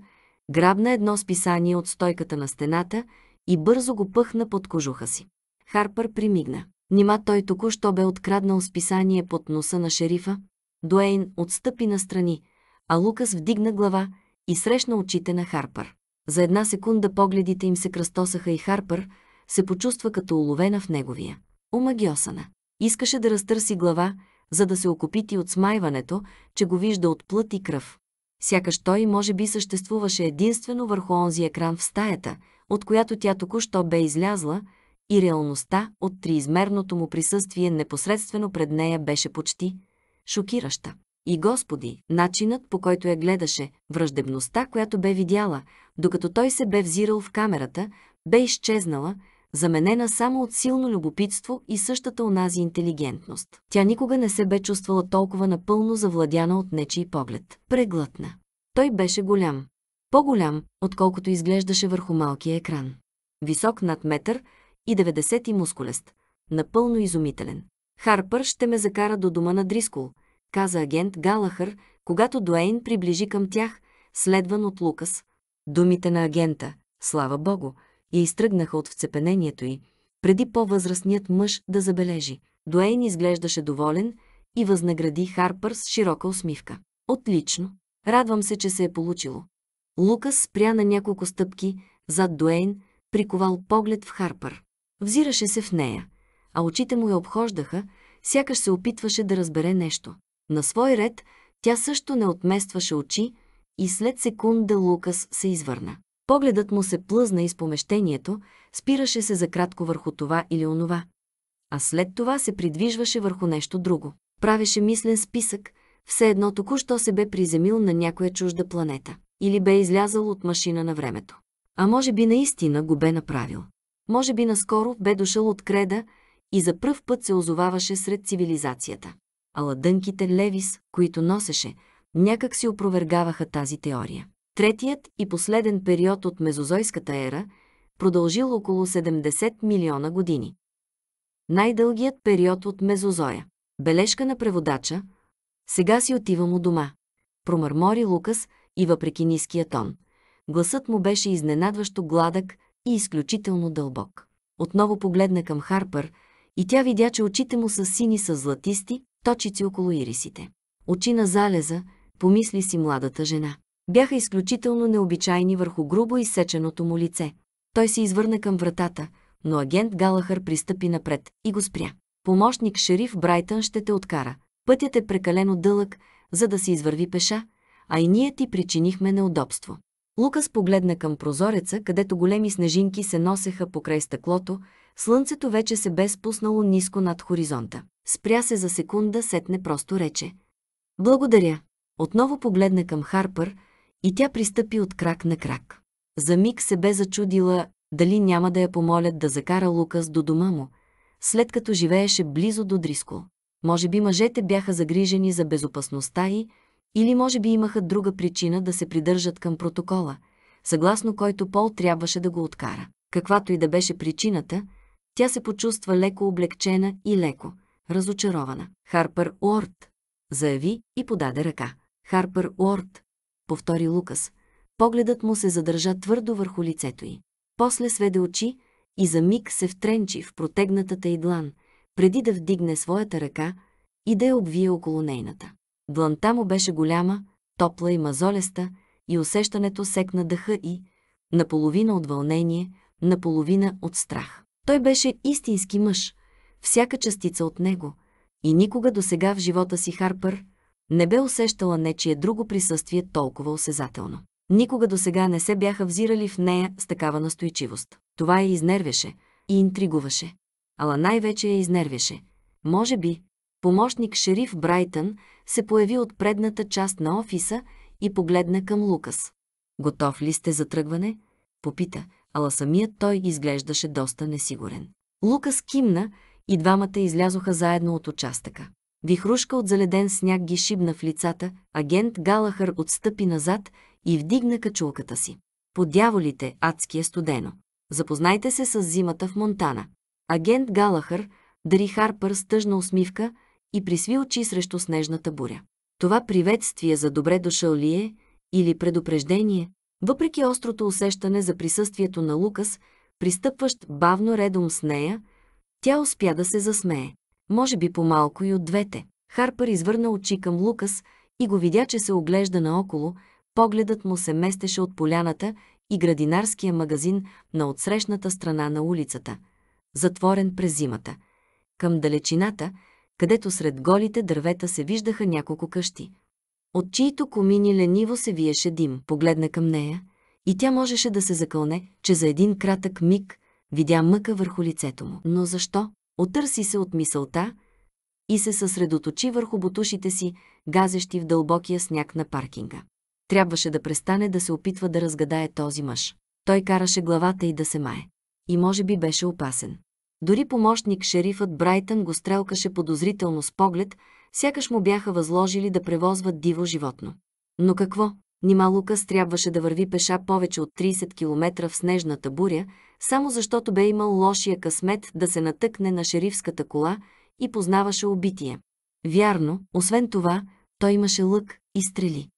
грабна едно списание от стойката на стената и бързо го пъхна под кожуха си. Харпър примигна. Нима той току-що бе откраднал списание под носа на шерифа. Дуейн отстъпи настрани, а Лукас вдигна глава и срещна очите на Харпър. За една секунда погледите им се кръстосаха и Харпър се почувства като уловена в неговия. Омагиосана. Искаше да разтърси глава, за да се окупити от смайването, че го вижда от плът и кръв. Сякаш той може би съществуваше единствено върху онзи екран в стаята, от която тя току-що бе излязла, и реалността от триизмерното му присъствие непосредствено пред нея беше почти шокираща. И Господи, начинът по който я гледаше, враждебността, която бе видяла, докато той се бе взирал в камерата, бе изчезнала, заменена само от силно любопитство и същата онази интелигентност. Тя никога не се бе чувствала толкова напълно завладяна от нечий поглед. Преглътна. Той беше голям. По-голям, отколкото изглеждаше върху малкия екран. Висок над метър и 90 ти мускулест. Напълно изумителен. Харпър ще ме закара до дома на Дрискол, каза агент Галахър, когато Дуейн приближи към тях, следван от Лукас. Думите на агента, слава богу, я изтръгнаха от вцепенението й, преди по-възрастният мъж да забележи. Дуейн изглеждаше доволен и възнагради Харпър с широка усмивка. Отлично! Радвам се, че се е получило. Лукас спря на няколко стъпки зад Дуейн, приковал поглед в Харпър. Взираше се в нея, а очите му я обхождаха, сякаш се опитваше да разбере нещо. На свой ред тя също не отместваше очи и след секунда Лукас се извърна. Погледът му се плъзна из помещението, спираше се за кратко върху това или онова. А след това се придвижваше върху нещо друго. Правеше мислен списък, все едно току-що се бе приземил на някоя чужда планета. Или бе излязал от машина на времето. А може би наистина го бе направил. Може би наскоро бе дошъл от креда и за пръв път се озоваваше сред цивилизацията. А ладънките Левис, които носеше, някак си опровергаваха тази теория. Третият и последен период от мезозойската ера продължил около 70 милиона години. Най-дългият период от мезозоя. Бележка на преводача «Сега си отивам у дома», промърмори Лукас и въпреки ниския тон. Гласът му беше изненадващо гладък и изключително дълбок. Отново погледна към Харпър и тя видя, че очите му са сини с златисти, точици около ирисите. Очи на залеза, помисли си младата жена бяха изключително необичайни върху грубо изсеченото му лице. Той се извърна към вратата, но агент Галахър пристъпи напред и го спря. Помощник шериф Брайтън ще те откара. Пътят е прекалено дълъг, за да се извърви пеша, а и ние ти причинихме неудобство. Лукас погледна към прозореца, където големи снежинки се носеха покрай стъклото, слънцето вече се бе спуснало ниско над хоризонта. Спря се за секунда, сетне просто рече. Благодаря. Отново погледна към Харпър, и тя пристъпи от крак на крак. За миг се бе зачудила, дали няма да я помолят да закара Лукас до дома му, след като живееше близо до Дриско. Може би мъжете бяха загрижени за безопасността й, или може би имаха друга причина да се придържат към протокола, съгласно който Пол трябваше да го откара. Каквато и да беше причината, тя се почувства леко облегчена и леко, разочарована. Харпер Уорд заяви и подаде ръка. Харпер Уорд повтори Лукас. Погледът му се задържа твърдо върху лицето й. После сведе очи и за миг се втренчи в протегнатата й длан, преди да вдигне своята ръка и да я обвие около нейната. Дланта му беше голяма, топла и мазолеста и усещането секна дъха и, наполовина от вълнение, наполовина от страх. Той беше истински мъж, всяка частица от него, и никога до сега в живота си Харпър – не бе усещала нечие е друго присъствие толкова осезателно. Никога до сега не се бяха взирали в нея с такава настойчивост. Това я изнервяше и интригуваше. Ала най-вече я изнервяше. Може би, помощник шериф Брайтън се появи от предната част на офиса и погледна към Лукас. «Готов ли сте за тръгване?» Попита, ала самият той изглеждаше доста несигурен. Лукас кимна и двамата излязоха заедно от участъка. Вихрушка от заледен сняг ги шибна в лицата, агент Галахър отстъпи назад и вдигна качулката си. По дяволите, адски е студено. Запознайте се с зимата в Монтана. Агент Галахър дари Харпър с тъжна усмивка и присви очи срещу снежната буря. Това приветствие за добре дошъл ли е или предупреждение, въпреки острото усещане за присъствието на Лукас, пристъпващ бавно редом с нея, тя успя да се засмее. Може би по-малко и от двете. Харпър извърна очи към Лукас и го видя, че се оглежда наоколо, погледът му се местеше от поляната и градинарския магазин на отсрещната страна на улицата, затворен през зимата. Към далечината, където сред голите дървета се виждаха няколко къщи. От чието комини лениво се виеше дим, погледна към нея и тя можеше да се закълне, че за един кратък миг видя мъка върху лицето му. Но защо? отърси се от мисълта и се съсредоточи върху бутушите си, газещи в дълбокия сняг на паркинга. Трябваше да престане да се опитва да разгадае този мъж. Той караше главата и да се мае. И може би беше опасен. Дори помощник шерифът Брайтън го стрелкаше подозрително с поглед, сякаш му бяха възложили да превозват диво животно. Но какво? Нима Лукас трябваше да върви пеша повече от 30 км в снежната буря, само защото бе имал лошия късмет да се натъкне на шерифската кола и познаваше убитие. Вярно, освен това, той имаше лък и стрели.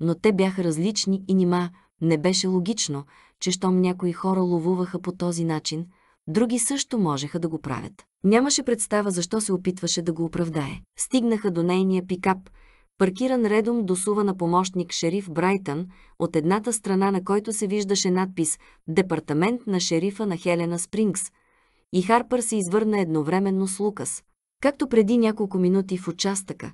Но те бяха различни и нима не беше логично, че щом някои хора ловуваха по този начин, други също можеха да го правят. Нямаше представа защо се опитваше да го оправдае. Стигнаха до нейния пикап, паркиран редом досува на помощник шериф Брайтън, от едната страна на който се виждаше надпис «Департамент на шерифа на Хелена Спрингс», и Харпър се извърна едновременно с Лукас. Както преди няколко минути в участъка,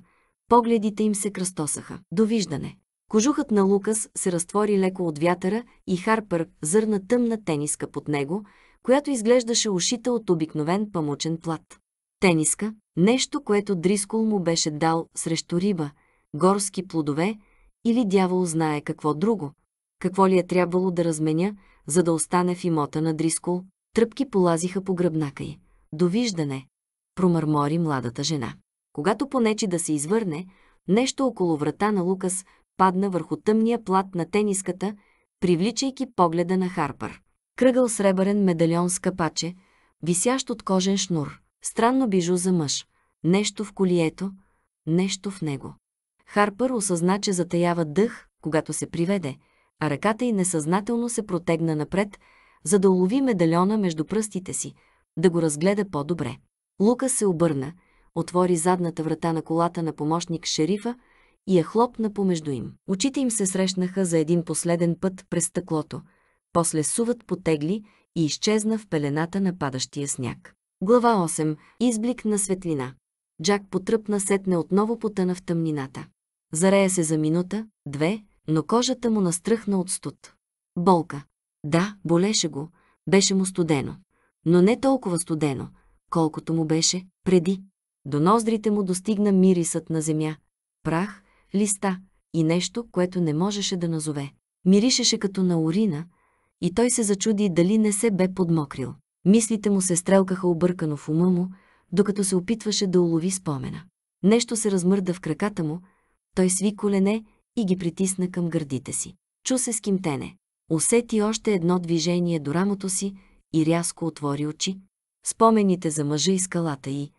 погледите им се кръстосаха. Довиждане! Кожухът на Лукас се разтвори леко от вятъра и Харпър зърна тъмна тениска под него, която изглеждаше ушита от обикновен памучен плат. Тениска – нещо, което Дрискол му беше дал срещу риба – горски плодове или дявол знае какво друго, какво ли е трябвало да разменя, за да остане в имота на Дрискол. Тръпки полазиха по гръбнака й. Довиждане, промърмори младата жена. Когато понечи да се извърне, нещо около врата на Лукас падна върху тъмния плат на тениската, привличайки погледа на Харпър. Кръгъл сребърен медальон с капаче, висящ от кожен шнур, странно бижу за мъж, нещо в колието, нещо в него. Харпър осъзна, че затаява дъх, когато се приведе, а ръката й несъзнателно се протегна напред, за да улови медальона между пръстите си, да го разгледа по-добре. Лука се обърна, отвори задната врата на колата на помощник шерифа и я хлопна помежду им. Очите им се срещнаха за един последен път през стъклото. После сувът потегли и изчезна в пелената на падащия сняг. Глава 8. Изблик на светлина. Джак потръпна сетне отново потъна в тъмнината. Зарея се за минута, две, но кожата му настръхна от студ. Болка. Да, болеше го, беше му студено. Но не толкова студено, колкото му беше преди. До ноздрите му достигна мирисът на земя, прах, листа и нещо, което не можеше да назове. Миришеше като на урина и той се зачуди дали не се бе подмокрил. Мислите му се стрелкаха объркано в ума му, докато се опитваше да улови спомена. Нещо се размърда в краката му, той сви колене и ги притисна към гърдите си. Чу се скимтене. Усети още едно движение до рамото си и рязко отвори очи. Спомените за мъжа и скалата й.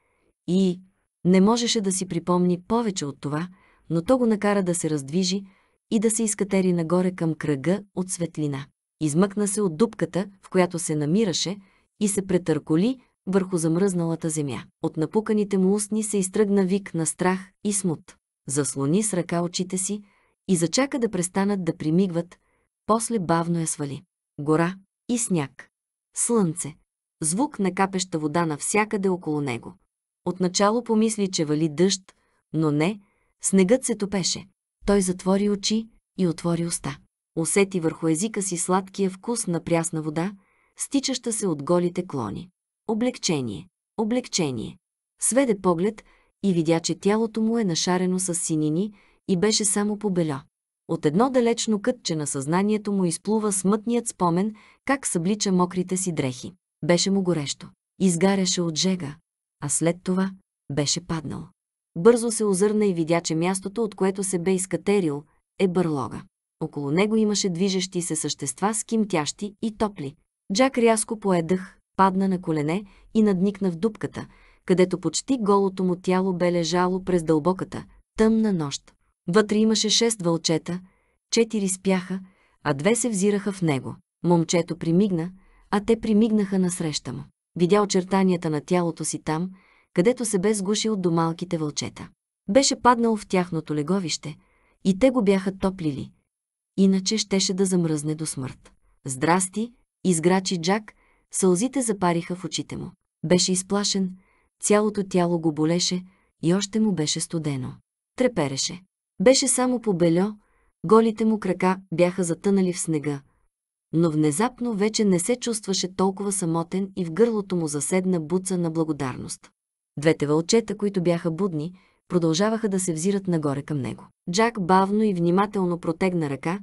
И не можеше да си припомни повече от това, но то го накара да се раздвижи и да се изкатери нагоре към кръга от светлина. Измъкна се от дупката, в която се намираше, и се претърколи върху замръзналата земя. От напуканите му устни се изтръгна вик на страх и смут заслони с ръка очите си и зачака да престанат да примигват, после бавно я свали. Гора и сняг. Слънце. Звук на капеща вода навсякъде около него. Отначало помисли, че вали дъжд, но не, снегът се топеше. Той затвори очи и отвори уста. Усети върху езика си сладкия вкус на прясна вода, стичаща се от голите клони. Облегчение. Облегчение. Сведе поглед и видя, че тялото му е нашарено с синини и беше само по От едно далечно кътче на съзнанието му изплува смътният спомен, как съблича мокрите си дрехи. Беше му горещо. Изгаряше от жега, а след това беше паднал. Бързо се озърна и видя, че мястото, от което се бе изкатерил, е бърлога. Около него имаше движещи се същества с кимтящи и топли. Джак рязко пое дъх, падна на колене и надникна в дупката – където почти голото му тяло бе лежало през дълбоката, тъмна нощ. Вътре имаше шест вълчета, четири спяха, а две се взираха в него. Момчето примигна, а те примигнаха насреща му. Видя очертанията на тялото си там, където се бе сгушил до малките вълчета. Беше паднал в тяхното леговище и те го бяха топлили. Иначе щеше да замръзне до смърт. Здрасти, изграчи Джак, сълзите запариха в очите му. Беше изплашен, Цялото тяло го болеше и още му беше студено. Трепереше. Беше само по бельо, голите му крака бяха затънали в снега. Но внезапно вече не се чувстваше толкова самотен и в гърлото му заседна буца на благодарност. Двете вълчета, които бяха будни, продължаваха да се взират нагоре към него. Джак бавно и внимателно протегна ръка,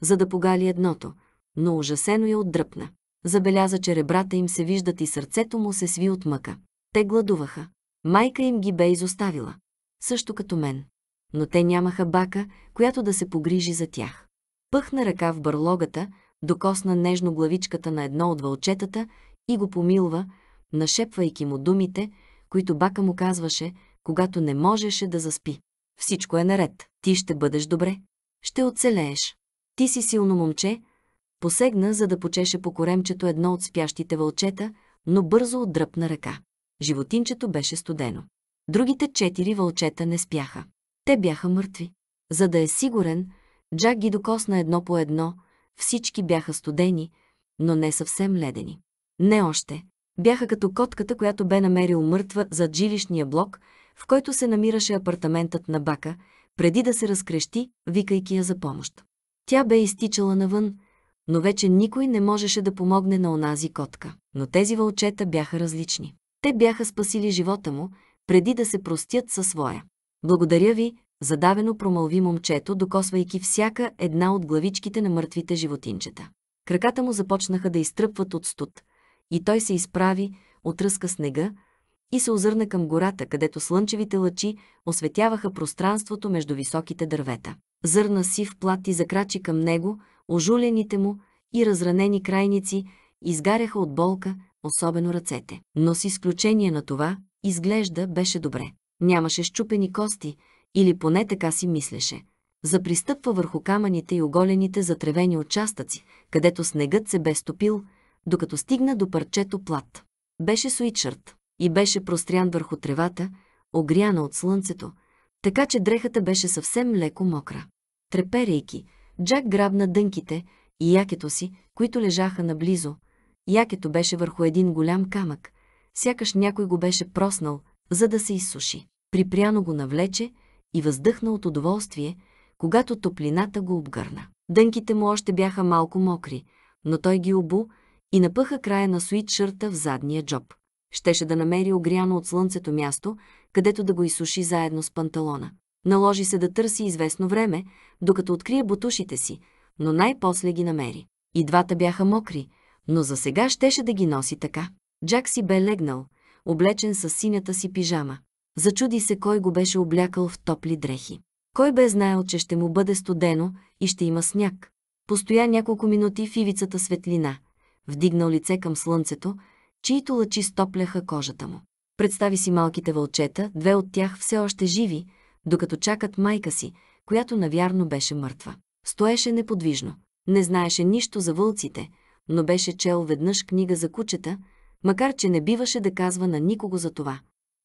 за да погали едното, но ужасено я отдръпна. Забеляза, че ребрата им се виждат и сърцето му се сви от мъка. Те гладуваха. Майка им ги бе изоставила. Също като мен. Но те нямаха бака, която да се погрижи за тях. Пъхна ръка в бърлогата, докосна нежно главичката на едно от вълчетата и го помилва, нашепвайки му думите, които бака му казваше, когато не можеше да заспи. Всичко е наред. Ти ще бъдеш добре. Ще оцелееш. Ти си силно момче. Посегна, за да почеше по коремчето едно от спящите вълчета, но бързо отдръпна ръка. Животинчето беше студено. Другите четири вълчета не спяха. Те бяха мъртви. За да е сигурен, Джак ги докосна едно по едно, всички бяха студени, но не съвсем ледени. Не още. Бяха като котката, която бе намерил мъртва зад жилищния блок, в който се намираше апартаментът на Бака, преди да се разкрещи, викайки я за помощ. Тя бе изтичала навън, но вече никой не можеше да помогне на онази котка. Но тези вълчета бяха различни. Те бяха спасили живота му, преди да се простят със своя. Благодаря ви, задавено промълви момчето, докосвайки всяка една от главичките на мъртвите животинчета. Краката му започнаха да изтръпват от студ, и той се изправи, отръска снега и се озърна към гората, където слънчевите лъчи осветяваха пространството между високите дървета. Зърна сив плат и закрачи към него, ожулените му и разранени крайници изгаряха от болка, особено ръцете. Но с изключение на това, изглежда беше добре. Нямаше щупени кости, или поне така си мислеше. Запристъпва върху камъните и оголените затревени участъци, където снегът се бе стопил, докато стигна до парчето плат. Беше суичърт и беше прострян върху тревата, огряна от слънцето, така че дрехата беше съвсем леко мокра. Треперейки, Джак грабна дънките и якето си, които лежаха наблизо, Якето беше върху един голям камък, сякаш някой го беше проснал, за да се изсуши. Припряно го навлече и въздъхна от удоволствие, когато топлината го обгърна. Дънките му още бяха малко мокри, но той ги обу и напъха края на суитшърта в задния джоб. Щеше да намери огряно от слънцето място, където да го изсуши заедно с панталона. Наложи се да търси известно време, докато открие бутушите си, но най-после ги намери. И двата бяха мокри, но за сега щеше да ги носи така. Джак си бе легнал, облечен с синята си пижама. Зачуди се кой го беше облякал в топли дрехи. Кой бе знаел, че ще му бъде студено и ще има сняг. Постоя няколко минути в ивицата светлина, вдигнал лице към слънцето, чието лъчи стопляха кожата му. Представи си малките вълчета, две от тях все още живи, докато чакат майка си, която навярно беше мъртва. Стоеше неподвижно. Не знаеше нищо за вълците, но беше чел веднъж книга за кучета, макар че не биваше да казва на никого за това.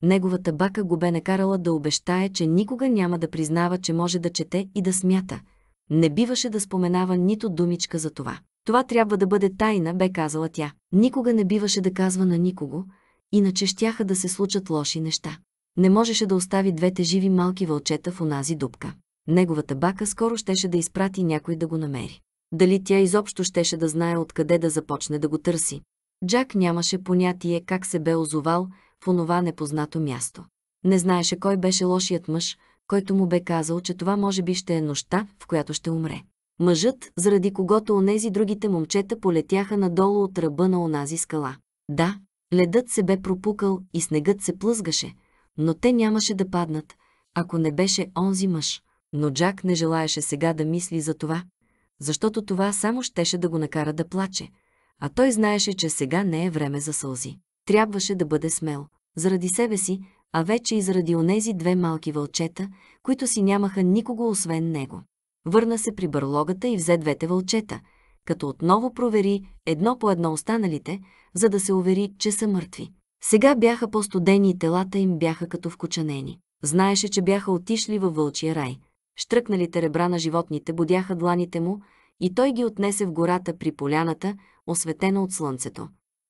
Неговата бака го бе накарала да обещае, че никога няма да признава, че може да чете и да смята. Не биваше да споменава нито думичка за това. Това трябва да бъде тайна, бе казала тя. Никога не биваше да казва на никого, иначе щяха да се случат лоши неща. Не можеше да остави двете живи малки вълчета в онази дупка. Неговата бака скоро щеше да изпрати някой да го намери. Дали тя изобщо щеше да знае откъде да започне да го търси. Джак нямаше понятие как се бе озовал в онова непознато място. Не знаеше кой беше лошият мъж, който му бе казал, че това може би ще е нощта, в която ще умре. Мъжът, заради когото онези другите момчета полетяха надолу от ръба на онази скала. Да, ледът се бе пропукал и снегът се плъзгаше, но те нямаше да паднат, ако не беше онзи мъж. Но Джак не желаеше сега да мисли за това защото това само щеше да го накара да плаче, а той знаеше, че сега не е време за сълзи. Трябваше да бъде смел, заради себе си, а вече и заради онези две малки вълчета, които си нямаха никого освен него. Върна се при бърлогата и взе двете вълчета, като отново провери едно по едно останалите, за да се увери, че са мъртви. Сега бяха по-студени и телата им бяха като вкучанени. Знаеше, че бяха отишли във вълчия рай – Штръкналите ребра на животните будяха дланите му и той ги отнесе в гората при поляната, осветена от слънцето.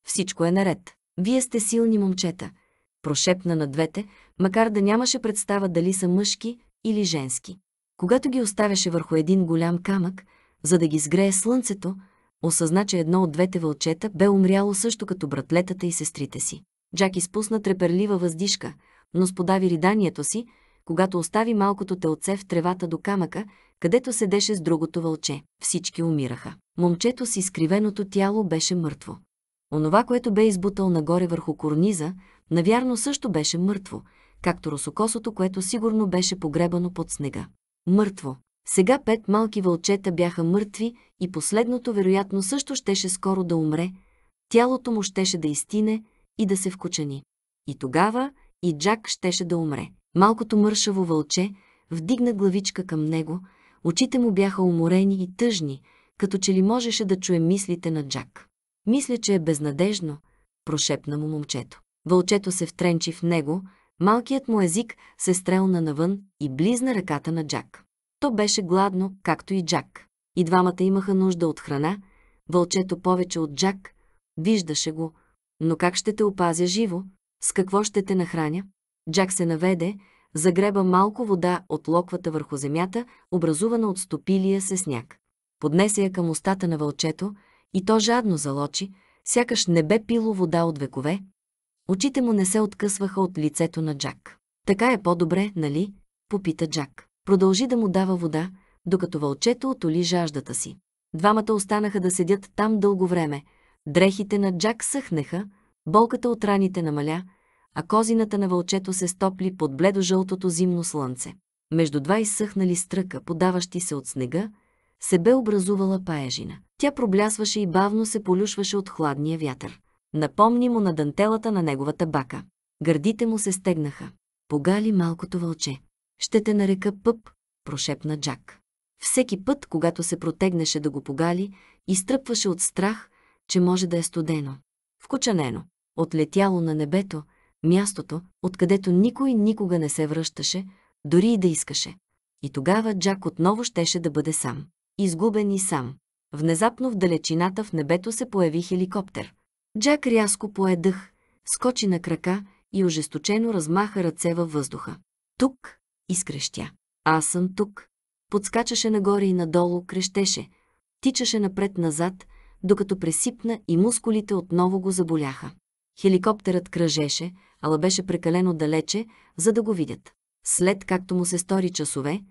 Всичко е наред. Вие сте силни момчета. Прошепна на двете, макар да нямаше представа дали са мъжки или женски. Когато ги оставяше върху един голям камък, за да ги сгрее слънцето, осъзна, че едно от двете вълчета бе умряло също като братлетата и сестрите си. Джак изпусна треперлива въздишка, но сподави риданието си, когато остави малкото телце в тревата до камъка, където седеше с другото вълче. Всички умираха. Момчето с изкривеното тяло беше мъртво. Онова, което бе избутал нагоре върху корниза, навярно също беше мъртво, както росокосото, което сигурно беше погребано под снега. Мъртво. Сега пет малки вълчета бяха мъртви и последното вероятно също щеше скоро да умре, тялото му щеше да изтине и да се вкучани. И тогава и Джак щеше да умре. Малкото мършаво вълче вдигна главичка към него, очите му бяха уморени и тъжни, като че ли можеше да чуе мислите на Джак. Мисля, че е безнадежно, прошепна му момчето. Вълчето се втренчи в него, малкият му език се стрелна навън и близна ръката на Джак. То беше гладно, както и Джак. И двамата имаха нужда от храна, вълчето повече от Джак, виждаше го, но как ще те опазя живо, с какво ще те нахраня? Джак се наведе, загреба малко вода от локвата върху земята, образувана от стопилия се сняг. Поднесе я към устата на вълчето и то жадно залочи, сякаш не бе пило вода от векове. Очите му не се откъсваха от лицето на Джак. Така е по-добре, нали? попита Джак. Продължи да му дава вода, докато вълчето отоли жаждата си. Двамата останаха да седят там дълго време. Дрехите на Джак съхнеха, болката от раните намаля, а козината на вълчето се стопли под бледо-жълтото зимно слънце. Между два изсъхнали стръка, подаващи се от снега, се бе образувала паежина. Тя проблясваше и бавно се полюшваше от хладния вятър. Напомни му на дантелата на неговата бака. Гърдите му се стегнаха. Погали малкото вълче. Ще те нарека пъп, прошепна Джак. Всеки път, когато се протегнеше да го погали, изтръпваше от страх, че може да е студено. Вкучанено, отлетяло на небето, мястото, откъдето никой никога не се връщаше, дори и да искаше. И тогава Джак отново щеше да бъде сам. Изгубен и сам. Внезапно в далечината в небето се появи хеликоптер. Джак рязко пое дъх, скочи на крака и ожесточено размаха ръце във въздуха. Тук, изкрещя. Аз съм тук. Подскачаше нагоре и надолу, крещеше. Тичаше напред-назад, докато пресипна и мускулите отново го заболяха. Хеликоптерът кръжеше, ала беше прекалено далече, за да го видят. След както му се стори часове,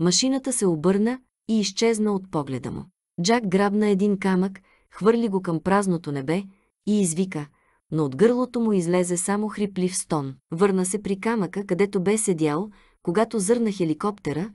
машината се обърна и изчезна от погледа му. Джак грабна един камък, хвърли го към празното небе и извика, но от гърлото му излезе само хриплив стон. Върна се при камъка, където бе седял, когато зърна хеликоптера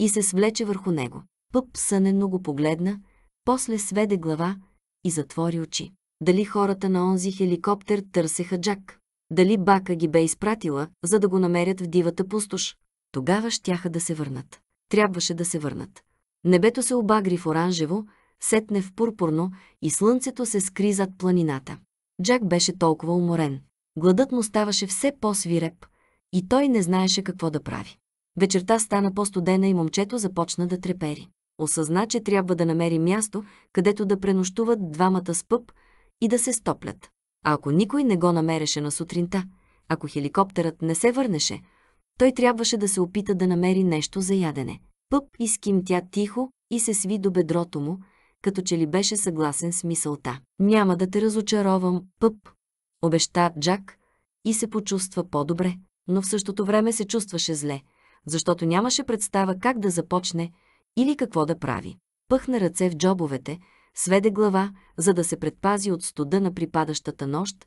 и се свлече върху него. Пъп сънено го погледна, после сведе глава и затвори очи. Дали хората на онзи хеликоптер търсеха Джак? дали Бака ги бе изпратила, за да го намерят в дивата пустош. Тогава щяха да се върнат. Трябваше да се върнат. Небето се обагри в оранжево, сетне в пурпурно и слънцето се скри зад планината. Джак беше толкова уморен. Гладът му ставаше все по-свиреп и той не знаеше какво да прави. Вечерта стана по-студена и момчето започна да трепери. Осъзна, че трябва да намери място, където да пренощуват двамата с пъп и да се стоплят. А ако никой не го намереше на сутринта, ако хеликоптерът не се върнеше, той трябваше да се опита да намери нещо за ядене. Пъп изкимтя тихо и се сви до бедрото му, като че ли беше съгласен с мисълта. «Няма да те разочаровам, Пъп», обеща Джак и се почувства по-добре, но в същото време се чувстваше зле, защото нямаше представа как да започне или какво да прави. Пъхна ръце в джобовете – сведе глава, за да се предпази от студа на припадащата нощ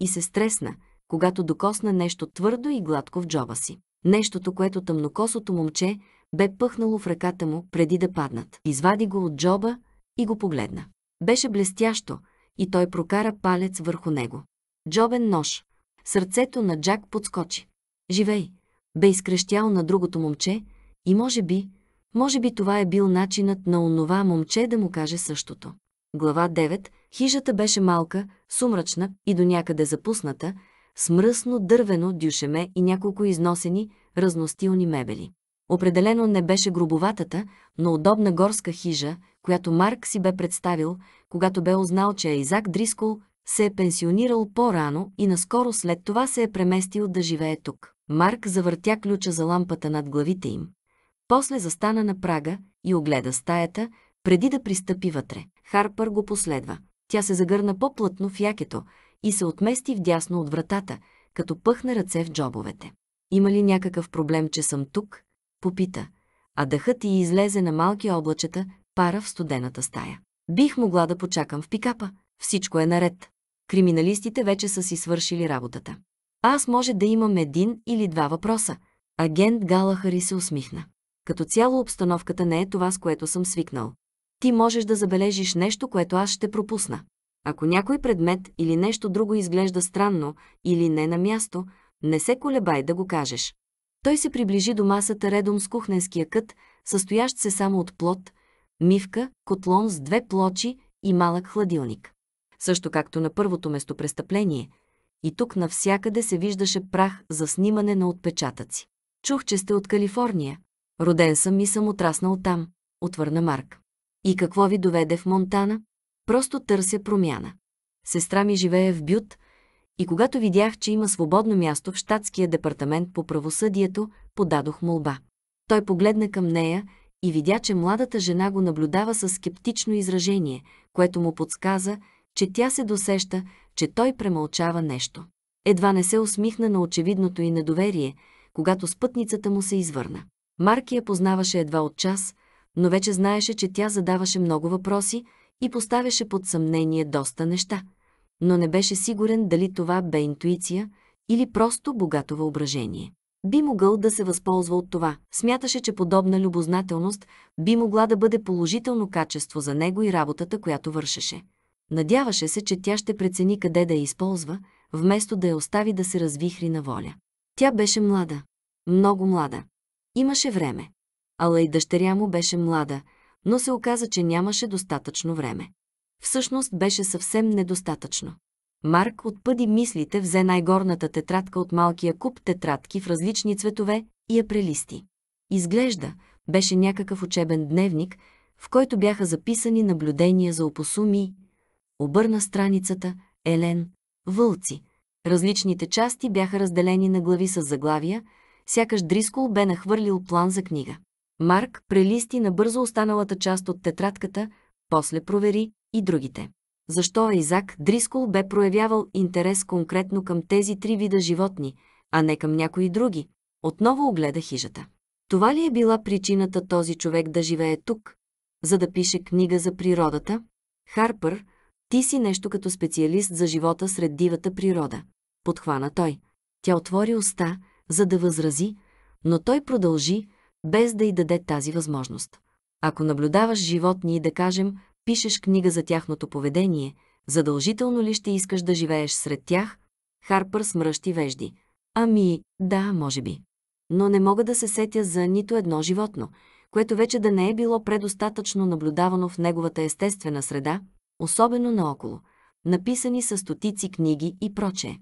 и се стресна, когато докосна нещо твърдо и гладко в джоба си. Нещото, което тъмнокосото момче бе пъхнало в ръката му преди да паднат. Извади го от джоба и го погледна. Беше блестящо и той прокара палец върху него. Джобен нож. Сърцето на Джак подскочи. Живей! Бе изкрещял на другото момче и може би може би това е бил начинът на онова момче да му каже същото. Глава 9. Хижата беше малка, сумрачна и до някъде запусната, с мръсно дървено дюшеме и няколко износени, разностилни мебели. Определено не беше грубоватата, но удобна горска хижа, която Марк си бе представил, когато бе узнал, че Айзак Дрискол се е пенсионирал по-рано и наскоро след това се е преместил да живее тук. Марк завъртя ключа за лампата над главите им. После застана на прага и огледа стаята, преди да пристъпи вътре. Харпър го последва. Тя се загърна по-плътно в якето и се отмести вдясно от вратата, като пъхна ръце в джобовете. Има ли някакъв проблем, че съм тук? Попита. А дъхът и излезе на малки облачета, пара в студената стая. Бих могла да почакам в пикапа. Всичко е наред. Криминалистите вече са си свършили работата. Аз може да имам един или два въпроса. Агент Галахари се усмихна. Като цяло обстановката не е това, с което съм свикнал. Ти можеш да забележиш нещо, което аз ще пропусна. Ако някой предмет или нещо друго изглежда странно или не на място, не се колебай да го кажеш. Той се приближи до масата редом с кухненския кът, състоящ се само от плод, мивка, котлон с две плочи и малък хладилник. Също както на първото местопрестъпление, и тук навсякъде се виждаше прах за снимане на отпечатъци. Чух, че сте от Калифорния, Роден съм и съм отраснал там, отвърна Марк. И какво ви доведе в Монтана? Просто търся промяна. Сестра ми живее в Бют и когато видях, че има свободно място в щатския департамент по правосъдието, подадох молба. Той погледна към нея и видя, че младата жена го наблюдава със скептично изражение, което му подсказа, че тя се досеща, че той премълчава нещо. Едва не се усмихна на очевидното и недоверие, когато спътницата му се извърна. Марки я познаваше едва от час, но вече знаеше, че тя задаваше много въпроси и поставяше под съмнение доста неща, но не беше сигурен дали това бе интуиция или просто богато въображение. Би могъл да се възползва от това. Смяташе, че подобна любознателност би могла да бъде положително качество за него и работата, която вършеше. Надяваше се, че тя ще прецени къде да я използва, вместо да я остави да се развихри на воля. Тя беше млада. Много млада. Имаше време. Ала и дъщеря му беше млада, но се оказа, че нямаше достатъчно време. Всъщност беше съвсем недостатъчно. Марк отпъди мислите, взе най-горната тетрадка от малкия куп тетрадки в различни цветове и я прелисти. Изглежда, беше някакъв учебен дневник, в който бяха записани наблюдения за опосуми, обърна страницата, елен, вълци. Различните части бяха разделени на глави с заглавия – сякаш Дрискол бе нахвърлил план за книга. Марк прелисти набързо останалата част от тетрадката, после провери и другите. Защо Изак Дрискол бе проявявал интерес конкретно към тези три вида животни, а не към някои други? Отново огледа хижата. Това ли е била причината този човек да живее тук, за да пише книга за природата? Харпър, ти си нещо като специалист за живота сред дивата природа. Подхвана той. Тя отвори уста, за да възрази, но той продължи, без да й даде тази възможност. Ако наблюдаваш животни и да кажем, пишеш книга за тяхното поведение, задължително ли ще искаш да живееш сред тях? Харпър смръщи вежди. Ами, да, може би. Но не мога да се сетя за нито едно животно, което вече да не е било предостатъчно наблюдавано в неговата естествена среда, особено наоколо. Написани са стотици книги и прочее.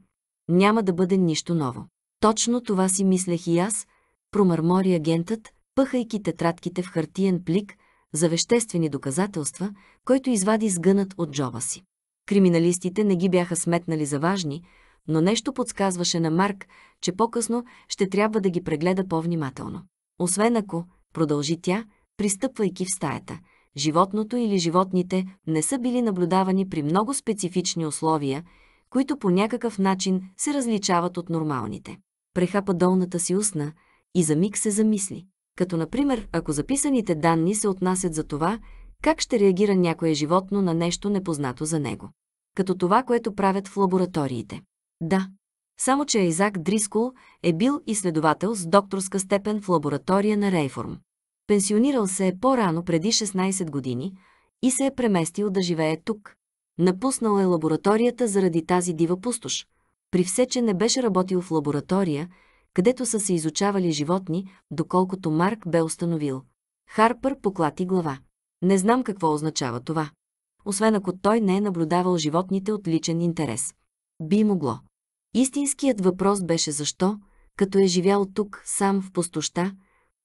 Няма да бъде нищо ново. Точно това си мислех и аз, промърмори агентът, пъхайки тетрадките в хартиен плик за веществени доказателства, който извади сгънат от джоба си. Криминалистите не ги бяха сметнали за важни, но нещо подсказваше на Марк, че по-късно ще трябва да ги прегледа по-внимателно. Освен ако, продължи тя, пристъпвайки в стаята, животното или животните не са били наблюдавани при много специфични условия, които по някакъв начин се различават от нормалните прехапа долната си устна и за миг се замисли. Като например, ако записаните данни се отнасят за това, как ще реагира някое животно на нещо непознато за него. Като това, което правят в лабораториите. Да, само че Айзак Дрискол е бил изследовател с докторска степен в лаборатория на Рейформ. Пенсионирал се е по-рано преди 16 години и се е преместил да живее тук. Напуснал е лабораторията заради тази дива пустош – при все, че не беше работил в лаборатория, където са се изучавали животни, доколкото Марк бе установил. Харпър поклати глава. Не знам какво означава това. Освен ако той не е наблюдавал животните от личен интерес. Би могло. Истинският въпрос беше защо, като е живял тук, сам в пустоща,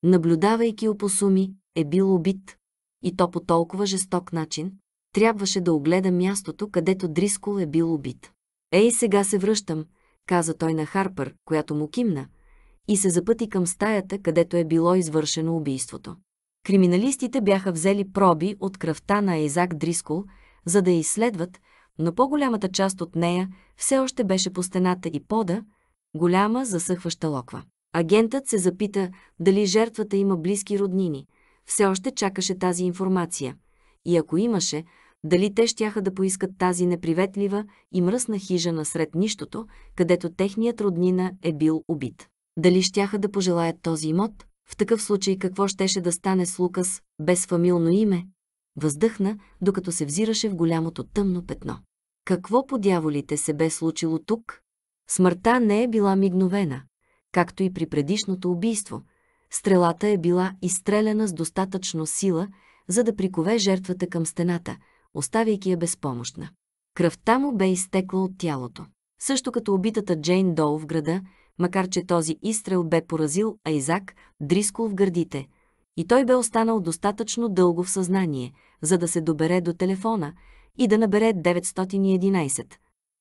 наблюдавайки опосуми, е бил убит. И то по толкова жесток начин, трябваше да огледа мястото, където Дрискол е бил убит. Ей, сега се връщам, каза той на Харпър, която му кимна, и се запъти към стаята, където е било извършено убийството. Криминалистите бяха взели проби от кръвта на Изак Дрискол, за да я изследват, но по-голямата част от нея все още беше по стената и пода, голяма засъхваща локва. Агентът се запита дали жертвата има близки роднини. Все още чакаше тази информация. И ако имаше, дали те щяха да поискат тази неприветлива и мръсна хижа насред нищото, където техният роднина е бил убит. Дали щяха да пожелаят този имот, в такъв случай какво щеше да стане с Лукас, без фамилно име? Въздъхна, докато се взираше в голямото тъмно петно. Какво по дяволите се бе случило тук? Смъртта не е била мигновена, както и при предишното убийство. Стрелата е била изстреляна с достатъчно сила, за да прикове жертвата към стената – оставяйки я безпомощна. Кръвта му бе изтекла от тялото. Също като убитата Джейн Доу в града, макар че този изстрел бе поразил Айзак, дрискол в гърдите. И той бе останал достатъчно дълго в съзнание, за да се добере до телефона и да набере 911.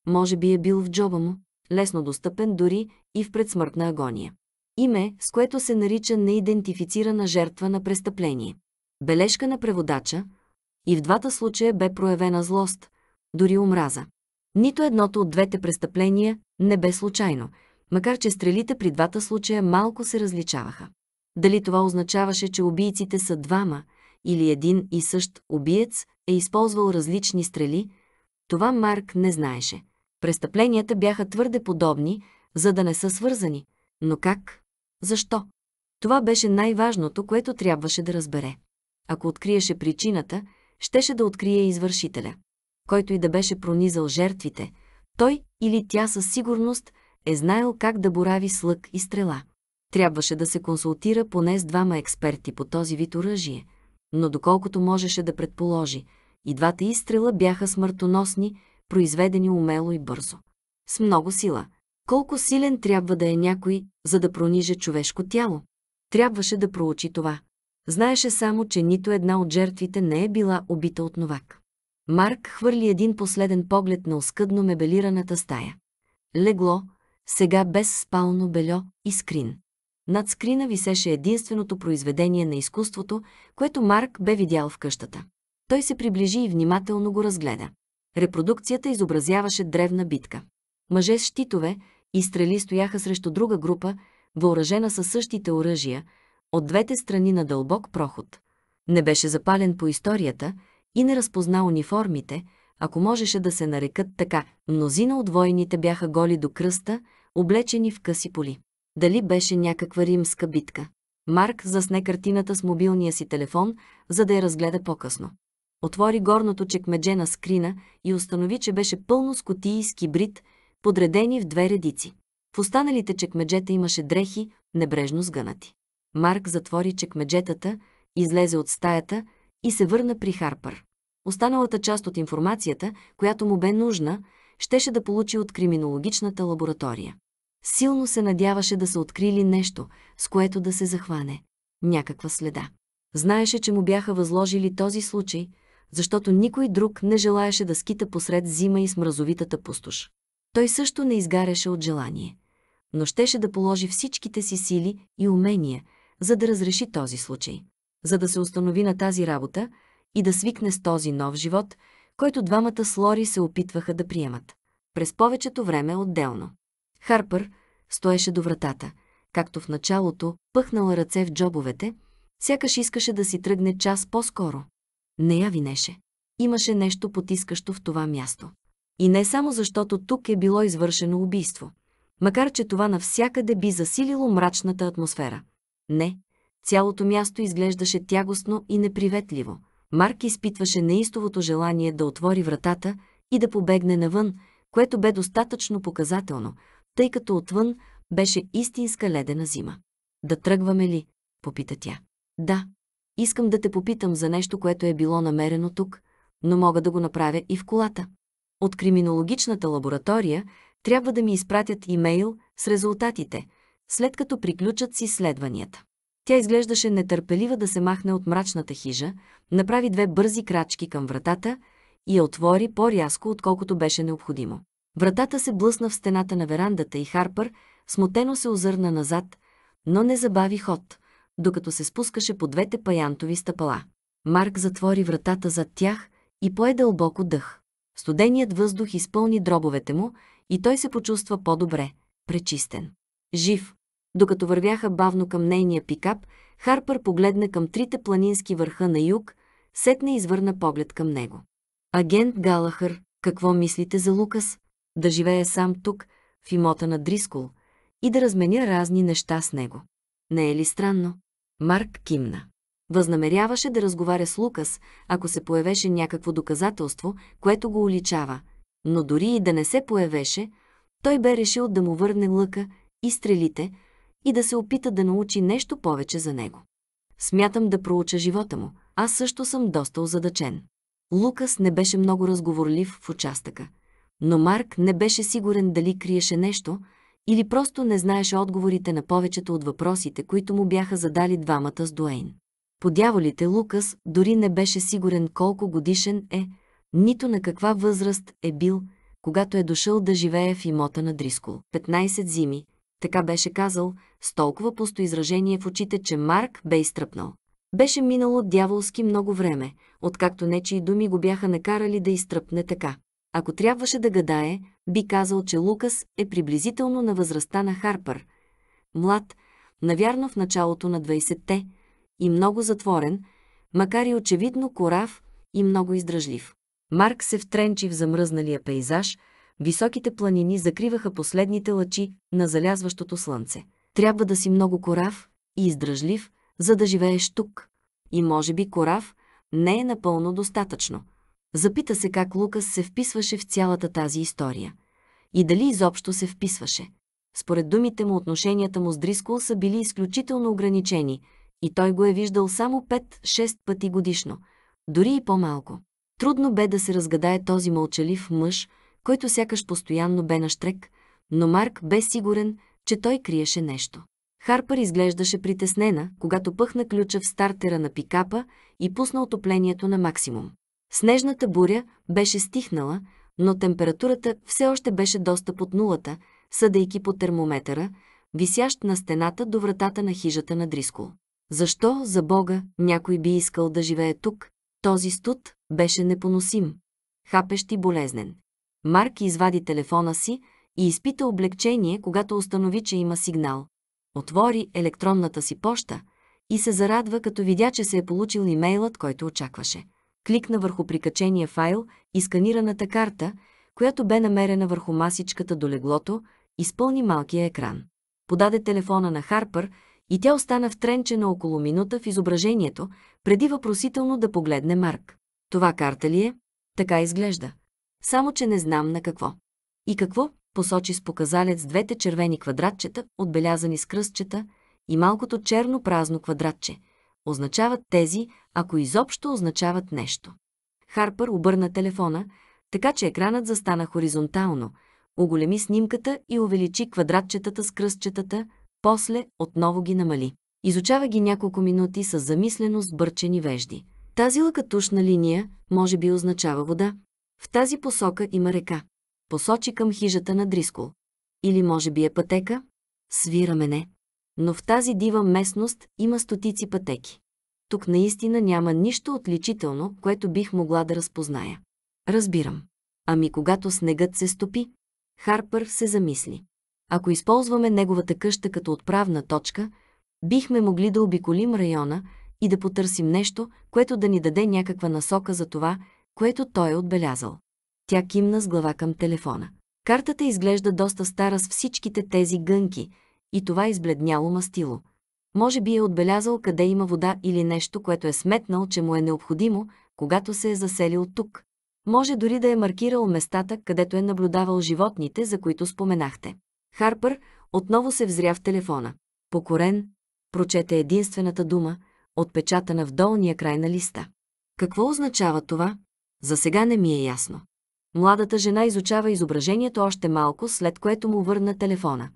Може би е бил в джоба му, лесно достъпен дори и в предсмъртна агония. Име, с което се нарича неидентифицирана жертва на престъпление. Бележка на преводача – и в двата случая бе проявена злост, дори омраза. Нито едното от двете престъпления не бе случайно, макар че стрелите при двата случая малко се различаваха. Дали това означаваше, че убийците са двама или един и същ убиец е използвал различни стрели, това Марк не знаеше. Престъпленията бяха твърде подобни, за да не са свързани. Но как? Защо? Това беше най-важното, което трябваше да разбере. Ако откриеше причината, щеше да открие извършителя. Който и да беше пронизал жертвите, той или тя със сигурност е знаел как да борави с лък и стрела. Трябваше да се консултира поне с двама експерти по този вид оръжие, но доколкото можеше да предположи, и двата изстрела бяха смъртоносни, произведени умело и бързо. С много сила. Колко силен трябва да е някой, за да прониже човешко тяло? Трябваше да проучи това. Знаеше само, че нито една от жертвите не е била убита от новак. Марк хвърли един последен поглед на оскъдно мебелираната стая. Легло, сега без спално бельо и скрин. Над скрина висеше единственото произведение на изкуството, което Марк бе видял в къщата. Той се приближи и внимателно го разгледа. Репродукцията изобразяваше древна битка. Мъже с щитове и стрели стояха срещу друга група, въоръжена със същите оръжия – от двете страни на дълбок проход. Не беше запален по историята и не разпозна униформите, ако можеше да се нарекат така. Мнозина от войните бяха голи до кръста, облечени в къси поли. Дали беше някаква римска битка? Марк засне картината с мобилния си телефон, за да я разгледа по-късно. Отвори горното чекмедже на скрина и установи, че беше пълно с котии с кибрид, подредени в две редици. В останалите чекмеджета имаше дрехи, небрежно сгънати. Марк затвори чекмеджетата, излезе от стаята и се върна при Харпър. Останалата част от информацията, която му бе нужна, щеше да получи от криминологичната лаборатория. Силно се надяваше да са открили нещо, с което да се захване. Някаква следа. Знаеше, че му бяха възложили този случай, защото никой друг не желаеше да скита посред зима и смразовитата пустош. Той също не изгаряше от желание, но щеше да положи всичките си сили и умения – за да разреши този случай, за да се установи на тази работа и да свикне с този нов живот, който двамата с Лори се опитваха да приемат. През повечето време отделно. Харпър стоеше до вратата, както в началото, пъхнала ръце в джобовете, сякаш искаше да си тръгне час по-скоро. Не я винеше. Имаше нещо потискащо в това място. И не само защото тук е било извършено убийство, макар че това навсякъде би засилило мрачната атмосфера – не, цялото място изглеждаше тягостно и неприветливо. Марк изпитваше неистовото желание да отвори вратата и да побегне навън, което бе достатъчно показателно, тъй като отвън беше истинска ледена зима. Да тръгваме ли? попита тя. Да. Искам да те попитам за нещо, което е било намерено тук, но мога да го направя и в колата. От криминологичната лаборатория трябва да ми изпратят имейл с резултатите – след като приключат с изследванията. Тя изглеждаше нетърпелива да се махне от мрачната хижа, направи две бързи крачки към вратата и я отвори по-рязко, отколкото беше необходимо. Вратата се блъсна в стената на верандата и Харпър смутено се озърна назад, но не забави ход, докато се спускаше по двете паянтови стъпала. Марк затвори вратата зад тях и пое дълбоко дъх. Студеният въздух изпълни дробовете му и той се почувства по-добре, пречистен. Жив. Докато вървяха бавно към нейния пикап, Харпър погледна към трите планински върха на юг, сетне извърна поглед към него. Агент Галахър, какво мислите за Лукас? Да живее сам тук, в имота на Дрискол, и да разменя разни неща с него. Не е ли странно? Марк кимна. Възнамеряваше да разговаря с Лукас, ако се появеше някакво доказателство, което го уличава. Но дори и да не се появеше, той бе решил да му върне лъка и стрелите и да се опита да научи нещо повече за него. Смятам да проуча живота му. Аз също съм доста озадачен. Лукас не беше много разговорлив в участъка, но Марк не беше сигурен дали криеше нещо или просто не знаеше отговорите на повечето от въпросите, които му бяха задали двамата с Дуейн. По дяволите Лукас дори не беше сигурен колко годишен е, нито на каква възраст е бил, когато е дошъл да живее в имота на Дрискол. 15 зими, така беше казал, с толкова пусто изражение в очите, че Марк бе изтръпнал. Беше минало дяволски много време, откакто нечии думи го бяха накарали да изтръпне така. Ако трябваше да гадае, би казал, че Лукас е приблизително на възрастта на Харпър. Млад, навярно в началото на 20-те, и много затворен, макар и очевидно корав и много издръжлив. Марк се втренчи в замръзналия пейзаж – високите планини закриваха последните лъчи на залязващото слънце. Трябва да си много корав и издръжлив, за да живееш тук. И може би корав не е напълно достатъчно. Запита се как Лукас се вписваше в цялата тази история. И дали изобщо се вписваше. Според думите му отношенията му с Дрискул са били изключително ограничени и той го е виждал само 5-6 пъти годишно, дори и по-малко. Трудно бе да се разгадае този мълчалив мъж – който сякаш постоянно бе на штрек, но Марк бе сигурен, че той криеше нещо. Харпър изглеждаше притеснена, когато пъхна ключа в стартера на пикапа и пусна отоплението на максимум. Снежната буря беше стихнала, но температурата все още беше доста под нулата, съдейки по термометъра, висящ на стената до вратата на хижата на Дрискол. Защо, за Бога, някой би искал да живее тук? Този студ беше непоносим, хапещ и болезнен. Марк извади телефона си и изпита облегчение, когато установи, че има сигнал. Отвори електронната си поща и се зарадва, като видя, че се е получил имейлът, който очакваше. Кликна върху прикачения файл и сканираната карта, която бе намерена върху масичката до леглото, изпълни малкия екран. Подаде телефона на Харпър и тя остана втренчена около минута в изображението, преди въпросително да погледне Марк. Това карта ли е? Така изглежда само че не знам на какво. И какво? Посочи с показалец двете червени квадратчета, отбелязани с кръстчета, и малкото черно празно квадратче. Означават тези, ако изобщо означават нещо. Харпър обърна телефона, така че екранът застана хоризонтално, оголеми снимката и увеличи квадратчетата с кръстчетата, после отново ги намали. Изучава ги няколко минути с замислено сбърчени вежди. Тази лъкатушна линия може би означава вода, в тази посока има река. Посочи към хижата на Дрискол. Или може би е пътека? Свира мене. Но в тази дива местност има стотици пътеки. Тук наистина няма нищо отличително, което бих могла да разпозная. Разбирам. Ами когато снегът се стопи, Харпър се замисли. Ако използваме неговата къща като отправна точка, бихме могли да обиколим района и да потърсим нещо, което да ни даде някаква насока за това, което той е отбелязал. Тя кимна с глава към телефона. Картата изглежда доста стара с всичките тези гънки и това избледняло мастило. Може би е отбелязал къде има вода или нещо, което е сметнал, че му е необходимо, когато се е заселил тук. Може дори да е маркирал местата, където е наблюдавал животните, за които споменахте. Харпър отново се взря в телефона. Покорен, прочете единствената дума, отпечатана в долния край на листа. Какво означава това? За сега не ми е ясно. Младата жена изучава изображението още малко, след което му върна телефона.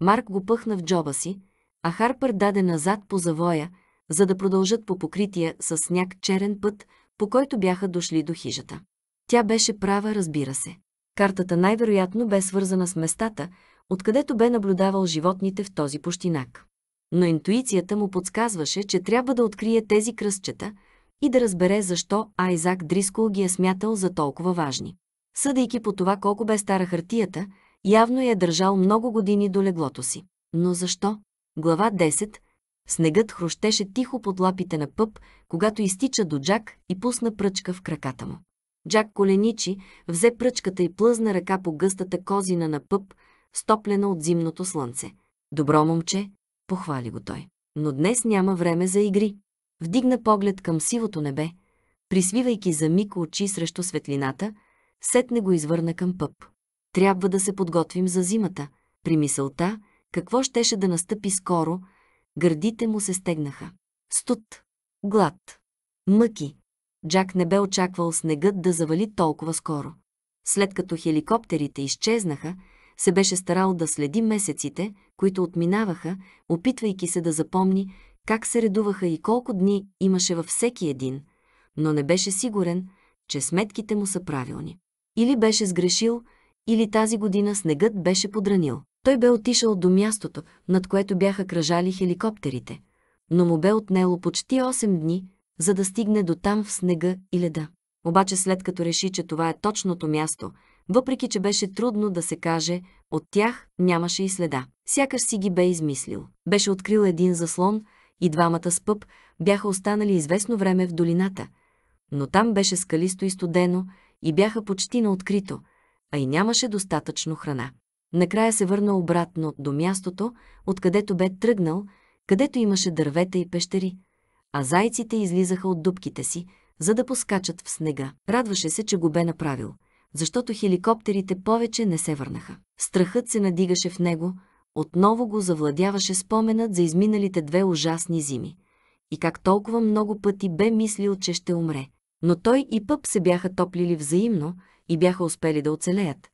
Марк го пъхна в джоба си, а Харпър даде назад по завоя, за да продължат по покрития с сняг черен път, по който бяха дошли до хижата. Тя беше права, разбира се. Картата най-вероятно бе свързана с местата, откъдето бе наблюдавал животните в този пущинак. Но интуицията му подсказваше, че трябва да открие тези кръстчета – и да разбере защо Айзак Дрискол ги е смятал за толкова важни. Съдейки по това колко бе стара хартията, явно я е държал много години до леглото си. Но защо? Глава 10. Снегът хрущеше тихо под лапите на пъп, когато изтича до Джак и пусна пръчка в краката му. Джак коленичи, взе пръчката и плъзна ръка по гъстата козина на пъп, стоплена от зимното слънце. Добро момче, похвали го той. Но днес няма време за игри вдигна поглед към сивото небе, присвивайки за миг очи срещу светлината, сетне го извърна към пъп. Трябва да се подготвим за зимата. При мисълта, какво щеше да настъпи скоро, гърдите му се стегнаха. Студ, глад, мъки. Джак не бе очаквал снегът да завали толкова скоро. След като хеликоптерите изчезнаха, се беше старал да следи месеците, които отминаваха, опитвайки се да запомни как се редуваха и колко дни имаше във всеки един, но не беше сигурен, че сметките му са правилни. Или беше сгрешил, или тази година снегът беше подранил. Той бе отишъл до мястото, над което бяха кръжали хеликоптерите, но му бе отнело почти 8 дни, за да стигне до там в снега и леда. Обаче след като реши, че това е точното място, въпреки че беше трудно да се каже, от тях нямаше и следа. Сякаш си ги бе измислил. Беше открил един заслон, и двамата с пъп бяха останали известно време в долината, но там беше скалисто и студено и бяха почти на открито, а и нямаше достатъчно храна. Накрая се върна обратно до мястото, откъдето бе тръгнал, където имаше дървета и пещери, а зайците излизаха от дубките си, за да поскачат в снега. Радваше се, че го бе направил, защото хеликоптерите повече не се върнаха. Страхът се надигаше в него – отново го завладяваше споменът за изминалите две ужасни зими. И как толкова много пъти бе мислил, че ще умре. Но той и пъп се бяха топлили взаимно и бяха успели да оцелеят.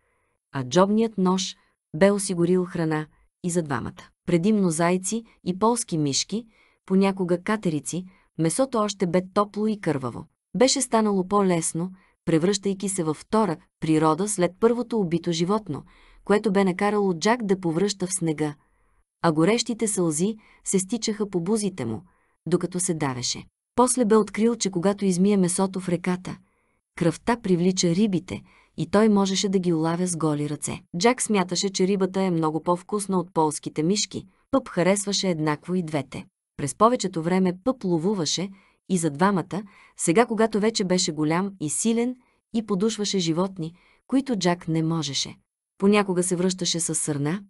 А джобният нож бе осигурил храна и за двамата. Предимно зайци и полски мишки, понякога катерици, месото още бе топло и кърваво. Беше станало по-лесно, превръщайки се във втора природа след първото убито животно – което бе накарало Джак да повръща в снега, а горещите сълзи се стичаха по бузите му, докато се давеше. После бе открил, че когато измие месото в реката, кръвта привлича рибите и той можеше да ги улавя с голи ръце. Джак смяташе, че рибата е много по-вкусна от полските мишки. Пъп харесваше еднакво и двете. През повечето време Пъп ловуваше и за двамата, сега когато вече беше голям и силен и подушваше животни, които Джак не можеше. Понякога се връщаше с сърна,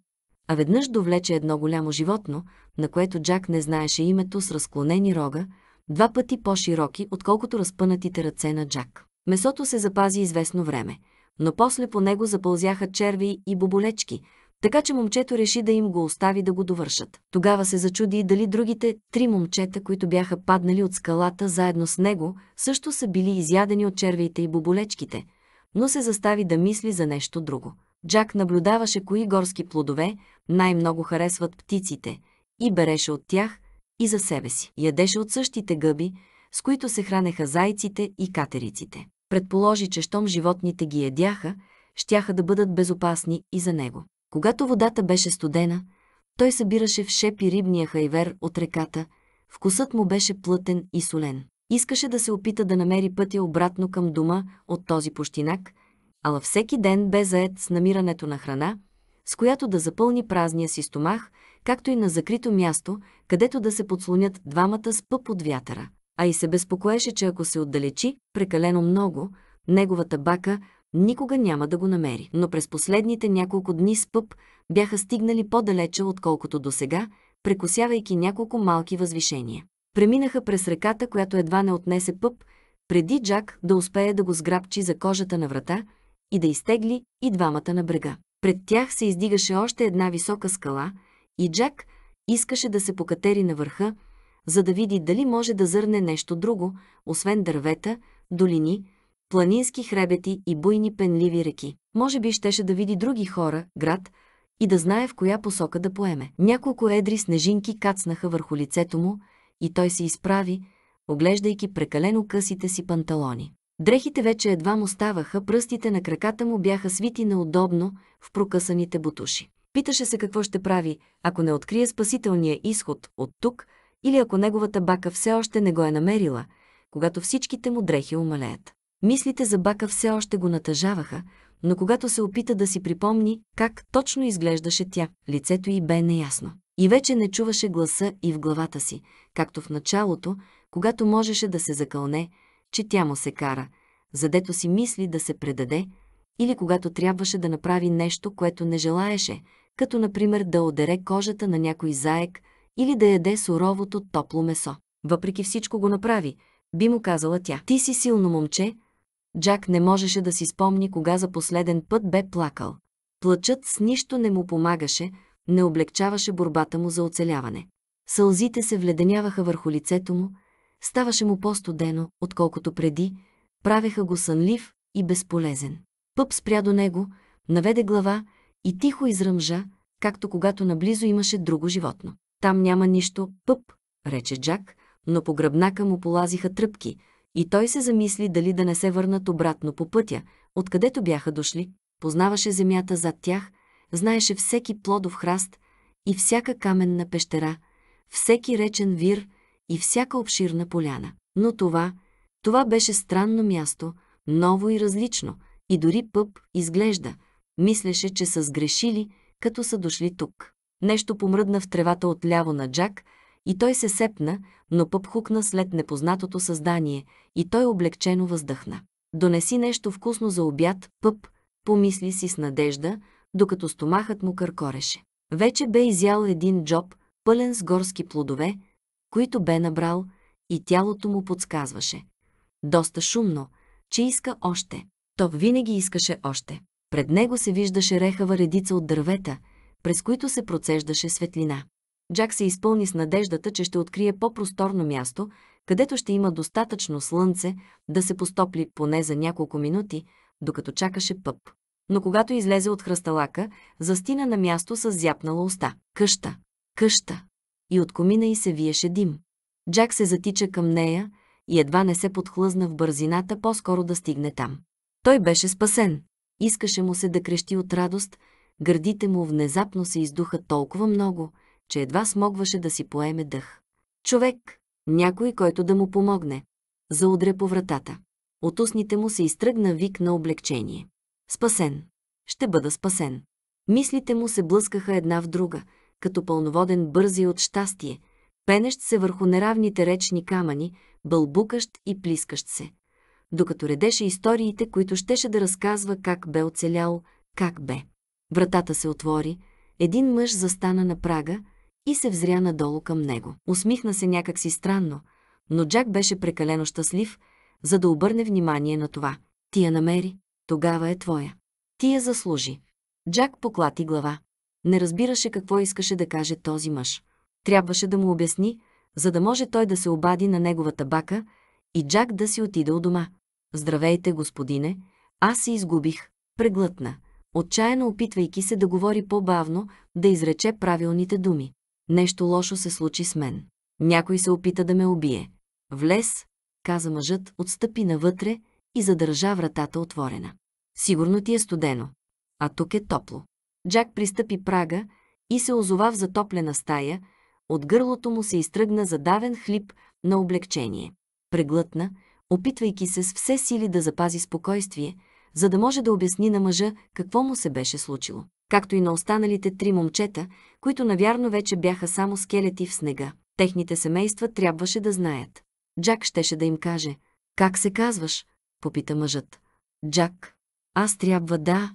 а веднъж довлече едно голямо животно, на което Джак не знаеше името с разклонени рога, два пъти по-широки, отколкото разпънатите ръце на Джак. Месото се запази известно време, но после по него запълзяха черви и боболечки, така че момчето реши да им го остави да го довършат. Тогава се зачуди дали другите три момчета, които бяха паднали от скалата заедно с него, също са били изядени от червиите и боболечките, но се застави да мисли за нещо друго. Джак наблюдаваше кои горски плодове най-много харесват птиците и береше от тях и за себе си. Ядеше от същите гъби, с които се хранеха зайците и катериците. Предположи, че щом животните ги ядяха, щяха да бъдат безопасни и за него. Когато водата беше студена, той събираше в шепи рибния хайвер от реката, вкусът му беше плътен и солен. Искаше да се опита да намери пътя обратно към дома от този пощинак, ала всеки ден бе заед с намирането на храна, с която да запълни празния си стомах, както и на закрито място, където да се подслонят двамата с пъп от вятъра. А и се безпокоеше, че ако се отдалечи прекалено много, неговата бака никога няма да го намери. Но през последните няколко дни с пъп бяха стигнали по-далече, отколкото до сега, прекосявайки няколко малки възвишения. Преминаха през реката, която едва не отнесе пъп, преди Джак да успее да го сграбчи за кожата на врата – и да изтегли и двамата на брега. Пред тях се издигаше още една висока скала и Джак искаше да се покатери на върха, за да види дали може да зърне нещо друго, освен дървета, долини, планински хребети и буйни пенливи реки. Може би щеше да види други хора, град и да знае в коя посока да поеме. Няколко едри снежинки кацнаха върху лицето му и той се изправи, оглеждайки прекалено късите си панталони. Дрехите вече едва му ставаха, пръстите на краката му бяха свити неудобно в прокъсаните бутуши. Питаше се какво ще прави, ако не открие спасителния изход от тук или ако неговата бака все още не го е намерила, когато всичките му дрехи умалеят. Мислите за бака все още го натъжаваха, но когато се опита да си припомни как точно изглеждаше тя, лицето й бе неясно. И вече не чуваше гласа и в главата си, както в началото, когато можеше да се закълне, че тя му се кара, задето си мисли да се предаде, или когато трябваше да направи нещо, което не желаеше, като например да одере кожата на някой заек или да яде суровото топло месо. Въпреки всичко го направи, би му казала тя. Ти си силно момче. Джак не можеше да си спомни кога за последен път бе плакал. Плачът с нищо не му помагаше, не облегчаваше борбата му за оцеляване. Сълзите се вледеняваха върху лицето му, ставаше му по-студено, отколкото преди, правеха го сънлив и безполезен. Пъп спря до него, наведе глава и тихо изръмжа, както когато наблизо имаше друго животно. Там няма нищо, пъп, рече Джак, но по гръбнака му полазиха тръпки и той се замисли дали да не се върнат обратно по пътя, откъдето бяха дошли. Познаваше земята зад тях, знаеше всеки плодов храст и всяка каменна пещера, всеки речен вир – и всяка обширна поляна. Но това, това беше странно място, ново и различно, и дори пъп изглежда. Мислеше, че са сгрешили, като са дошли тук. Нещо помръдна в тревата отляво на Джак и той се сепна, но пъп хукна след непознатото създание и той облегчено въздъхна. Донеси нещо вкусно за обяд, пъп, помисли си с надежда, докато стомахът му къркореше. Вече бе изял един джоб, пълен с горски плодове, които бе набрал, и тялото му подсказваше. Доста шумно, че иска още. То винаги искаше още. Пред него се виждаше рехава редица от дървета, през които се процеждаше светлина. Джак се изпълни с надеждата, че ще открие по-просторно място, където ще има достатъчно слънце да се постопли поне за няколко минути, докато чакаше пъп. Но когато излезе от хръсталака, застина на място с зяпнала уста. Къща! Къща! и от комина й се виеше дим. Джак се затича към нея и едва не се подхлъзна в бързината по-скоро да стигне там. Той беше спасен. Искаше му се да крещи от радост, гърдите му внезапно се издуха толкова много, че едва смогваше да си поеме дъх. Човек, някой, който да му помогне. Заудре по вратата. От устните му се изтръгна вик на облегчение. Спасен. Ще бъда спасен. Мислите му се блъскаха една в друга – като пълноводен бързи от щастие, пенещ се върху неравните речни камъни, бълбукащ и плискащ се. Докато редеше историите, които щеше да разказва как бе оцелял, как бе. Вратата се отвори, един мъж застана на прага и се взря надолу към него. Усмихна се някак си странно, но Джак беше прекалено щастлив, за да обърне внимание на това. Ти я намери, тогава е твоя. Ти я заслужи. Джак поклати глава. Не разбираше какво искаше да каже този мъж. Трябваше да му обясни, за да може той да се обади на неговата бака и Джак да си отиде от дома. Здравейте, господине, аз се изгубих, преглътна, отчаяно опитвайки се да говори по-бавно, да изрече правилните думи. Нещо лошо се случи с мен. Някой се опита да ме убие. Влез, каза мъжът, отстъпи навътре и задържа вратата отворена. Сигурно ти е студено, а тук е топло. Джак пристъпи прага и се озова в затоплена стая, от гърлото му се изтръгна задавен хлип на облегчение. Преглътна, опитвайки се с все сили да запази спокойствие, за да може да обясни на мъжа какво му се беше случило, както и на останалите три момчета, които навярно вече бяха само скелети в снега. Техните семейства трябваше да знаят. Джак щеше да им каже. «Как се казваш?» – попита мъжът. «Джак. Аз трябва да...»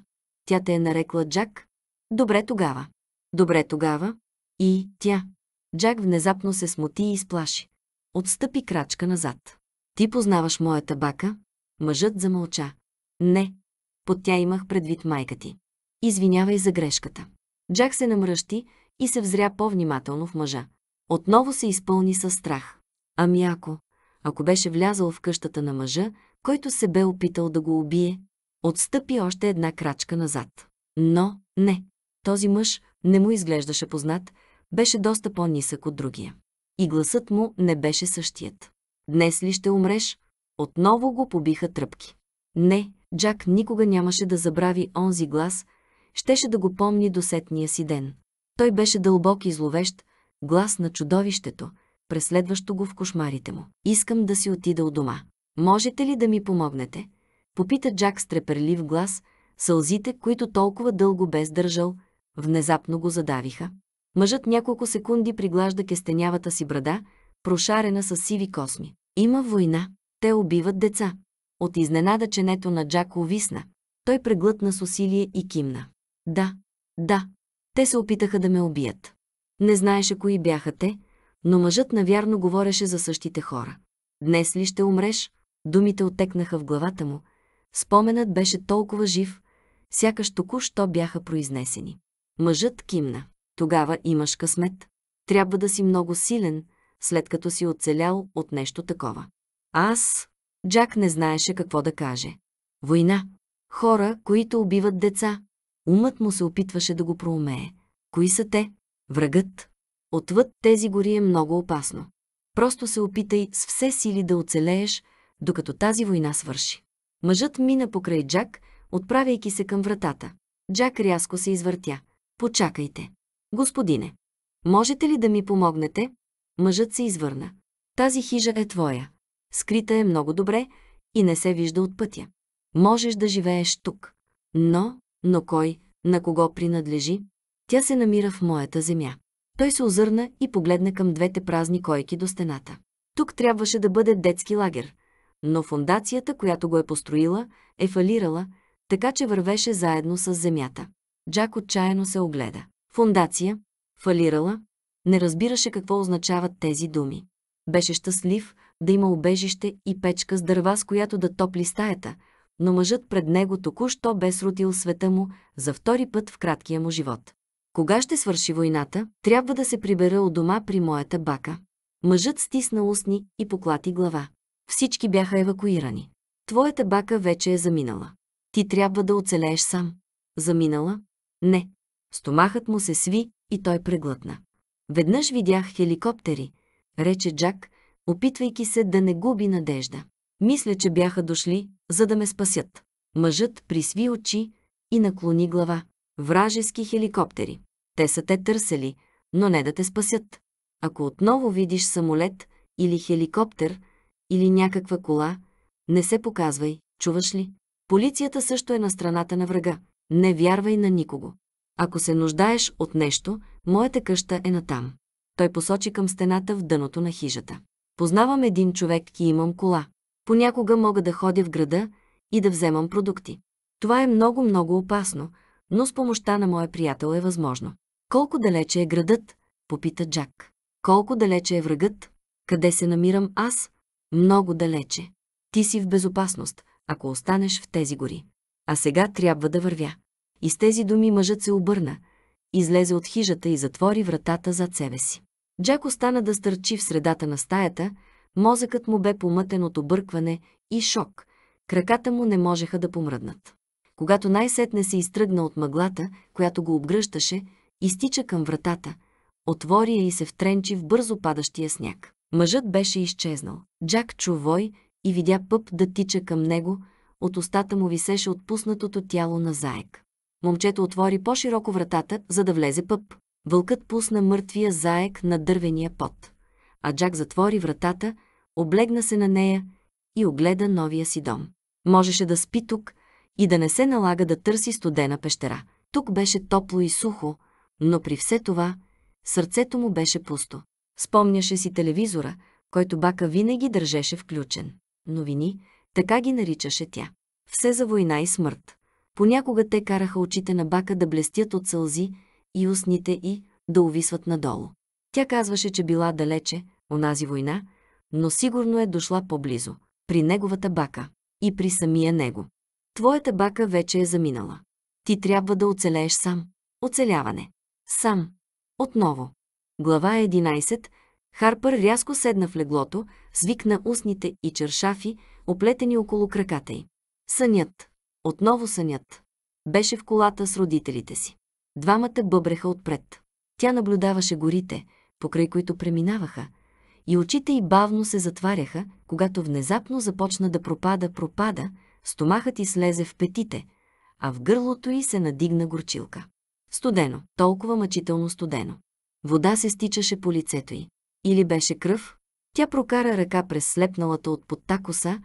Тя те е нарекла Джак, Добре тогава. Добре тогава. И тя. Джак внезапно се смути и изплаши. Отстъпи крачка назад. Ти познаваш моята бака? Мъжът замълча. Не. Под тя имах предвид майка ти. Извинявай за грешката. Джак се намръщи и се взря по-внимателно в мъжа. Отново се изпълни със страх. Ами ако, ако беше влязал в къщата на мъжа, който се бе опитал да го убие, отстъпи още една крачка назад. Но не. Този мъж не му изглеждаше познат, беше доста по-нисък от другия. И гласът му не беше същият. Днес ли ще умреш? Отново го побиха тръпки. Не, Джак никога нямаше да забрави онзи глас, щеше да го помни до сетния си ден. Той беше дълбок и зловещ, глас на чудовището, преследващо го в кошмарите му. Искам да си отида от дома. Можете ли да ми помогнете? Попита Джак с треперлив глас, сълзите, които толкова дълго бе сдържал, Внезапно го задавиха. Мъжът няколко секунди приглажда кестенявата си брада, прошарена с сиви косми. Има война. Те убиват деца. От изненада ченето на Джак увисна. Той преглътна с усилие и кимна. Да, да, те се опитаха да ме убият. Не знаеше кои бяха те, но мъжът навярно говореше за същите хора. Днес ли ще умреш? Думите отекнаха в главата му. Споменът беше толкова жив, сякаш току-що бяха произнесени. Мъжът кимна. Тогава имаш късмет. Трябва да си много силен, след като си оцелял от нещо такова. Аз... Джак не знаеше какво да каже. Война. Хора, които убиват деца. Умът му се опитваше да го проумее. Кои са те? Врагът. Отвъд тези гори е много опасно. Просто се опитай с все сили да оцелееш, докато тази война свърши. Мъжът мина покрай Джак, отправяйки се към вратата. Джак рязко се извъртя. Почакайте. Господине, можете ли да ми помогнете? Мъжът се извърна. Тази хижа е твоя. Скрита е много добре и не се вижда от пътя. Можеш да живееш тук. Но, но кой, на кого принадлежи? Тя се намира в моята земя. Той се озърна и погледна към двете празни койки до стената. Тук трябваше да бъде детски лагер, но фундацията, която го е построила, е фалирала, така че вървеше заедно с земята. Джак отчаяно се огледа. Фундация, фалирала, не разбираше какво означават тези думи. Беше щастлив да има обежище и печка с дърва, с която да топли стаята, но мъжът пред него току-що бе срутил света му за втори път в краткия му живот. Кога ще свърши войната, трябва да се прибера от дома при моята бака. Мъжът стисна устни и поклати глава. Всички бяха евакуирани. Твоята бака вече е заминала. Ти трябва да оцелееш сам. Заминала, не. Стомахът му се сви и той преглътна. Веднъж видях хеликоптери, рече Джак, опитвайки се да не губи надежда. Мисля, че бяха дошли, за да ме спасят. Мъжът присви очи и наклони глава. Вражески хеликоптери. Те са те търсели, но не да те спасят. Ако отново видиш самолет или хеликоптер или някаква кола, не се показвай, чуваш ли? Полицията също е на страната на врага. Не вярвай на никого. Ако се нуждаеш от нещо, моята къща е натам. Той посочи към стената в дъното на хижата. Познавам един човек и имам кола. Понякога мога да ходя в града и да вземам продукти. Това е много-много опасно, но с помощта на моя приятел е възможно. Колко далече е градът? Попита Джак. Колко далече е врагът? Къде се намирам аз? Много далече. Ти си в безопасност, ако останеш в тези гори. А сега трябва да вървя. И с тези думи мъжът се обърна, излезе от хижата и затвори вратата зад себе си. Джак остана да стърчи в средата на стаята, мозъкът му бе помътен от объркване и шок. Краката му не можеха да помръднат. Когато най-сетне се изтръгна от мъглата, която го обгръщаше, изтича към вратата, отвори я и се втренчи в бързо падащия сняг. Мъжът беше изчезнал. Джак чу вой и видя пъп да тича към него, от устата му висеше отпуснатото тяло на заек. Момчето отвори по-широко вратата, за да влезе пъп. Вълкът пусна мъртвия заек на дървения пот. А Джак затвори вратата, облегна се на нея и огледа новия си дом. Можеше да спи тук и да не се налага да търси студена пещера. Тук беше топло и сухо, но при все това сърцето му беше пусто. Спомняше си телевизора, който Бака винаги държеше включен. Новини, така ги наричаше тя. Все за война и смърт. Понякога те караха очите на бака да блестят от сълзи и устните и да увисват надолу. Тя казваше, че била далече, онази война, но сигурно е дошла по-близо, при неговата бака и при самия него. Твоята бака вече е заминала. Ти трябва да оцелееш сам. Оцеляване. Сам. Отново. Глава 11. Харпър рязко седна в леглото, свикна устните и чершафи, оплетени около краката й. Сънят, отново сънят, беше в колата с родителите си. Двамата бъбреха отпред. Тя наблюдаваше горите, покрай които преминаваха, и очите й бавно се затваряха, когато внезапно започна да пропада, пропада, стомахът й слезе в петите, а в гърлото й се надигна горчилка. Студено, толкова мъчително студено. Вода се стичаше по лицето й. Или беше кръв? Тя прокара ръка през слепналата от подта коса,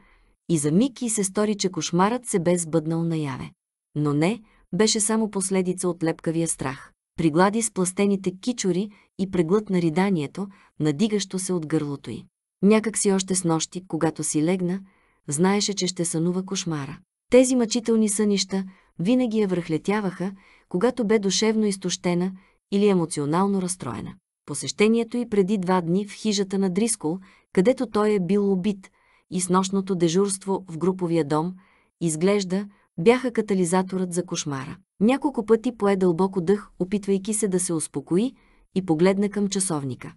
и за миг и се стори, че кошмарът се бе сбъднал наяве. Но не, беше само последица от лепкавия страх. Приглади с пластените кичори и преглътна риданието, надигащо се от гърлото й. Някак си още с нощи, когато си легна, знаеше, че ще сънува кошмара. Тези мъчителни сънища винаги я връхлетяваха, когато бе душевно изтощена или емоционално разстроена. Посещението й преди два дни в хижата на Дрискол, където той е бил убит – и с нощното дежурство в груповия дом, изглежда, бяха катализаторът за кошмара. Няколко пъти пое дълбоко дъх, опитвайки се да се успокои и погледна към часовника.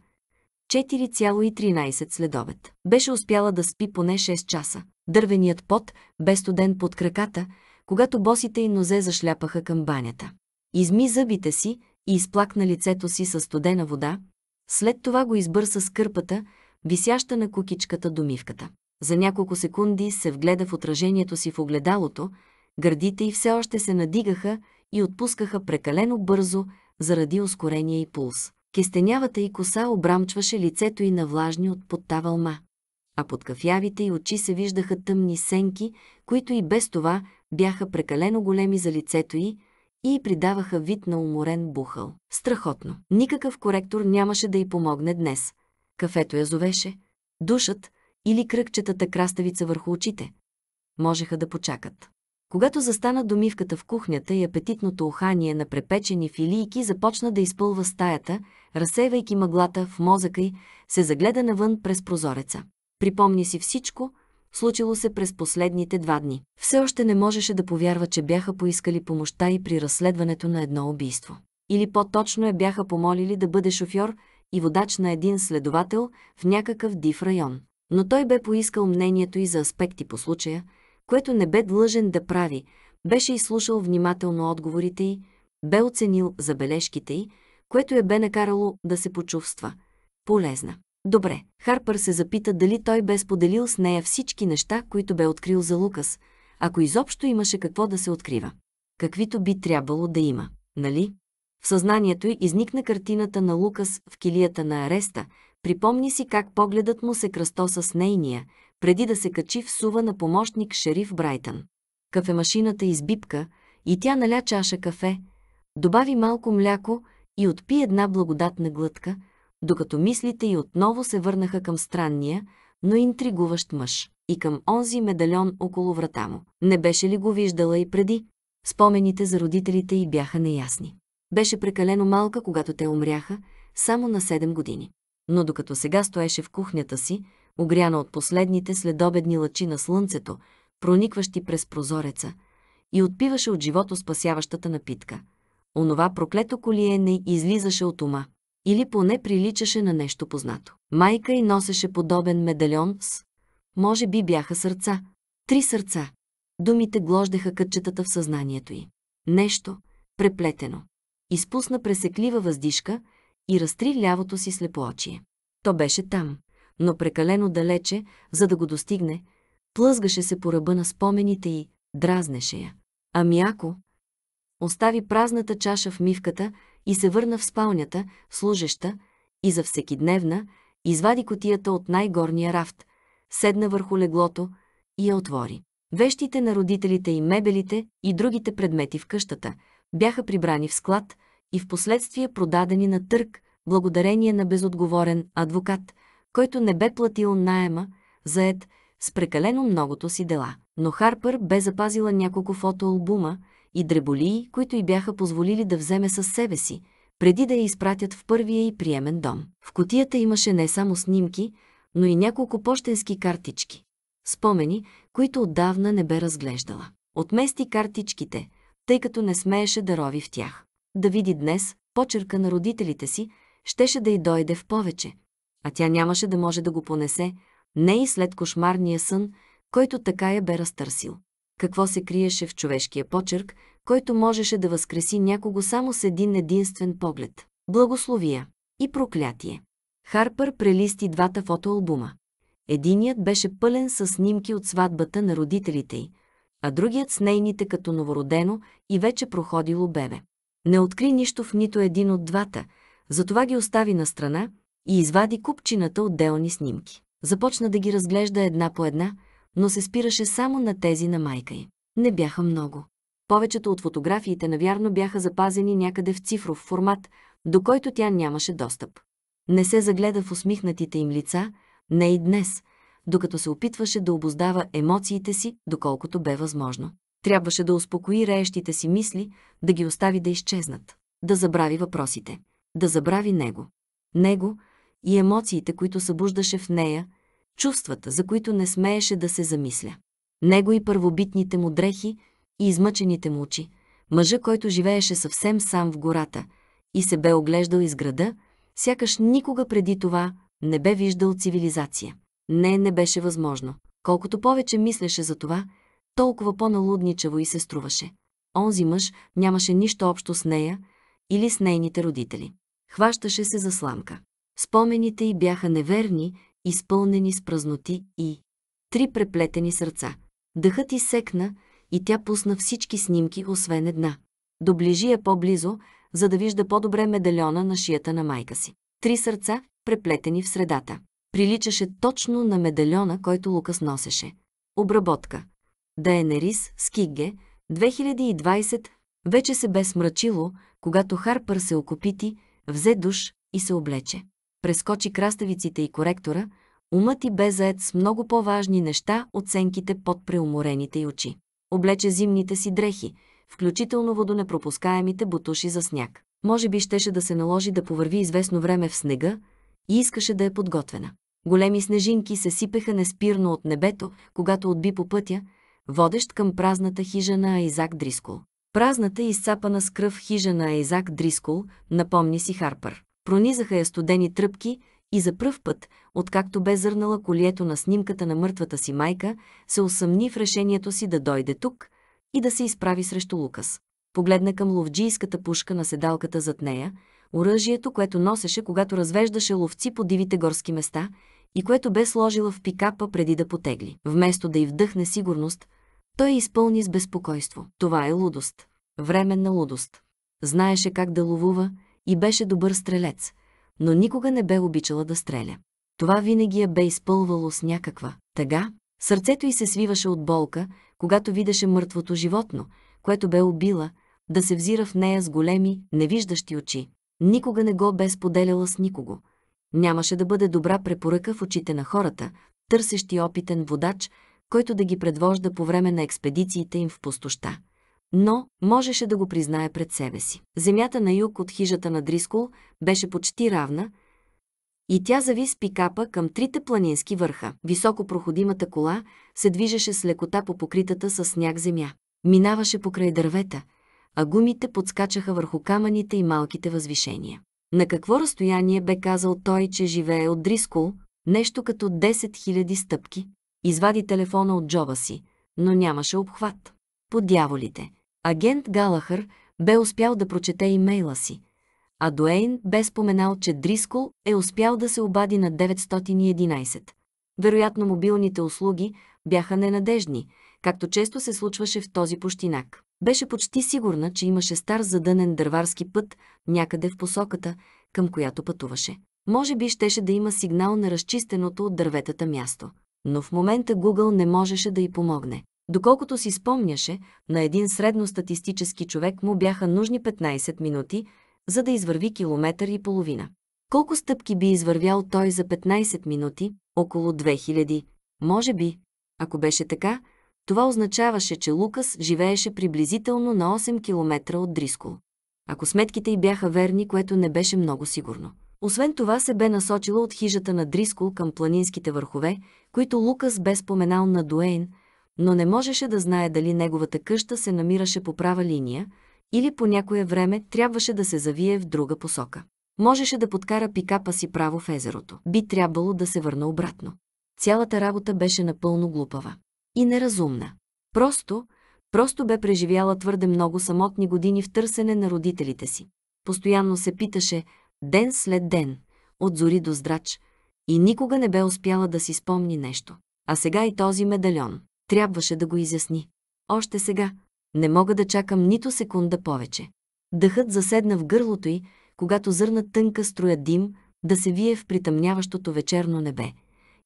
4,13 следобед. Беше успяла да спи поне 6 часа. Дървеният пот бе студен под краката, когато босите и нозе зашляпаха към банята. Изми зъбите си и изплакна лицето си със студена вода, след това го избърса с кърпата, висяща на кукичката домивката. За няколко секунди се вгледа в отражението си в огледалото, гърдите й все още се надигаха и отпускаха прекалено бързо заради ускорения и пулс. Кестенявата й коса обрамчваше лицето й на влажни от подта вълма, а под кафявите й очи се виждаха тъмни сенки, които и без това бяха прекалено големи за лицето й, и придаваха вид на уморен бухъл. Страхотно. Никакъв коректор нямаше да й помогне днес. Кафето я зовеше. Душът, или кръгчетата краставица върху очите. Можеха да почакат. Когато застана домивката в кухнята и апетитното ухание на препечени филийки започна да изпълва стаята, разсейвайки мъглата в мозъка й, се загледа навън през прозореца. Припомни си всичко, случило се през последните два дни. Все още не можеше да повярва, че бяха поискали помощта и при разследването на едно убийство. Или по-точно я бяха помолили да бъде шофьор и водач на един следовател в някакъв див район но той бе поискал мнението и за аспекти по случая, което не бе длъжен да прави, беше изслушал внимателно отговорите й, бе оценил забележките й, което я бе накарало да се почувства полезна. Добре, Харпър се запита дали той бе споделил с нея всички неща, които бе открил за Лукас, ако изобщо имаше какво да се открива. Каквито би трябвало да има, нали? В съзнанието й изникна картината на Лукас в килията на ареста, Припомни си как погледът му се кръстоса с нейния, преди да се качи в сува на помощник шериф Брайтън. Кафемашината избипка и тя наля чаша кафе, добави малко мляко и отпи една благодатна глътка, докато мислите й отново се върнаха към странния, но интригуващ мъж и към онзи медальон около врата му. Не беше ли го виждала и преди? Спомените за родителите й бяха неясни. Беше прекалено малка, когато те умряха, само на 7 години но докато сега стоеше в кухнята си, огряна от последните следобедни лъчи на слънцето, проникващи през прозореца, и отпиваше от живото спасяващата напитка. Онова проклето колие не излизаше от ума. Или поне приличаше на нещо познато. Майка й носеше подобен медальон с... Може би бяха сърца. Три сърца. Думите глождеха кътчетата в съзнанието й. Нещо, преплетено. Изпусна пресеклива въздишка и разтри лявото си слепоочие. То беше там, но прекалено далече, за да го достигне, плъзгаше се по ръба на спомените и дразнеше я. Ами ако... Остави празната чаша в мивката и се върна в спалнята, служеща, и за всекидневна, извади котията от най-горния рафт, седна върху леглото и я отвори. Вещите на родителите и мебелите и другите предмети в къщата бяха прибрани в склад, и в последствие продадени на търг, благодарение на безотговорен адвокат, който не бе платил найема, заед с прекалено многото си дела. Но Харпър бе запазила няколко фотоалбума и дреболии, които й бяха позволили да вземе със себе си, преди да я изпратят в първия и приемен дом. В котията имаше не само снимки, но и няколко почтенски картички. Спомени, които отдавна не бе разглеждала. Отмести картичките, тъй като не смееше да рови в тях да види днес почерка на родителите си, щеше да й дойде в повече. А тя нямаше да може да го понесе, не и след кошмарния сън, който така я бе разтърсил. Какво се криеше в човешкия почерк, който можеше да възкреси някого само с един единствен поглед – благословия и проклятие. Харпър прелисти двата фотоалбума. Единият беше пълен с снимки от сватбата на родителите й, а другият с нейните като новородено и вече проходило бебе. Не откри нищо в нито един от двата, затова ги остави на страна и извади купчината отделни снимки. Започна да ги разглежда една по една, но се спираше само на тези на майка й. Не бяха много. Повечето от фотографиите, навярно, бяха запазени някъде в цифров формат, до който тя нямаше достъп. Не се загледа в усмихнатите им лица, не и днес, докато се опитваше да обоздава емоциите си, доколкото бе възможно. Трябваше да успокои реещите си мисли, да ги остави да изчезнат, да забрави въпросите, да забрави него. Него и емоциите, които събуждаше в нея, чувствата, за които не смееше да се замисля. Него и първобитните му дрехи и измъчените му очи, мъжа, който живееше съвсем сам в гората и се бе оглеждал из града, сякаш никога преди това не бе виждал цивилизация. Не, не беше възможно. Колкото повече мислеше за това, толкова по-налудничаво и се струваше. Онзи мъж нямаше нищо общо с нея или с нейните родители. Хващаше се за сламка. Спомените й бяха неверни, изпълнени с празноти и три преплетени сърца. Дъхът й секна и тя пусна всички снимки, освен една. Доближи я по-близо, за да вижда по-добре медальона на шията на майка си. Три сърца, преплетени в средата. Приличаше точно на медальона, който Лукас носеше. Обработка. Дейенерис Скиге, 2020, вече се бе смрачило, когато Харпър се окопити, взе душ и се облече. Прескочи краставиците и коректора, умът и бе заед с много по-важни неща от сенките под преуморените й очи. Облече зимните си дрехи, включително водонепропускаемите бутуши за сняг. Може би щеше да се наложи да повърви известно време в снега и искаше да е подготвена. Големи снежинки се сипеха неспирно от небето, когато отби по пътя, водещ към празната хижа на Айзак Дрискол. Празната изцапана с кръв хижа на Айзак Дрискол, напомни си Харпър. Пронизаха я студени тръпки и за пръв път, откакто бе зърнала колието на снимката на мъртвата си майка, се усъмни в решението си да дойде тук и да се изправи срещу Лукас. Погледна към ловджийската пушка на седалката зад нея, оръжието, което носеше, когато развеждаше ловци по дивите горски места – и което бе сложила в пикапа преди да потегли. Вместо да й вдъхне сигурност, той изпълни с безпокойство. Това е лудост. Временна лудост. Знаеше как да ловува и беше добър стрелец, но никога не бе обичала да стреля. Това винаги я бе изпълвало с някаква тъга. Сърцето й се свиваше от болка, когато видеше мъртвото животно, което бе убила, да се взира в нея с големи, невиждащи очи. Никога не го бе споделяла с никого – Нямаше да бъде добра препоръка в очите на хората, търсещи опитен водач, който да ги предвожда по време на експедициите им в пустоща. Но можеше да го признае пред себе си. Земята на юг от хижата на Дрискол беше почти равна, и тя зави с пикапа към трите планински върха. Високо проходимата кола се движеше с лекота по покритата с сняг земя. Минаваше покрай дървета, а гумите подскачаха върху камъните и малките възвишения. На какво разстояние бе казал той, че живее от Дрискол нещо като 10 000 стъпки? Извади телефона от джоба си, но нямаше обхват. По дяволите. Агент Галахър бе успял да прочете имейла си, а Дуейн бе споменал, че Дрискол е успял да се обади на 911. Вероятно мобилните услуги бяха ненадежни – както често се случваше в този пущинак. Беше почти сигурна, че имаше стар задънен дърварски път някъде в посоката, към която пътуваше. Може би щеше да има сигнал на разчистеното от дърветата място. Но в момента Google не можеше да й помогне. Доколкото си спомняше, на един средностатистически човек му бяха нужни 15 минути, за да извърви километър и половина. Колко стъпки би извървял той за 15 минути? Около 2000. Може би. Ако беше така, това означаваше, че Лукас живееше приблизително на 8 км от Дрискол. Ако сметките й бяха верни, което не беше много сигурно. Освен това се бе насочила от хижата на Дрискол към планинските върхове, които Лукас бе споменал на Дуейн, но не можеше да знае дали неговата къща се намираше по права линия или по някое време трябваше да се завие в друга посока. Можеше да подкара пикапа си право в езерото. Би трябвало да се върна обратно. Цялата работа беше напълно глупава и неразумна. Просто, просто бе преживяла твърде много самотни години в търсене на родителите си. Постоянно се питаше, ден след ден, от зори до здрач, и никога не бе успяла да си спомни нещо. А сега и този медальон. Трябваше да го изясни. Още сега. Не мога да чакам нито секунда повече. Дъхът заседна в гърлото й, когато зърна тънка струя дим да се вие в притъмняващото вечерно небе.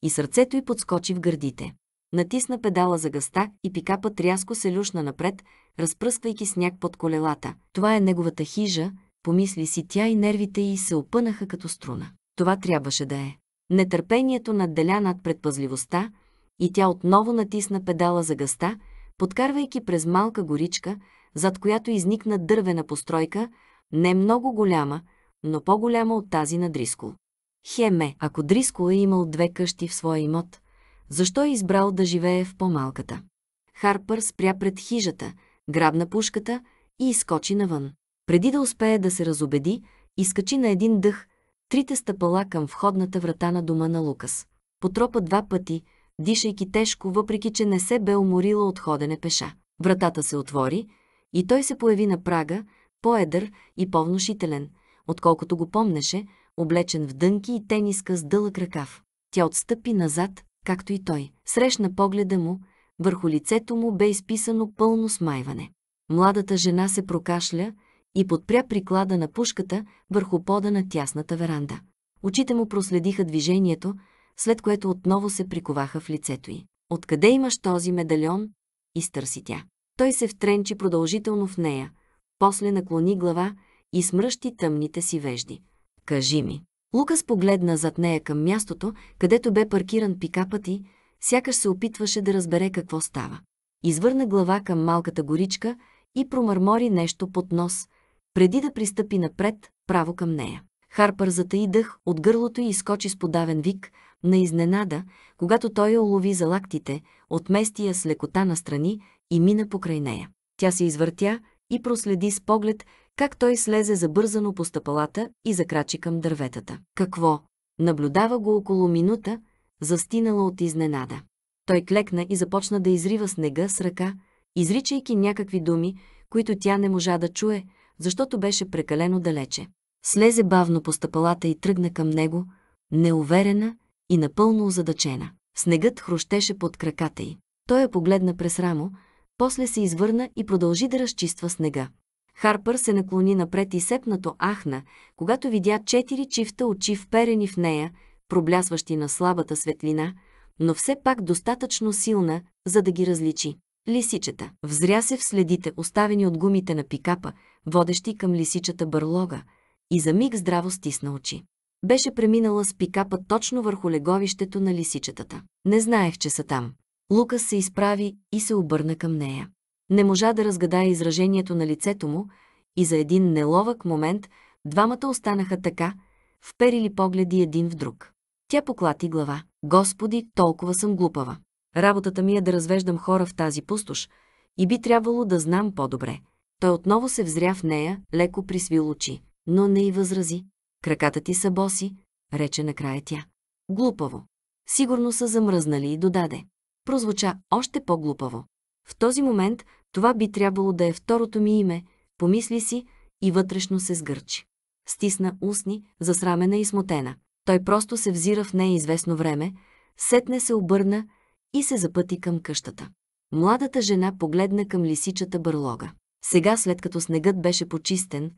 И сърцето й подскочи в гърдите. Натисна педала за гъста и пикапът рязко се люшна напред, разпръсквайки сняг под колелата. Това е неговата хижа, помисли си тя и нервите й се опънаха като струна. Това трябваше да е. Нетърпението надделя над предпазливостта и тя отново натисна педала за гъста, подкарвайки през малка горичка, зад която изникна дървена постройка, не много голяма, но по-голяма от тази на Дрискол. Хеме, ако Дрискол е имал две къщи в своя имот, защо е избрал да живее в по-малката. Харпър спря пред хижата, грабна пушката и изкочи навън. Преди да успее да се разобеди, изкачи на един дъх трите стъпала към входната врата на дома на Лукас. Потропа два пъти, дишайки тежко, въпреки че не се бе уморила от ходене пеша. Вратата се отвори и той се появи на прага, по-едър и по-внушителен, отколкото го помнеше, облечен в дънки и тениска с дълъг ръкав. Тя отстъпи назад, както и той, срещна погледа му, върху лицето му бе изписано пълно смайване. Младата жена се прокашля и подпря приклада на пушката върху пода на тясната веранда. Очите му проследиха движението, след което отново се приковаха в лицето й. «Откъде имаш този медальон?» изтърси тя. Той се втренчи продължително в нея, после наклони глава и смръщи тъмните си вежди. «Кажи ми, Лукас погледна зад нея към мястото, където бе паркиран пикапът и, сякаш се опитваше да разбере какво става. Извърна глава към малката горичка и промърмори нещо под нос, преди да пристъпи напред, право към нея. Харпър затаи дъх от гърлото и изкочи с подавен вик на изненада, когато той я улови за лактите, отмести я с лекота настрани и мина покрай нея. Тя се извъртя и проследи с поглед как той слезе забързано по стъпалата и закрачи към дърветата. Какво? Наблюдава го около минута, застинала от изненада. Той клекна и започна да изрива снега с ръка, изричайки някакви думи, които тя не можа да чуе, защото беше прекалено далече. Слезе бавно по стъпалата и тръгна към него, неуверена и напълно озадачена. Снегът хрущеше под краката й. Той я погледна през рамо, после се извърна и продължи да разчиства снега. Харпър се наклони напред и сепнато ахна, когато видя четири чифта очи вперени в нея, проблясващи на слабата светлина, но все пак достатъчно силна, за да ги различи. Лисичета взря се в следите, оставени от гумите на пикапа, водещи към лисичата бърлога, и за миг здраво стисна очи. Беше преминала с пикапа точно върху леговището на лисичетата. Не знаех, че са там. Лукас се изправи и се обърна към нея. Не можа да разгадае изражението на лицето му и за един неловък момент двамата останаха така, вперили погледи един в друг. Тя поклати глава. Господи, толкова съм глупава. Работата ми е да развеждам хора в тази пустош и би трябвало да знам по-добре. Той отново се взря в нея, леко присвил очи, но не и възрази. Краката ти са боси, рече накрая тя. Глупаво. Сигурно са замръзнали и додаде. Прозвуча още по-глупаво. В този момент това би трябвало да е второто ми име, помисли си и вътрешно се сгърчи. Стисна устни, засрамена и смутена. Той просто се взира в нея известно време, сетне се обърна и се запъти към къщата. Младата жена погледна към лисичата бърлога. Сега, след като снегът беше почистен,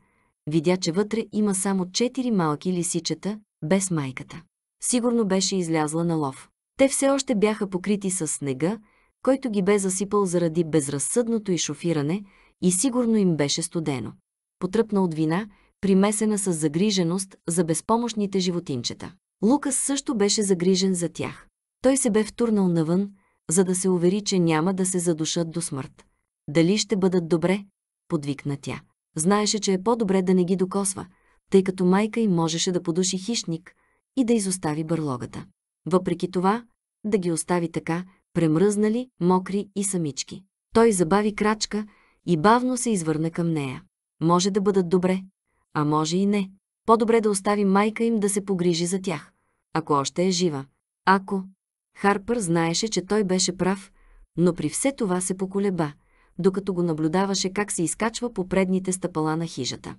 видя, че вътре има само четири малки лисичета, без майката. Сигурно беше излязла на лов. Те все още бяха покрити с снега който ги бе засипал заради безразсъдното и шофиране, и сигурно им беше студено. Потръпна от вина, примесена с загриженост за безпомощните животинчета. Лукас също беше загрижен за тях. Той се бе втурнал навън, за да се увери, че няма да се задушат до смърт. Дали ще бъдат добре? Подвикна тя. Знаеше, че е по-добре да не ги докосва, тъй като майка им можеше да подуши хищник и да изостави бърлогата. Въпреки това, да ги остави така, премръзнали, мокри и самички. Той забави крачка и бавно се извърна към нея. Може да бъдат добре, а може и не. По-добре да остави майка им да се погрижи за тях, ако още е жива. Ако... Харпър знаеше, че той беше прав, но при все това се поколеба, докато го наблюдаваше как се изкачва по предните стъпала на хижата.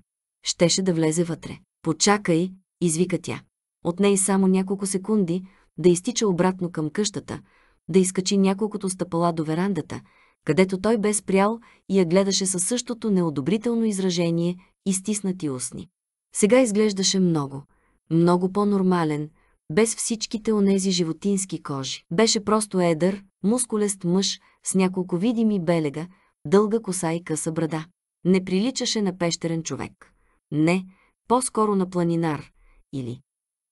Щеше да влезе вътре. Почакай, извика тя. От ней само няколко секунди да изтича обратно към къщата – да изкачи няколкото стъпала до верандата, където той бе спрял и я гледаше със същото неодобрително изражение и стиснати устни. Сега изглеждаше много, много по-нормален, без всичките онези животински кожи. Беше просто едър, мускулест мъж с няколко видими белега, дълга коса и къса брада. Не приличаше на пещерен човек. Не, по-скоро на планинар или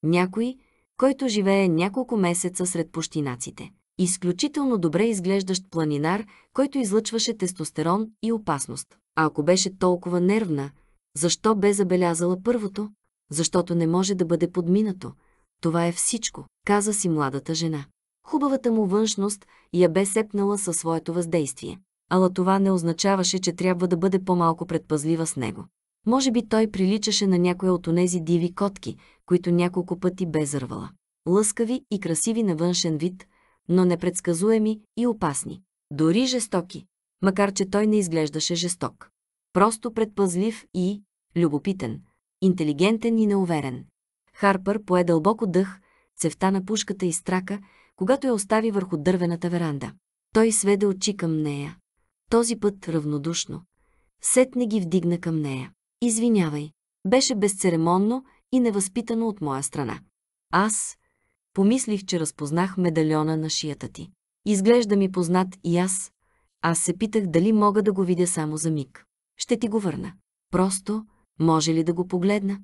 някой, който живее няколко месеца сред пущинаците изключително добре изглеждащ планинар, който излъчваше тестостерон и опасност. А ако беше толкова нервна, защо бе забелязала първото? Защото не може да бъде подминато. Това е всичко, каза си младата жена. Хубавата му външност я бе сепнала със своето въздействие. Ала това не означаваше, че трябва да бъде по-малко предпазлива с него. Може би той приличаше на някоя от онези диви котки, които няколко пъти бе зървала. Лъскави и красиви на външен вид – но непредсказуеми и опасни. Дори жестоки, макар че той не изглеждаше жесток. Просто предпазлив и любопитен, интелигентен и неуверен. Харпър пое дълбоко дъх, цевта на пушката и страка, когато я остави върху дървената веранда. Той сведе очи към нея. Този път равнодушно. Сетне ги вдигна към нея. Извинявай. Беше безцеремонно и невъзпитано от моя страна. Аз Помислих, че разпознах медальона на шията ти. Изглежда ми познат и аз. Аз се питах дали мога да го видя само за миг. Ще ти го върна. Просто, може ли да го погледна?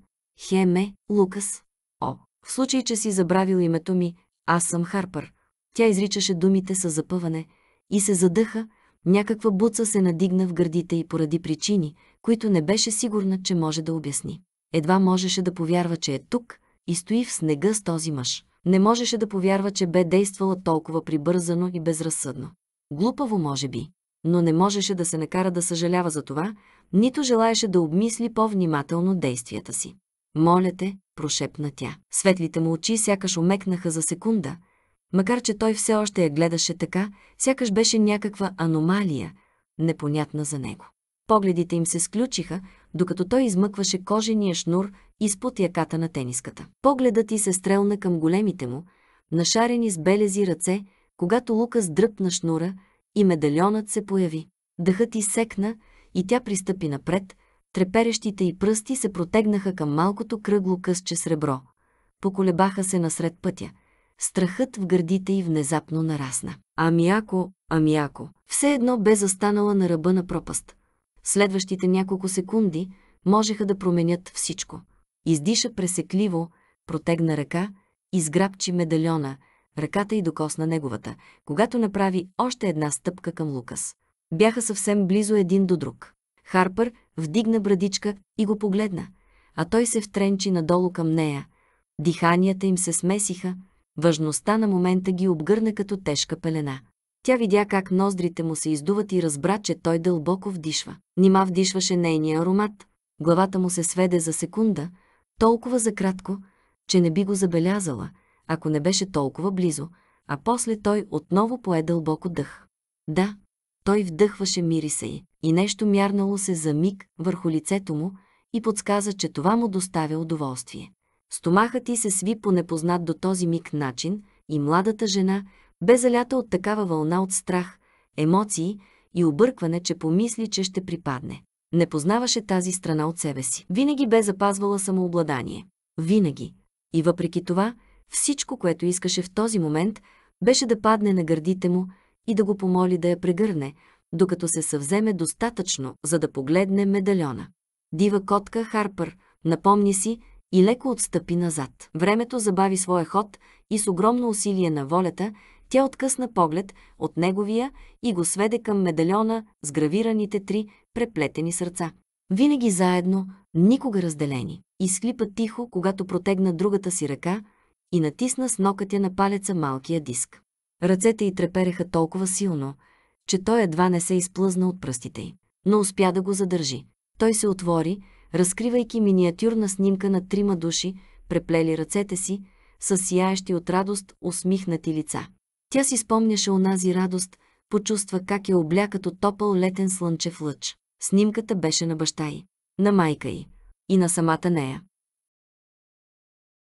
Хеме, Лукас. О, в случай, че си забравил името ми, аз съм Харпър. Тя изричаше думите с запъване и се задъха, някаква буца се надигна в гърдите и поради причини, които не беше сигурна, че може да обясни. Едва можеше да повярва, че е тук и стои в снега с този мъж. Не можеше да повярва, че бе действала толкова прибързано и безразсъдно. Глупаво, може би, но не можеше да се накара да съжалява за това, нито желаеше да обмисли по-внимателно действията си. «Моля те», прошепна тя. Светлите му очи сякаш омекнаха за секунда, макар че той все още я гледаше така, сякаш беше някаква аномалия, непонятна за него. Погледите им се сключиха, докато той измъкваше кожения шнур изпод яката на тениската. Погледът ти се стрелна към големите му, нашарени с белези ръце, когато Лукас дръпна шнура и медальонът се появи. Дъхът ти секна и тя пристъпи напред, треперещите й пръсти се протегнаха към малкото кръгло късче сребро. Поколебаха се насред пътя. Страхът в гърдите й внезапно нарасна. Ами ако, ами ако, все едно бе застанала на ръба на пропаст. Следващите няколко секунди можеха да променят всичко. Издиша пресекливо, протегна ръка, изграбчи медальона, ръката й докосна неговата, когато направи още една стъпка към Лукас. Бяха съвсем близо един до друг. Харпър вдигна брадичка и го погледна, а той се втренчи надолу към нея. Диханията им се смесиха, Въжността на момента ги обгърна като тежка пелена. Тя видя как ноздрите му се издуват и разбра, че той дълбоко вдишва. Нима вдишваше нейния аромат. Главата му се сведе за секунда, толкова за кратко, че не би го забелязала, ако не беше толкова близо, а после той отново пое дълбоко дъх. Да, той вдъхваше мириса й и нещо мярнало се за миг върху лицето му и подсказа, че това му доставя удоволствие. Стомахът ти се сви по непознат до този миг начин и младата жена бе залята от такава вълна от страх, емоции и объркване, че помисли, че ще припадне не познаваше тази страна от себе си. Винаги бе запазвала самообладание. Винаги. И въпреки това, всичко, което искаше в този момент, беше да падне на гърдите му и да го помоли да я прегърне, докато се съвземе достатъчно, за да погледне медальона. Дива котка Харпър напомни си и леко отстъпи назад. Времето забави своя ход и с огромно усилие на волята тя откъсна поглед от неговия и го сведе към медальона с гравираните три преплетени сърца. Винаги заедно, никога разделени. Изхлипа тихо, когато протегна другата си ръка и натисна с нокътя на палеца малкия диск. Ръцете й трепереха толкова силно, че той едва не се изплъзна от пръстите й, но успя да го задържи. Той се отвори, разкривайки миниатюрна снимка на трима души, преплели ръцете си, с сияещи от радост усмихнати лица. Тя си спомняше онази радост, почувства как я е обля като топъл летен слънчев лъч. Снимката беше на баща й, на майка й и на самата нея.